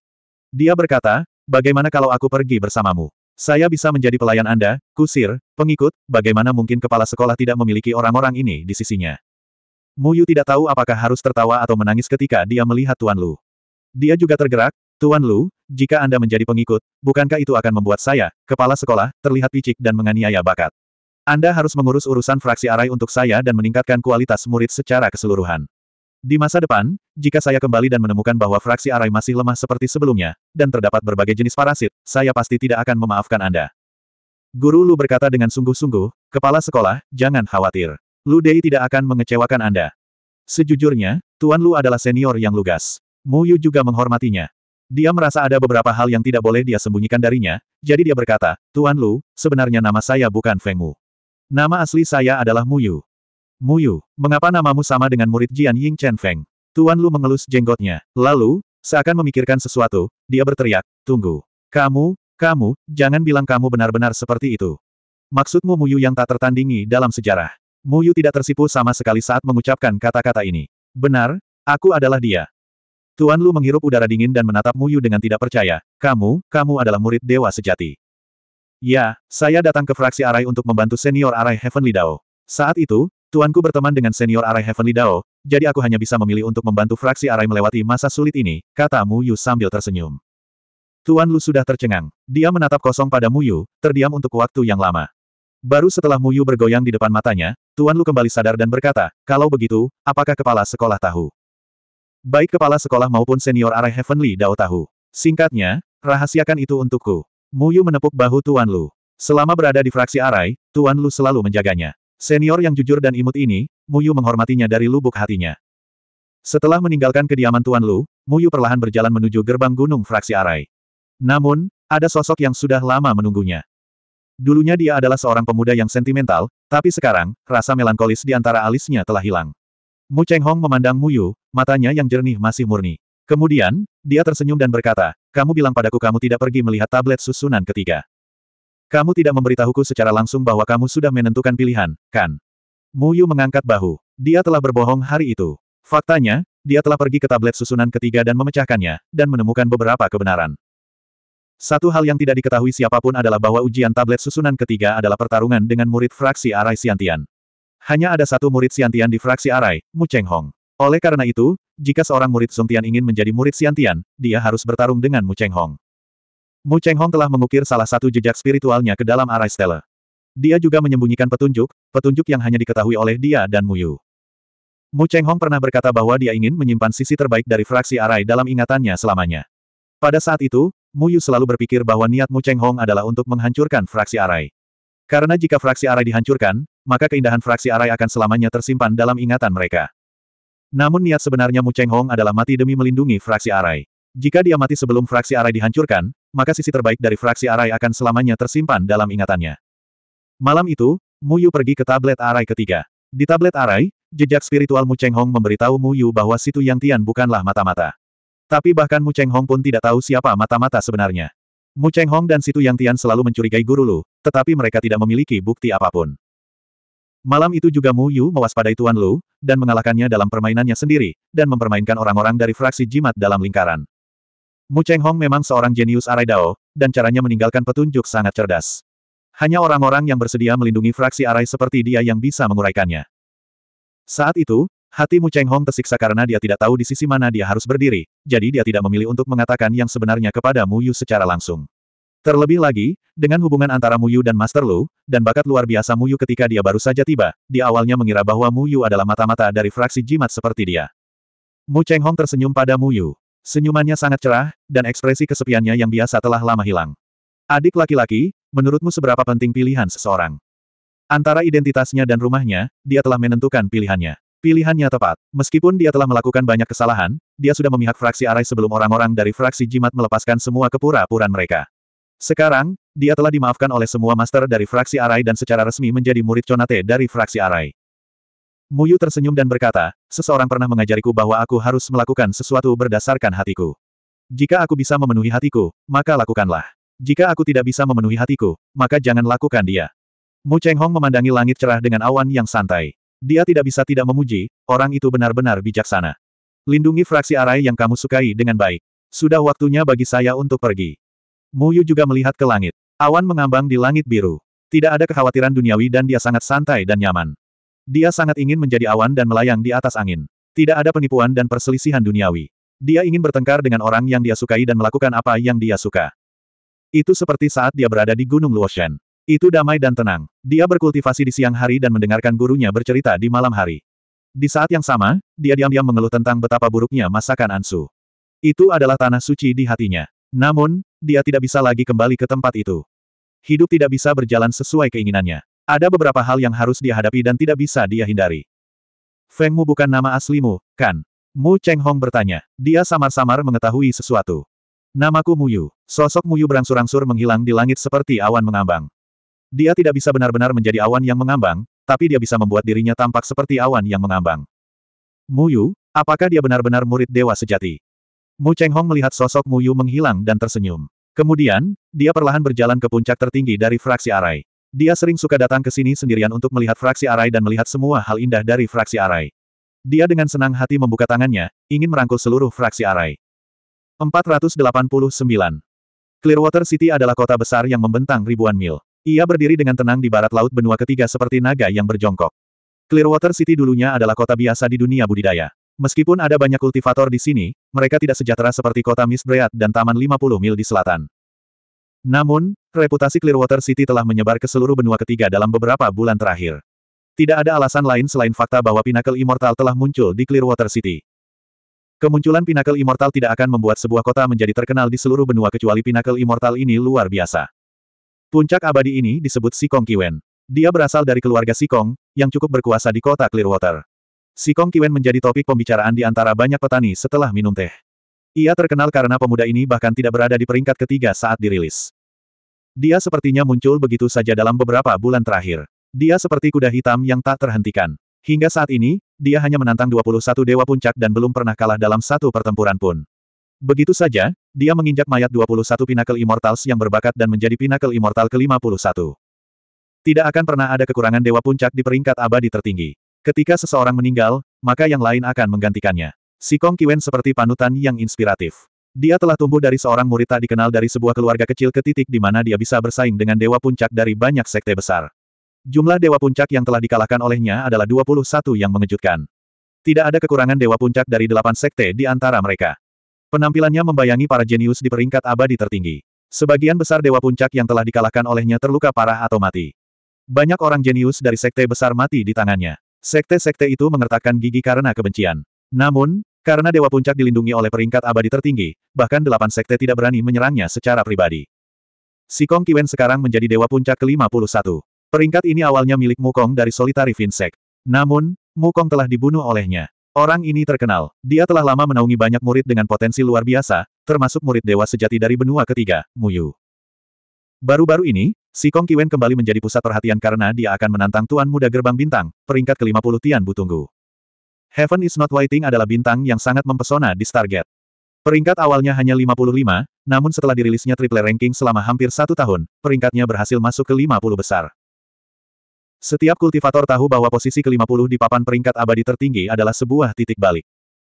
Dia berkata, bagaimana kalau aku pergi bersamamu? Saya bisa menjadi pelayan Anda, kusir, pengikut, bagaimana mungkin kepala sekolah tidak memiliki orang-orang ini di sisinya? Muyu tidak tahu apakah harus tertawa atau menangis ketika dia melihat Tuan Lu. Dia juga tergerak, Tuan Lu, jika Anda menjadi pengikut, bukankah itu akan membuat saya, kepala sekolah, terlihat picik dan menganiaya bakat? Anda harus mengurus urusan fraksi arai untuk saya dan meningkatkan kualitas murid secara keseluruhan. Di masa depan, jika saya kembali dan menemukan bahwa fraksi Arai masih lemah seperti sebelumnya, dan terdapat berbagai jenis parasit, saya pasti tidak akan memaafkan Anda. Guru Lu berkata dengan sungguh-sungguh, Kepala Sekolah, jangan khawatir. Lu Dei tidak akan mengecewakan Anda. Sejujurnya, Tuan Lu adalah senior yang lugas. Mu Yu juga menghormatinya. Dia merasa ada beberapa hal yang tidak boleh dia sembunyikan darinya, jadi dia berkata, Tuan Lu, sebenarnya nama saya bukan Feng Mu. Nama asli saya adalah Mu Yu. Muyu, mengapa namamu sama dengan murid Jian Ying Chen Feng? Tuan Lu mengelus jenggotnya. Lalu, seakan memikirkan sesuatu, dia berteriak, tunggu. Kamu, kamu, jangan bilang kamu benar-benar seperti itu. Maksudmu Muyu yang tak tertandingi dalam sejarah. Muyu tidak tersipu sama sekali saat mengucapkan kata-kata ini. Benar, aku adalah dia. Tuan Lu menghirup udara dingin dan menatap Muyu dengan tidak percaya. Kamu, kamu adalah murid dewa sejati. Ya, saya datang ke fraksi Arai untuk membantu senior Arai Heavenly Dao. Saat itu, Tuanku berteman dengan senior Arai Heavenly Dao, jadi aku hanya bisa memilih untuk membantu fraksi Arai melewati masa sulit ini, kata Mu Yu sambil tersenyum. Tuan Lu sudah tercengang. Dia menatap kosong pada Mu Yu, terdiam untuk waktu yang lama. Baru setelah Mu Yu bergoyang di depan matanya, Tuan Lu kembali sadar dan berkata, kalau begitu, apakah kepala sekolah tahu? Baik kepala sekolah maupun senior Arai Heavenly Dao tahu. Singkatnya, rahasiakan itu untukku. Mu Yu menepuk bahu Tuan Lu. Selama berada di fraksi Arai, Tuan Lu selalu menjaganya. Senior yang jujur dan imut ini, Muyu menghormatinya dari lubuk hatinya. Setelah meninggalkan kediaman Tuan Lu, Muyu perlahan berjalan menuju gerbang gunung fraksi Arai. Namun, ada sosok yang sudah lama menunggunya. Dulunya dia adalah seorang pemuda yang sentimental, tapi sekarang, rasa melankolis di antara alisnya telah hilang. Mu Cheng Hong memandang Muyu, matanya yang jernih masih murni. Kemudian, dia tersenyum dan berkata, kamu bilang padaku kamu tidak pergi melihat tablet susunan ketiga. Kamu tidak memberitahuku secara langsung bahwa kamu sudah menentukan pilihan, kan? Mu Yu mengangkat bahu. Dia telah berbohong hari itu. Faktanya, dia telah pergi ke tablet susunan ketiga dan memecahkannya, dan menemukan beberapa kebenaran. Satu hal yang tidak diketahui siapapun adalah bahwa ujian tablet susunan ketiga adalah pertarungan dengan murid fraksi Arai Siantian. Hanya ada satu murid Siantian di fraksi Arai, Mu Cheng Hong. Oleh karena itu, jika seorang murid Tian ingin menjadi murid Siantian, dia harus bertarung dengan Mu Cheng Hong. Mu Cheng Hong telah mengukir salah satu jejak spiritualnya ke dalam arai stela. Dia juga menyembunyikan petunjuk, petunjuk yang hanya diketahui oleh dia dan Mu Yu. Mu Cheng Hong pernah berkata bahwa dia ingin menyimpan sisi terbaik dari fraksi arai dalam ingatannya selamanya. Pada saat itu, Mu Yu selalu berpikir bahwa niat Mu Cheng Hong adalah untuk menghancurkan fraksi arai. Karena jika fraksi arai dihancurkan, maka keindahan fraksi arai akan selamanya tersimpan dalam ingatan mereka. Namun niat sebenarnya Mu Cheng Hong adalah mati demi melindungi fraksi arai. Jika dia mati sebelum fraksi arai dihancurkan, maka sisi terbaik dari fraksi Arai akan selamanya tersimpan dalam ingatannya. Malam itu, Mu Yu pergi ke tablet Arai ketiga. Di tablet Arai, jejak spiritual Mu Cheng Hong memberitahu Mu Yu bahwa situ Yang Tian bukanlah mata-mata. Tapi bahkan Mu Cheng Hong pun tidak tahu siapa mata-mata sebenarnya. Mu Cheng Hong dan situ Yang Tian selalu mencurigai Guru Lu, tetapi mereka tidak memiliki bukti apapun. Malam itu juga Mu Yu mewaspadai Tuan Lu, dan mengalahkannya dalam permainannya sendiri, dan mempermainkan orang-orang dari fraksi jimat dalam lingkaran. Mu Cheng Hong memang seorang jenius arai Dao, dan caranya meninggalkan petunjuk sangat cerdas. Hanya orang-orang yang bersedia melindungi fraksi arai seperti dia yang bisa menguraikannya. Saat itu, hati Mu Cheng Hong tersiksa karena dia tidak tahu di sisi mana dia harus berdiri, jadi dia tidak memilih untuk mengatakan yang sebenarnya kepada Mu Yu secara langsung. Terlebih lagi, dengan hubungan antara Mu Yu dan Master Lu, dan bakat luar biasa Mu Yu ketika dia baru saja tiba, di awalnya mengira bahwa Mu Yu adalah mata-mata dari fraksi jimat seperti dia. Mu Cheng Hong tersenyum pada Mu Yu. Senyumannya sangat cerah, dan ekspresi kesepiannya yang biasa telah lama hilang. Adik laki-laki, menurutmu seberapa penting pilihan seseorang? Antara identitasnya dan rumahnya, dia telah menentukan pilihannya. Pilihannya tepat. Meskipun dia telah melakukan banyak kesalahan, dia sudah memihak fraksi Arai sebelum orang-orang dari fraksi jimat melepaskan semua kepura-puran mereka. Sekarang, dia telah dimaafkan oleh semua master dari fraksi Arai dan secara resmi menjadi murid Conate dari fraksi Arai. Muyu tersenyum dan berkata, seseorang pernah mengajariku bahwa aku harus melakukan sesuatu berdasarkan hatiku. Jika aku bisa memenuhi hatiku, maka lakukanlah. Jika aku tidak bisa memenuhi hatiku, maka jangan lakukan dia. Mu Cheng Hong memandangi langit cerah dengan awan yang santai. Dia tidak bisa tidak memuji, orang itu benar-benar bijaksana. Lindungi fraksi arai yang kamu sukai dengan baik. Sudah waktunya bagi saya untuk pergi. Muyu juga melihat ke langit. Awan mengambang di langit biru. Tidak ada kekhawatiran duniawi dan dia sangat santai dan nyaman. Dia sangat ingin menjadi awan dan melayang di atas angin. Tidak ada penipuan dan perselisihan duniawi. Dia ingin bertengkar dengan orang yang dia sukai dan melakukan apa yang dia suka. Itu seperti saat dia berada di Gunung Luoshan. Itu damai dan tenang. Dia berkultivasi di siang hari dan mendengarkan gurunya bercerita di malam hari. Di saat yang sama, dia diam-diam mengeluh tentang betapa buruknya masakan Ansu. Itu adalah tanah suci di hatinya. Namun, dia tidak bisa lagi kembali ke tempat itu. Hidup tidak bisa berjalan sesuai keinginannya. Ada beberapa hal yang harus dia hadapi dan tidak bisa dia hindari. Feng Mu bukan nama aslimu, kan? Mu Cheng Hong bertanya. Dia samar-samar mengetahui sesuatu. Namaku Mu Yu. Sosok Mu Yu berangsur-angsur menghilang di langit seperti awan mengambang. Dia tidak bisa benar-benar menjadi awan yang mengambang, tapi dia bisa membuat dirinya tampak seperti awan yang mengambang. Mu Yu, apakah dia benar-benar murid dewa sejati? Mu Cheng Hong melihat sosok Mu Yu menghilang dan tersenyum. Kemudian, dia perlahan berjalan ke puncak tertinggi dari fraksi arai. Dia sering suka datang ke sini sendirian untuk melihat fraksi Arai dan melihat semua hal indah dari fraksi Arai. Dia dengan senang hati membuka tangannya, ingin merangkul seluruh fraksi Arai. 489. Clearwater City adalah kota besar yang membentang ribuan mil. Ia berdiri dengan tenang di barat laut benua ketiga seperti naga yang berjongkok. Clearwater City dulunya adalah kota biasa di dunia budidaya. Meskipun ada banyak kultivator di sini, mereka tidak sejahtera seperti kota Miss dan Taman 50 mil di selatan. Namun, Reputasi Clearwater City telah menyebar ke seluruh benua ketiga dalam beberapa bulan terakhir. Tidak ada alasan lain selain fakta bahwa Pinnacle Immortal telah muncul di Clearwater City. Kemunculan Pinnacle Immortal tidak akan membuat sebuah kota menjadi terkenal di seluruh benua kecuali Pinnacle Immortal ini luar biasa. Puncak abadi ini disebut Sikong Kiwen. Dia berasal dari keluarga Sikong, yang cukup berkuasa di kota Clearwater. Sikong Kiwen menjadi topik pembicaraan di antara banyak petani setelah minum teh. Ia terkenal karena pemuda ini bahkan tidak berada di peringkat ketiga saat dirilis. Dia sepertinya muncul begitu saja dalam beberapa bulan terakhir. Dia seperti kuda hitam yang tak terhentikan. Hingga saat ini, dia hanya menantang 21 dewa puncak dan belum pernah kalah dalam satu pertempuran pun. Begitu saja, dia menginjak mayat 21 Pinnacle Immortals yang berbakat dan menjadi Pinnacle Immortal ke-51. Tidak akan pernah ada kekurangan dewa puncak di peringkat abadi tertinggi. Ketika seseorang meninggal, maka yang lain akan menggantikannya. Si Kong Kiwen seperti panutan yang inspiratif. Dia telah tumbuh dari seorang murid tak dikenal dari sebuah keluarga kecil ke titik di mana dia bisa bersaing dengan dewa puncak dari banyak sekte besar. Jumlah dewa puncak yang telah dikalahkan olehnya adalah 21 yang mengejutkan. Tidak ada kekurangan dewa puncak dari delapan sekte di antara mereka. Penampilannya membayangi para jenius di peringkat abadi tertinggi. Sebagian besar dewa puncak yang telah dikalahkan olehnya terluka parah atau mati. Banyak orang jenius dari sekte besar mati di tangannya. Sekte-sekte itu mengertakkan gigi karena kebencian. Namun, karena Dewa Puncak dilindungi oleh peringkat abadi tertinggi, bahkan delapan sekte tidak berani menyerangnya secara pribadi. Si Kong Kiwen sekarang menjadi Dewa Puncak ke-51. Peringkat ini awalnya milik Mukong dari Solitary Finsect. Namun, Mukong telah dibunuh olehnya. Orang ini terkenal. Dia telah lama menaungi banyak murid dengan potensi luar biasa, termasuk murid dewa sejati dari benua ketiga, Muyu. Baru-baru ini, si Kong Kiwen kembali menjadi pusat perhatian karena dia akan menantang Tuan Muda Gerbang Bintang, peringkat ke-50 Tian Butunggu. Heaven is not waiting adalah bintang yang sangat mempesona di Stargate. Peringkat awalnya hanya 55, namun setelah dirilisnya triple ranking selama hampir satu tahun, peringkatnya berhasil masuk ke 50 besar. Setiap kultivator tahu bahwa posisi ke-50 di papan peringkat abadi tertinggi adalah sebuah titik balik.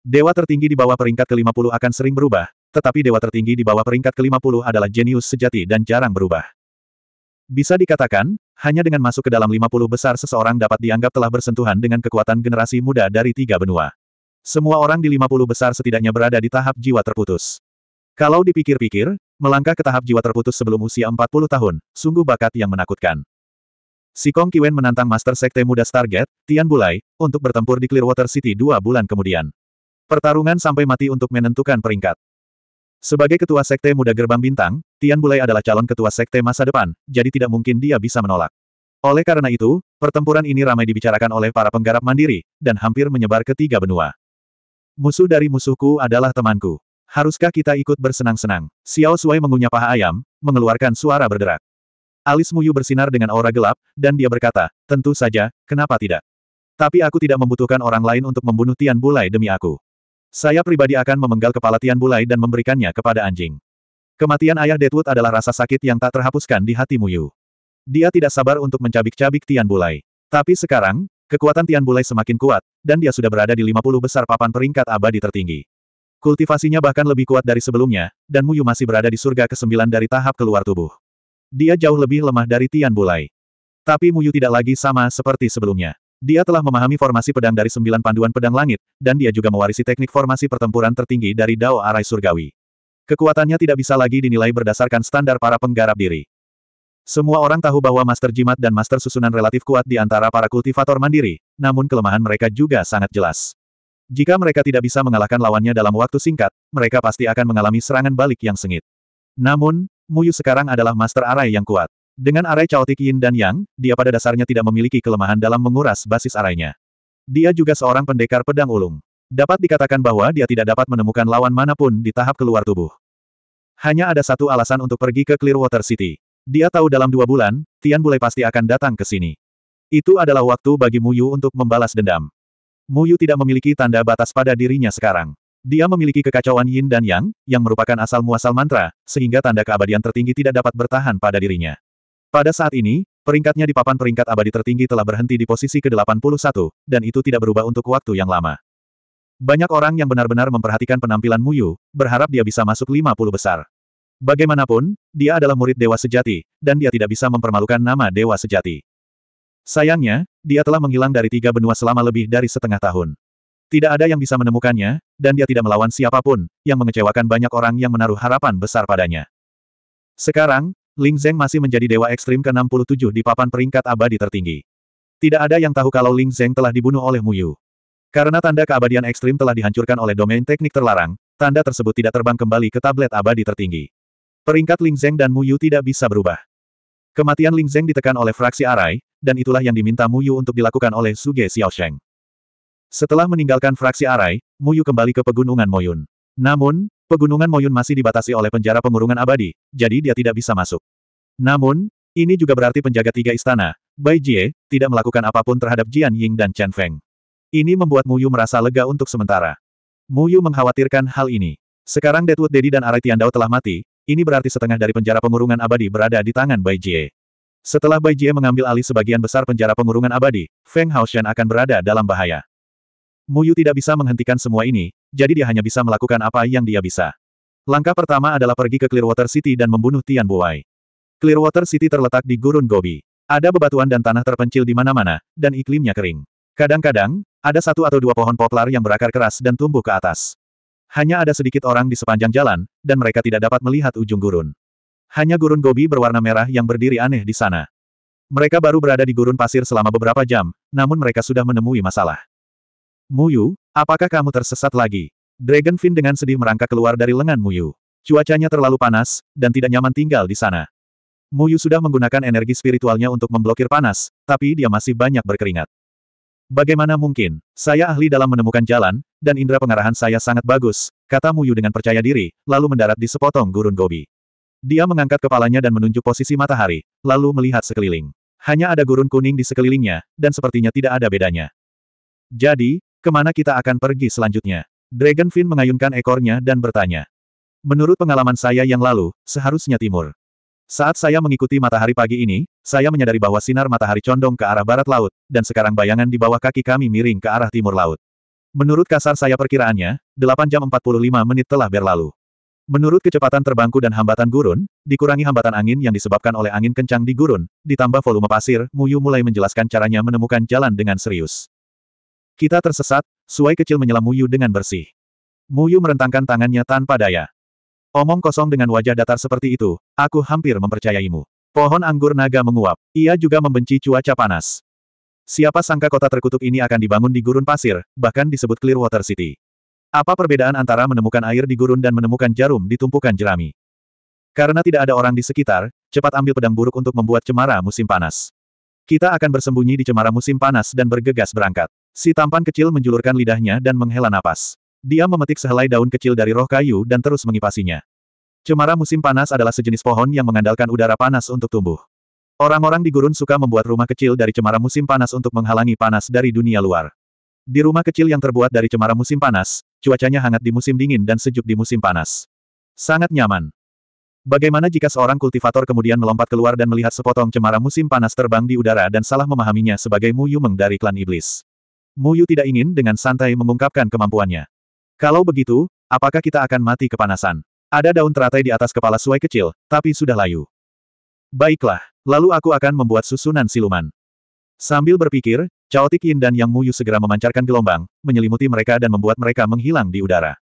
Dewa tertinggi di bawah peringkat ke-50 akan sering berubah, tetapi dewa tertinggi di bawah peringkat ke-50 adalah jenius sejati dan jarang berubah. Bisa dikatakan, hanya dengan masuk ke dalam 50 besar seseorang dapat dianggap telah bersentuhan dengan kekuatan generasi muda dari tiga benua. Semua orang di 50 besar setidaknya berada di tahap jiwa terputus. Kalau dipikir-pikir, melangkah ke tahap jiwa terputus sebelum usia 40 tahun, sungguh bakat yang menakutkan. Si Kong Kiwen menantang Master Sekte Muda Stargate, Tian Bulai, untuk bertempur di Clearwater City dua bulan kemudian. Pertarungan sampai mati untuk menentukan peringkat. Sebagai ketua Sekte Muda Gerbang Bintang, Tian Bulai adalah calon ketua Sekte masa depan, jadi tidak mungkin dia bisa menolak. Oleh karena itu, pertempuran ini ramai dibicarakan oleh para penggarap mandiri, dan hampir menyebar ke tiga benua. Musuh dari musuhku adalah temanku. Haruskah kita ikut bersenang-senang? Xiao Shuai mengunyah paha ayam, mengeluarkan suara berderak. Alis Muyu bersinar dengan aura gelap, dan dia berkata, tentu saja, kenapa tidak? Tapi aku tidak membutuhkan orang lain untuk membunuh Tian Bulai demi aku. Saya pribadi akan memenggal kepala Tian Bulai dan memberikannya kepada anjing. Kematian ayah Deadwood adalah rasa sakit yang tak terhapuskan di hati Muyu. Dia tidak sabar untuk mencabik-cabik Tian Bulai. Tapi sekarang, kekuatan Tian Bulai semakin kuat, dan dia sudah berada di 50 besar papan peringkat abadi tertinggi. Kultivasinya bahkan lebih kuat dari sebelumnya, dan Muyu masih berada di surga ke-9 dari tahap keluar tubuh. Dia jauh lebih lemah dari Tian Bulai. Tapi Muyu tidak lagi sama seperti sebelumnya. Dia telah memahami formasi pedang dari sembilan panduan pedang langit, dan dia juga mewarisi teknik formasi pertempuran tertinggi dari Dao Arai Surgawi. Kekuatannya tidak bisa lagi dinilai berdasarkan standar para penggarap diri. Semua orang tahu bahwa Master Jimat dan Master Susunan relatif kuat di antara para kultivator mandiri, namun kelemahan mereka juga sangat jelas. Jika mereka tidak bisa mengalahkan lawannya dalam waktu singkat, mereka pasti akan mengalami serangan balik yang sengit. Namun, Muyu sekarang adalah Master Arai yang kuat. Dengan arai caotik yin dan yang, dia pada dasarnya tidak memiliki kelemahan dalam menguras basis arainya. Dia juga seorang pendekar pedang ulung. Dapat dikatakan bahwa dia tidak dapat menemukan lawan manapun di tahap keluar tubuh. Hanya ada satu alasan untuk pergi ke Clearwater City. Dia tahu dalam dua bulan, Tian Bule pasti akan datang ke sini. Itu adalah waktu bagi Muyu untuk membalas dendam. Muyu tidak memiliki tanda batas pada dirinya sekarang. Dia memiliki kekacauan yin dan yang, yang merupakan asal-muasal mantra, sehingga tanda keabadian tertinggi tidak dapat bertahan pada dirinya. Pada saat ini, peringkatnya di papan peringkat abadi tertinggi telah berhenti di posisi ke-81, dan itu tidak berubah untuk waktu yang lama. Banyak orang yang benar-benar memperhatikan penampilan Muyu, berharap dia bisa masuk 50 besar. Bagaimanapun, dia adalah murid dewa sejati, dan dia tidak bisa mempermalukan nama dewa sejati. Sayangnya, dia telah menghilang dari tiga benua selama lebih dari setengah tahun. Tidak ada yang bisa menemukannya, dan dia tidak melawan siapapun, yang mengecewakan banyak orang yang menaruh harapan besar padanya. Sekarang, Ling Zeng masih menjadi dewa ekstrim ke-67 di papan peringkat abadi tertinggi. Tidak ada yang tahu kalau Ling Zeng telah dibunuh oleh Mu Yu. Karena tanda keabadian ekstrim telah dihancurkan oleh domain teknik terlarang, tanda tersebut tidak terbang kembali ke tablet abadi tertinggi. Peringkat Ling Zeng dan Mu Yu tidak bisa berubah. Kematian Ling Zeng ditekan oleh fraksi Arai, dan itulah yang diminta Mu Yu untuk dilakukan oleh Suge Sheng. Setelah meninggalkan fraksi Arai, Mu Yu kembali ke pegunungan Moyun. Namun, Pegunungan Moyun masih dibatasi oleh penjara pengurungan abadi, jadi dia tidak bisa masuk. Namun, ini juga berarti penjaga tiga istana, Bai Jie, tidak melakukan apapun terhadap Jian Ying dan Chen Feng. Ini membuat Mu Yu merasa lega untuk sementara. Mu Yu mengkhawatirkan hal ini. Sekarang Deadwood Dedi dan Arai Tiandao telah mati, ini berarti setengah dari penjara pengurungan abadi berada di tangan Bai Jie. Setelah Bai Jie mengambil alih sebagian besar penjara pengurungan abadi, Feng Haoshan akan berada dalam bahaya. Mu Yu tidak bisa menghentikan semua ini, jadi dia hanya bisa melakukan apa yang dia bisa. Langkah pertama adalah pergi ke Clearwater City dan membunuh Tian Buai. Clearwater City terletak di Gurun Gobi. Ada bebatuan dan tanah terpencil di mana-mana, dan iklimnya kering. Kadang-kadang, ada satu atau dua pohon poplar yang berakar keras dan tumbuh ke atas. Hanya ada sedikit orang di sepanjang jalan, dan mereka tidak dapat melihat ujung gurun. Hanya gurun Gobi berwarna merah yang berdiri aneh di sana. Mereka baru berada di gurun pasir selama beberapa jam, namun mereka sudah menemui masalah. Muyu, Apakah kamu tersesat lagi? Dragon Fin dengan sedih merangkak keluar dari lengan Muyu. Cuacanya terlalu panas, dan tidak nyaman tinggal di sana. Muyu sudah menggunakan energi spiritualnya untuk memblokir panas, tapi dia masih banyak berkeringat. Bagaimana mungkin, saya ahli dalam menemukan jalan, dan indera pengarahan saya sangat bagus, kata Muyu dengan percaya diri, lalu mendarat di sepotong gurun Gobi. Dia mengangkat kepalanya dan menunjuk posisi matahari, lalu melihat sekeliling. Hanya ada gurun kuning di sekelilingnya, dan sepertinya tidak ada bedanya. Jadi, Kemana kita akan pergi selanjutnya? Dragonfin mengayunkan ekornya dan bertanya. Menurut pengalaman saya yang lalu, seharusnya timur. Saat saya mengikuti matahari pagi ini, saya menyadari bahwa sinar matahari condong ke arah barat laut, dan sekarang bayangan di bawah kaki kami miring ke arah timur laut. Menurut kasar saya perkiraannya, 8 jam 45 menit telah berlalu. Menurut kecepatan terbangku dan hambatan gurun, dikurangi hambatan angin yang disebabkan oleh angin kencang di gurun, ditambah volume pasir, Muyu mulai menjelaskan caranya menemukan jalan dengan serius. Kita tersesat, Suai kecil menyelam Muyu dengan bersih. Muyu merentangkan tangannya tanpa daya. Omong kosong dengan wajah datar seperti itu, aku hampir mempercayaimu. Pohon anggur naga menguap, ia juga membenci cuaca panas. Siapa sangka kota terkutuk ini akan dibangun di gurun pasir, bahkan disebut Clearwater City. Apa perbedaan antara menemukan air di gurun dan menemukan jarum di tumpukan jerami? Karena tidak ada orang di sekitar, cepat ambil pedang buruk untuk membuat cemara musim panas. Kita akan bersembunyi di cemara musim panas dan bergegas berangkat. Si tampan kecil menjulurkan lidahnya dan menghela napas. Dia memetik sehelai daun kecil dari roh kayu dan terus mengipasinya. Cemara musim panas adalah sejenis pohon yang mengandalkan udara panas untuk tumbuh. Orang-orang di gurun suka membuat rumah kecil dari cemara musim panas untuk menghalangi panas dari dunia luar. Di rumah kecil yang terbuat dari cemara musim panas, cuacanya hangat di musim dingin dan sejuk di musim panas. Sangat nyaman. Bagaimana jika seorang kultivator kemudian melompat keluar dan melihat sepotong cemara musim panas terbang di udara dan salah memahaminya sebagai Mu Yu Meng dari klan iblis? Mu Yu tidak ingin dengan santai mengungkapkan kemampuannya. Kalau begitu, apakah kita akan mati kepanasan? Ada daun teratai di atas kepala suai kecil, tapi sudah layu. Baiklah, lalu aku akan membuat susunan siluman. Sambil berpikir, Cao Yin dan Yang Mu Yu segera memancarkan gelombang, menyelimuti mereka dan membuat mereka menghilang di udara.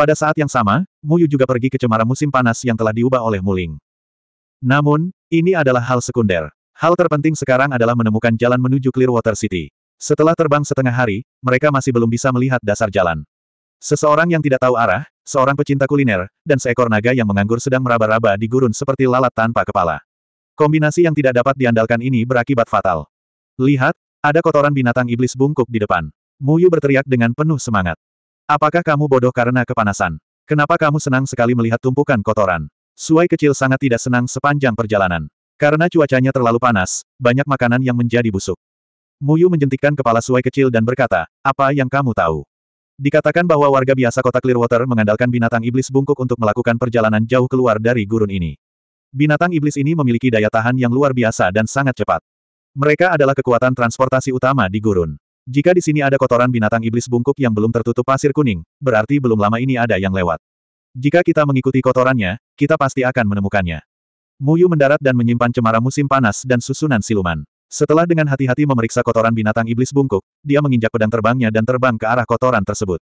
Pada saat yang sama, Muyu juga pergi ke cemara musim panas yang telah diubah oleh Muling. Namun, ini adalah hal sekunder. Hal terpenting sekarang adalah menemukan jalan menuju Clearwater City. Setelah terbang setengah hari, mereka masih belum bisa melihat dasar jalan. Seseorang yang tidak tahu arah, seorang pecinta kuliner, dan seekor naga yang menganggur sedang meraba-raba di gurun seperti lalat tanpa kepala. Kombinasi yang tidak dapat diandalkan ini berakibat fatal. Lihat, ada kotoran binatang iblis bungkuk di depan. Muyu berteriak dengan penuh semangat. Apakah kamu bodoh karena kepanasan? Kenapa kamu senang sekali melihat tumpukan kotoran? Suai kecil sangat tidak senang sepanjang perjalanan. Karena cuacanya terlalu panas, banyak makanan yang menjadi busuk. Muyu menjentikkan kepala Suai kecil dan berkata, apa yang kamu tahu? Dikatakan bahwa warga biasa kota Clearwater mengandalkan binatang iblis bungkuk untuk melakukan perjalanan jauh keluar dari gurun ini. Binatang iblis ini memiliki daya tahan yang luar biasa dan sangat cepat. Mereka adalah kekuatan transportasi utama di gurun. Jika di sini ada kotoran binatang iblis bungkuk yang belum tertutup pasir kuning, berarti belum lama ini ada yang lewat. Jika kita mengikuti kotorannya, kita pasti akan menemukannya. Muyu mendarat dan menyimpan cemara musim panas dan susunan siluman. Setelah dengan hati-hati memeriksa kotoran binatang iblis bungkuk, dia menginjak pedang terbangnya dan terbang ke arah kotoran tersebut.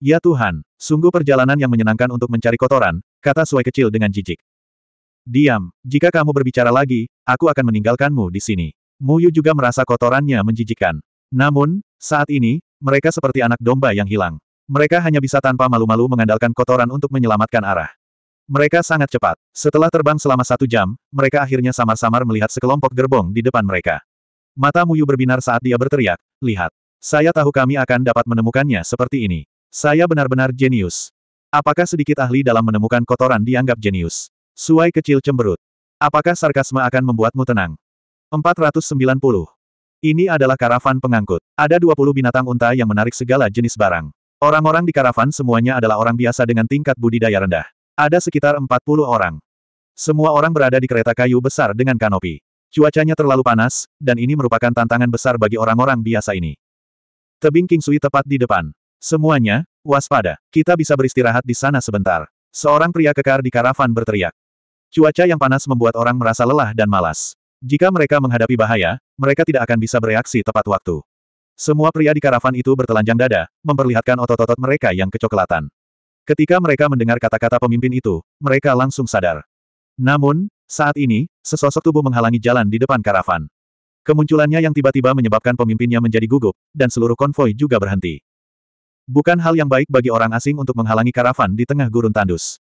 Ya Tuhan, sungguh perjalanan yang menyenangkan untuk mencari kotoran, kata suai kecil dengan jijik. Diam, jika kamu berbicara lagi, aku akan meninggalkanmu di sini. Muyu juga merasa kotorannya menjijikan. Namun, saat ini, mereka seperti anak domba yang hilang. Mereka hanya bisa tanpa malu-malu mengandalkan kotoran untuk menyelamatkan arah. Mereka sangat cepat. Setelah terbang selama satu jam, mereka akhirnya samar-samar melihat sekelompok gerbong di depan mereka. Mata Muyu berbinar saat dia berteriak, lihat. Saya tahu kami akan dapat menemukannya seperti ini. Saya benar-benar jenius. Apakah sedikit ahli dalam menemukan kotoran dianggap jenius? Suai kecil cemberut. Apakah sarkasme akan membuatmu tenang? 490. Ini adalah karavan pengangkut. Ada 20 binatang unta yang menarik segala jenis barang. Orang-orang di karavan semuanya adalah orang biasa dengan tingkat budidaya rendah. Ada sekitar 40 orang. Semua orang berada di kereta kayu besar dengan kanopi. Cuacanya terlalu panas, dan ini merupakan tantangan besar bagi orang-orang biasa ini. Tebing King Sui tepat di depan. Semuanya, waspada. Kita bisa beristirahat di sana sebentar. Seorang pria kekar di karavan berteriak. Cuaca yang panas membuat orang merasa lelah dan malas. Jika mereka menghadapi bahaya, mereka tidak akan bisa bereaksi tepat waktu. Semua pria di karavan itu bertelanjang dada, memperlihatkan otot-otot mereka yang kecoklatan. Ketika mereka mendengar kata-kata pemimpin itu, mereka langsung sadar. Namun, saat ini, sesosok tubuh menghalangi jalan di depan karavan. Kemunculannya yang tiba-tiba menyebabkan pemimpinnya menjadi gugup, dan seluruh konvoi juga berhenti. Bukan hal yang baik bagi orang asing untuk menghalangi karavan di tengah gurun tandus.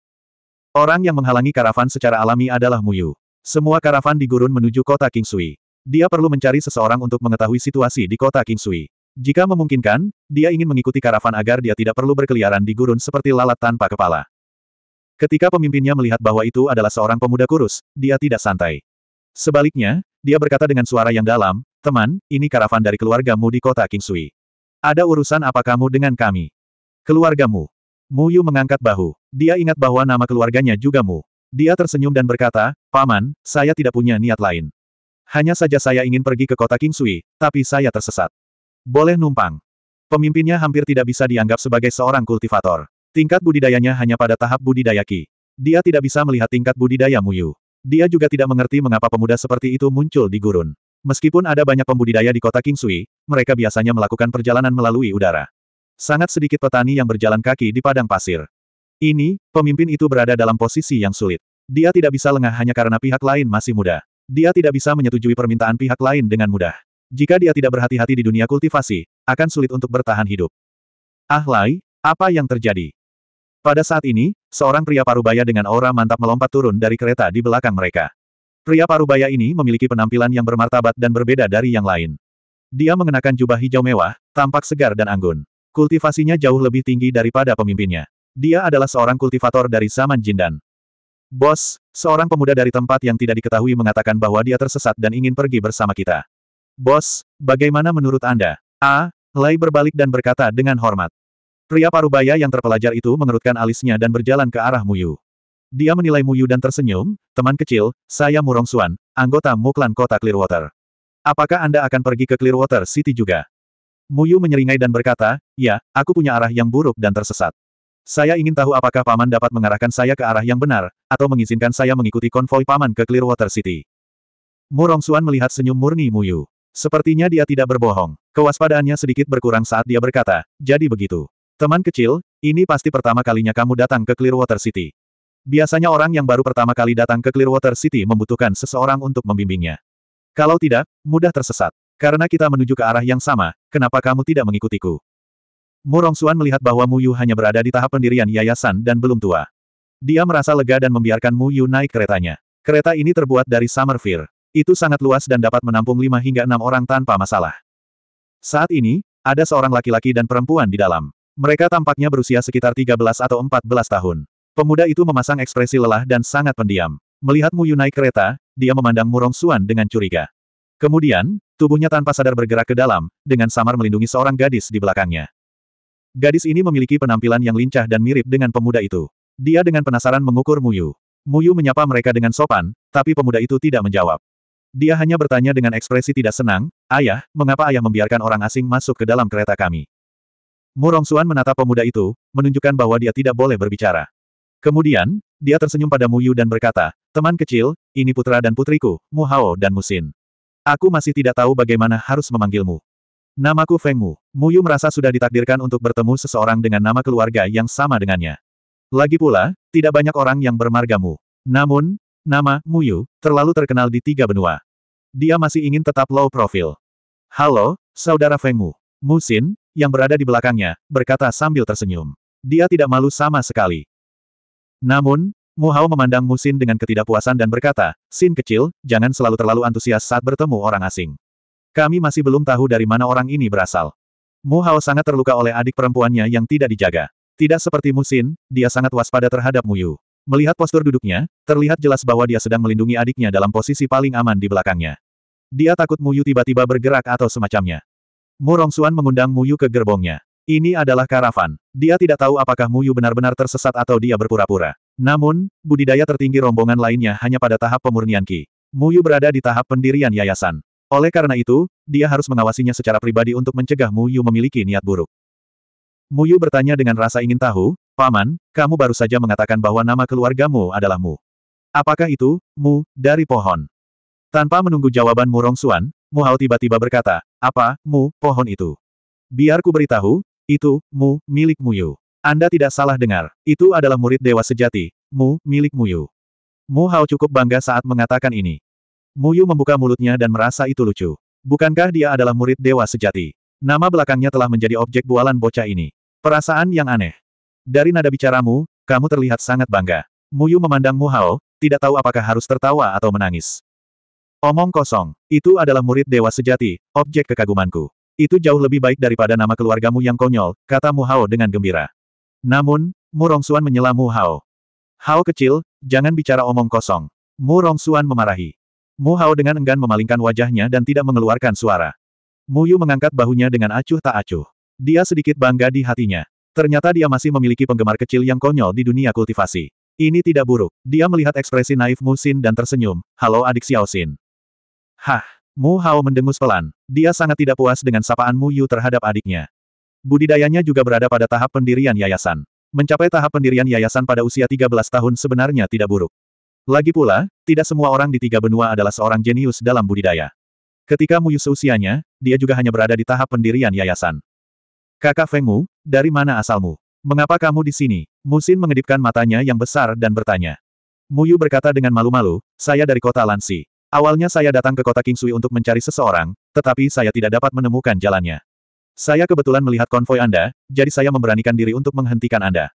Orang yang menghalangi karavan secara alami adalah Muyu. Semua karavan di gurun menuju kota Kingsui. Dia perlu mencari seseorang untuk mengetahui situasi di kota Kingsui. Jika memungkinkan, dia ingin mengikuti karavan agar dia tidak perlu berkeliaran di gurun seperti lalat tanpa kepala. Ketika pemimpinnya melihat bahwa itu adalah seorang pemuda kurus, dia tidak santai. Sebaliknya, dia berkata dengan suara yang dalam, Teman, ini karavan dari keluargamu di kota Kingsui. Ada urusan apa kamu dengan kami? Keluargamu. Mu Yu mengangkat bahu. Dia ingat bahwa nama keluarganya juga Mu. Dia tersenyum dan berkata, Paman, saya tidak punya niat lain. Hanya saja saya ingin pergi ke kota Kingsui, tapi saya tersesat. Boleh numpang. Pemimpinnya hampir tidak bisa dianggap sebagai seorang kultivator. Tingkat budidayanya hanya pada tahap budidaya Ki. Dia tidak bisa melihat tingkat budidaya Muyu. Dia juga tidak mengerti mengapa pemuda seperti itu muncul di gurun. Meskipun ada banyak pembudidaya di kota Kingsui, mereka biasanya melakukan perjalanan melalui udara. Sangat sedikit petani yang berjalan kaki di padang pasir. Ini, pemimpin itu berada dalam posisi yang sulit. Dia tidak bisa lengah hanya karena pihak lain masih muda. Dia tidak bisa menyetujui permintaan pihak lain dengan mudah. Jika dia tidak berhati-hati di dunia kultivasi, akan sulit untuk bertahan hidup. Ah Lai, apa yang terjadi? Pada saat ini, seorang pria parubaya dengan aura mantap melompat turun dari kereta di belakang mereka. Pria parubaya ini memiliki penampilan yang bermartabat dan berbeda dari yang lain. Dia mengenakan jubah hijau mewah, tampak segar dan anggun. Kultivasinya jauh lebih tinggi daripada pemimpinnya. Dia adalah seorang kultivator dari zaman Jindan. Bos, seorang pemuda dari tempat yang tidak diketahui mengatakan bahwa dia tersesat dan ingin pergi bersama kita. Bos, bagaimana menurut Anda? A. Lai berbalik dan berkata dengan hormat. Pria parubaya yang terpelajar itu mengerutkan alisnya dan berjalan ke arah Muyu. Dia menilai Muyu dan tersenyum, teman kecil, saya Murong Suan, anggota Muklan Kota Clearwater. Apakah Anda akan pergi ke Clearwater City juga? Muyu menyeringai dan berkata, ya, aku punya arah yang buruk dan tersesat. Saya ingin tahu apakah Paman dapat mengarahkan saya ke arah yang benar, atau mengizinkan saya mengikuti konvoi Paman ke Clearwater City. Murong Suan melihat senyum murni Muyu. Sepertinya dia tidak berbohong. Kewaspadaannya sedikit berkurang saat dia berkata, jadi begitu. Teman kecil, ini pasti pertama kalinya kamu datang ke Clearwater City. Biasanya orang yang baru pertama kali datang ke Clearwater City membutuhkan seseorang untuk membimbingnya. Kalau tidak, mudah tersesat. Karena kita menuju ke arah yang sama, kenapa kamu tidak mengikutiku? Murong Rongsuan melihat bahwa Mu Yu hanya berada di tahap pendirian yayasan dan belum tua. Dia merasa lega dan membiarkan Mu Yu naik keretanya. Kereta ini terbuat dari Summer Fear. Itu sangat luas dan dapat menampung lima hingga enam orang tanpa masalah. Saat ini, ada seorang laki-laki dan perempuan di dalam. Mereka tampaknya berusia sekitar 13 atau 14 tahun. Pemuda itu memasang ekspresi lelah dan sangat pendiam. Melihat Mu Yu naik kereta, dia memandang Murong Suan dengan curiga. Kemudian, tubuhnya tanpa sadar bergerak ke dalam, dengan samar melindungi seorang gadis di belakangnya. Gadis ini memiliki penampilan yang lincah dan mirip dengan pemuda itu. Dia dengan penasaran mengukur Muyu. Muyu menyapa mereka dengan sopan, tapi pemuda itu tidak menjawab. Dia hanya bertanya dengan ekspresi tidak senang, Ayah, mengapa ayah membiarkan orang asing masuk ke dalam kereta kami? Murong Suan menatap pemuda itu, menunjukkan bahwa dia tidak boleh berbicara. Kemudian, dia tersenyum pada Muyu dan berkata, Teman kecil, ini putra dan putriku, Mu Hao dan Musin. Aku masih tidak tahu bagaimana harus memanggilmu. Namaku Feng Mu. Mu Yu merasa sudah ditakdirkan untuk bertemu seseorang dengan nama keluarga yang sama dengannya. Lagi pula, tidak banyak orang yang bermarga Mu. Namun, nama Mu Yu terlalu terkenal di tiga benua. Dia masih ingin tetap low profile. Halo, saudara Feng Mu. Mu Xin, yang berada di belakangnya, berkata sambil tersenyum. Dia tidak malu sama sekali. Namun, Mu Hao memandang Mu Xin dengan ketidakpuasan dan berkata, Xin kecil, jangan selalu terlalu antusias saat bertemu orang asing. Kami masih belum tahu dari mana orang ini berasal. Mu Hao sangat terluka oleh adik perempuannya yang tidak dijaga. Tidak seperti Musin, dia sangat waspada terhadap Mu Yu. Melihat postur duduknya, terlihat jelas bahwa dia sedang melindungi adiknya dalam posisi paling aman di belakangnya. Dia takut Mu Yu tiba-tiba bergerak atau semacamnya. Mu Rongsuan mengundang Mu Yu ke gerbongnya. Ini adalah karavan. Dia tidak tahu apakah Mu Yu benar-benar tersesat atau dia berpura-pura. Namun, budidaya tertinggi rombongan lainnya hanya pada tahap pemurnian Ki. Yu berada di tahap pendirian yayasan. Oleh karena itu, dia harus mengawasinya secara pribadi untuk mencegah Mu Yu memiliki niat buruk. Mu Yu bertanya dengan rasa ingin tahu, Paman, kamu baru saja mengatakan bahwa nama keluargamu adalah Mu. Apakah itu, Mu, dari pohon? Tanpa menunggu jawaban Mu Xuan, Mu Hao tiba-tiba berkata, apa, Mu, pohon itu? Biar ku beritahu, itu, Mu, milik Mu Yu. Anda tidak salah dengar, itu adalah murid dewa sejati, Mu, milik Mu Yu. Mu Hao cukup bangga saat mengatakan ini. Muyu membuka mulutnya dan merasa itu lucu. Bukankah dia adalah murid dewa sejati? Nama belakangnya telah menjadi objek bualan bocah ini. Perasaan yang aneh. Dari nada bicaramu, kamu terlihat sangat bangga. Muyu memandang Mu Hao, tidak tahu apakah harus tertawa atau menangis. Omong kosong, itu adalah murid dewa sejati, objek kekagumanku. Itu jauh lebih baik daripada nama keluargamu yang konyol, kata Mu Hao dengan gembira. Namun, Mu Rongsuan menyela Mu Hao. Hao kecil, jangan bicara omong kosong. Mu Rongsuan memarahi. Mu Hao dengan enggan memalingkan wajahnya dan tidak mengeluarkan suara. Mu Yu mengangkat bahunya dengan acuh tak acuh. Dia sedikit bangga di hatinya. Ternyata dia masih memiliki penggemar kecil yang konyol di dunia kultivasi. Ini tidak buruk. Dia melihat ekspresi naif Mu Xin dan tersenyum. Halo adik Xiao Xin. Hah. Mu Hao mendengus pelan. Dia sangat tidak puas dengan sapaan Mu Yu terhadap adiknya. Budidayanya juga berada pada tahap pendirian yayasan. Mencapai tahap pendirian yayasan pada usia 13 tahun sebenarnya tidak buruk. Lagi pula, tidak semua orang di tiga benua adalah seorang jenius dalam budidaya. Ketika Mu Yu seusianya, dia juga hanya berada di tahap pendirian yayasan. Kakak Feng Mu, dari mana asalmu? Mengapa kamu di sini? Mu Xin mengedipkan matanya yang besar dan bertanya. Mu Yu berkata dengan malu-malu, saya dari kota Lansi. Awalnya saya datang ke kota Kingsui untuk mencari seseorang, tetapi saya tidak dapat menemukan jalannya. Saya kebetulan melihat konvoi Anda, jadi saya memberanikan diri untuk menghentikan Anda.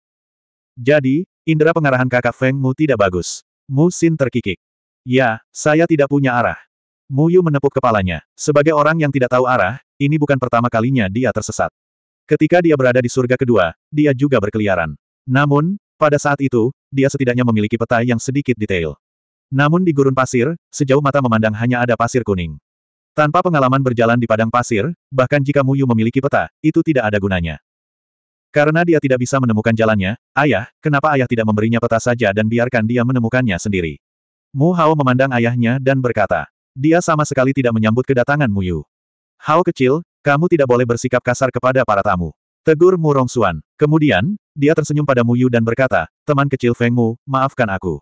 Jadi, indera pengarahan kakak Feng Mu tidak bagus. Mu Xin terkikik. Ya, saya tidak punya arah. Mu Yu menepuk kepalanya. Sebagai orang yang tidak tahu arah, ini bukan pertama kalinya dia tersesat. Ketika dia berada di surga kedua, dia juga berkeliaran. Namun, pada saat itu, dia setidaknya memiliki peta yang sedikit detail. Namun di gurun pasir, sejauh mata memandang hanya ada pasir kuning. Tanpa pengalaman berjalan di padang pasir, bahkan jika Muyu memiliki peta, itu tidak ada gunanya. Karena dia tidak bisa menemukan jalannya, ayah, kenapa ayah tidak memberinya peta saja dan biarkan dia menemukannya sendiri? Mu Hao memandang ayahnya dan berkata, dia sama sekali tidak menyambut kedatangan Mu Yu. Hao kecil, kamu tidak boleh bersikap kasar kepada para tamu. Tegur Mu Suan. Kemudian, dia tersenyum pada Mu Yu dan berkata, teman kecil Feng Mu, maafkan aku.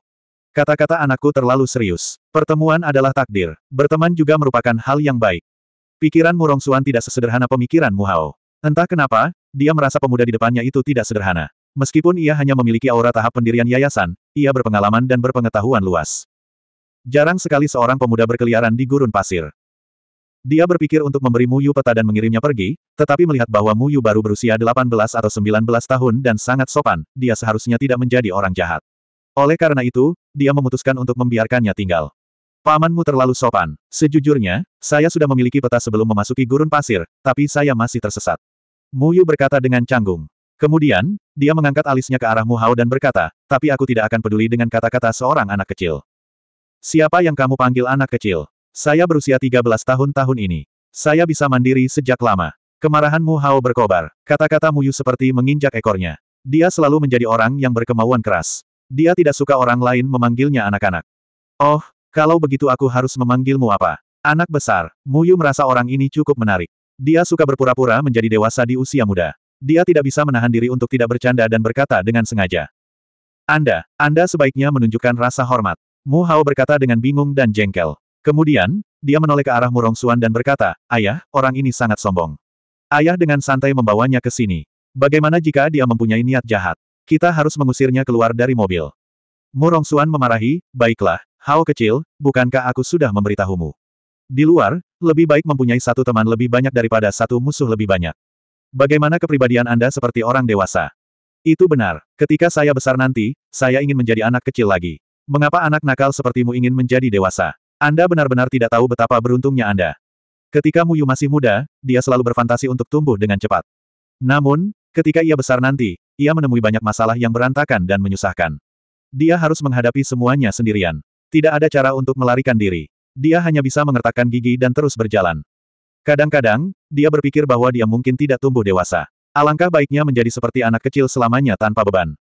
Kata-kata anakku terlalu serius. Pertemuan adalah takdir. Berteman juga merupakan hal yang baik. Pikiran Mu Suan tidak sesederhana pemikiran Mu Hao. Entah kenapa, dia merasa pemuda di depannya itu tidak sederhana. Meskipun ia hanya memiliki aura tahap pendirian yayasan, ia berpengalaman dan berpengetahuan luas. Jarang sekali seorang pemuda berkeliaran di gurun pasir. Dia berpikir untuk memberi Muyu peta dan mengirimnya pergi, tetapi melihat bahwa Muyu baru berusia 18 atau 19 tahun dan sangat sopan, dia seharusnya tidak menjadi orang jahat. Oleh karena itu, dia memutuskan untuk membiarkannya tinggal. Pamanmu terlalu sopan. Sejujurnya, saya sudah memiliki peta sebelum memasuki gurun pasir, tapi saya masih tersesat. Mu Yu berkata dengan canggung. Kemudian, dia mengangkat alisnya ke arah Mu Hao dan berkata, tapi aku tidak akan peduli dengan kata-kata seorang anak kecil. Siapa yang kamu panggil anak kecil? Saya berusia 13 tahun tahun ini. Saya bisa mandiri sejak lama. Kemarahan Mu Hao berkobar. Kata-kata Mu Yu seperti menginjak ekornya. Dia selalu menjadi orang yang berkemauan keras. Dia tidak suka orang lain memanggilnya anak-anak. Oh, kalau begitu aku harus memanggilmu apa? Anak besar, Muyu merasa orang ini cukup menarik. Dia suka berpura-pura menjadi dewasa di usia muda. Dia tidak bisa menahan diri untuk tidak bercanda dan berkata dengan sengaja. Anda, Anda sebaiknya menunjukkan rasa hormat. Mu Hao berkata dengan bingung dan jengkel. Kemudian, dia menoleh ke arah Murong Suan dan berkata, Ayah, orang ini sangat sombong. Ayah dengan santai membawanya ke sini. Bagaimana jika dia mempunyai niat jahat? Kita harus mengusirnya keluar dari mobil. Murong Suan memarahi, baiklah, Hao kecil, bukankah aku sudah memberitahumu? Di luar, lebih baik mempunyai satu teman lebih banyak daripada satu musuh lebih banyak. Bagaimana kepribadian Anda seperti orang dewasa? Itu benar. Ketika saya besar nanti, saya ingin menjadi anak kecil lagi. Mengapa anak nakal sepertimu ingin menjadi dewasa? Anda benar-benar tidak tahu betapa beruntungnya Anda. Ketika Muyu masih muda, dia selalu berfantasi untuk tumbuh dengan cepat. Namun, ketika ia besar nanti, ia menemui banyak masalah yang berantakan dan menyusahkan. Dia harus menghadapi semuanya sendirian. Tidak ada cara untuk melarikan diri dia hanya bisa mengertakkan gigi dan terus berjalan. Kadang-kadang, dia berpikir bahwa dia mungkin tidak tumbuh dewasa. Alangkah baiknya menjadi seperti anak kecil selamanya tanpa beban.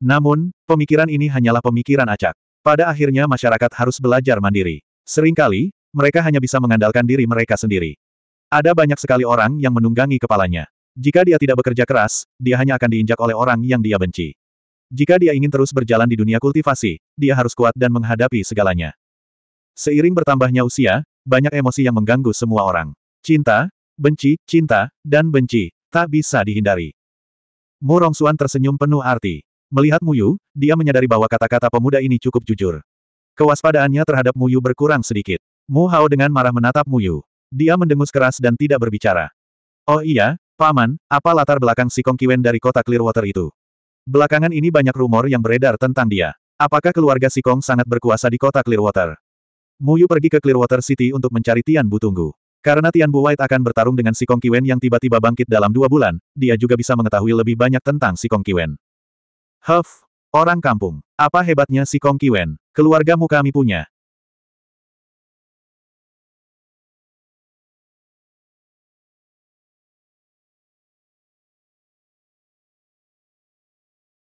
Namun, pemikiran ini hanyalah pemikiran acak. Pada akhirnya masyarakat harus belajar mandiri. Seringkali, mereka hanya bisa mengandalkan diri mereka sendiri. Ada banyak sekali orang yang menunggangi kepalanya. Jika dia tidak bekerja keras, dia hanya akan diinjak oleh orang yang dia benci. Jika dia ingin terus berjalan di dunia kultivasi, dia harus kuat dan menghadapi segalanya. Seiring bertambahnya usia, banyak emosi yang mengganggu semua orang. Cinta, benci, cinta, dan benci, tak bisa dihindari. Mu Rongsuan tersenyum penuh arti. Melihat Muyu, dia menyadari bahwa kata-kata pemuda ini cukup jujur. Kewaspadaannya terhadap Muyu berkurang sedikit. Mu Hao dengan marah menatap Muyu. Dia mendengus keras dan tidak berbicara. Oh iya, Paman, apa latar belakang si Kong Kiwen dari kota Clearwater itu? Belakangan ini banyak rumor yang beredar tentang dia. Apakah keluarga Sikong sangat berkuasa di kota Clearwater? Muyu pergi ke Clearwater City untuk mencari Tian Butunggu. Karena Tian Bu White akan bertarung dengan si Kong Kiwen yang tiba-tiba bangkit dalam dua bulan, dia juga bisa mengetahui lebih banyak tentang si Kong Kiwen. Huff, orang kampung. Apa hebatnya si Kong Kiwen? Keluargamu kami punya.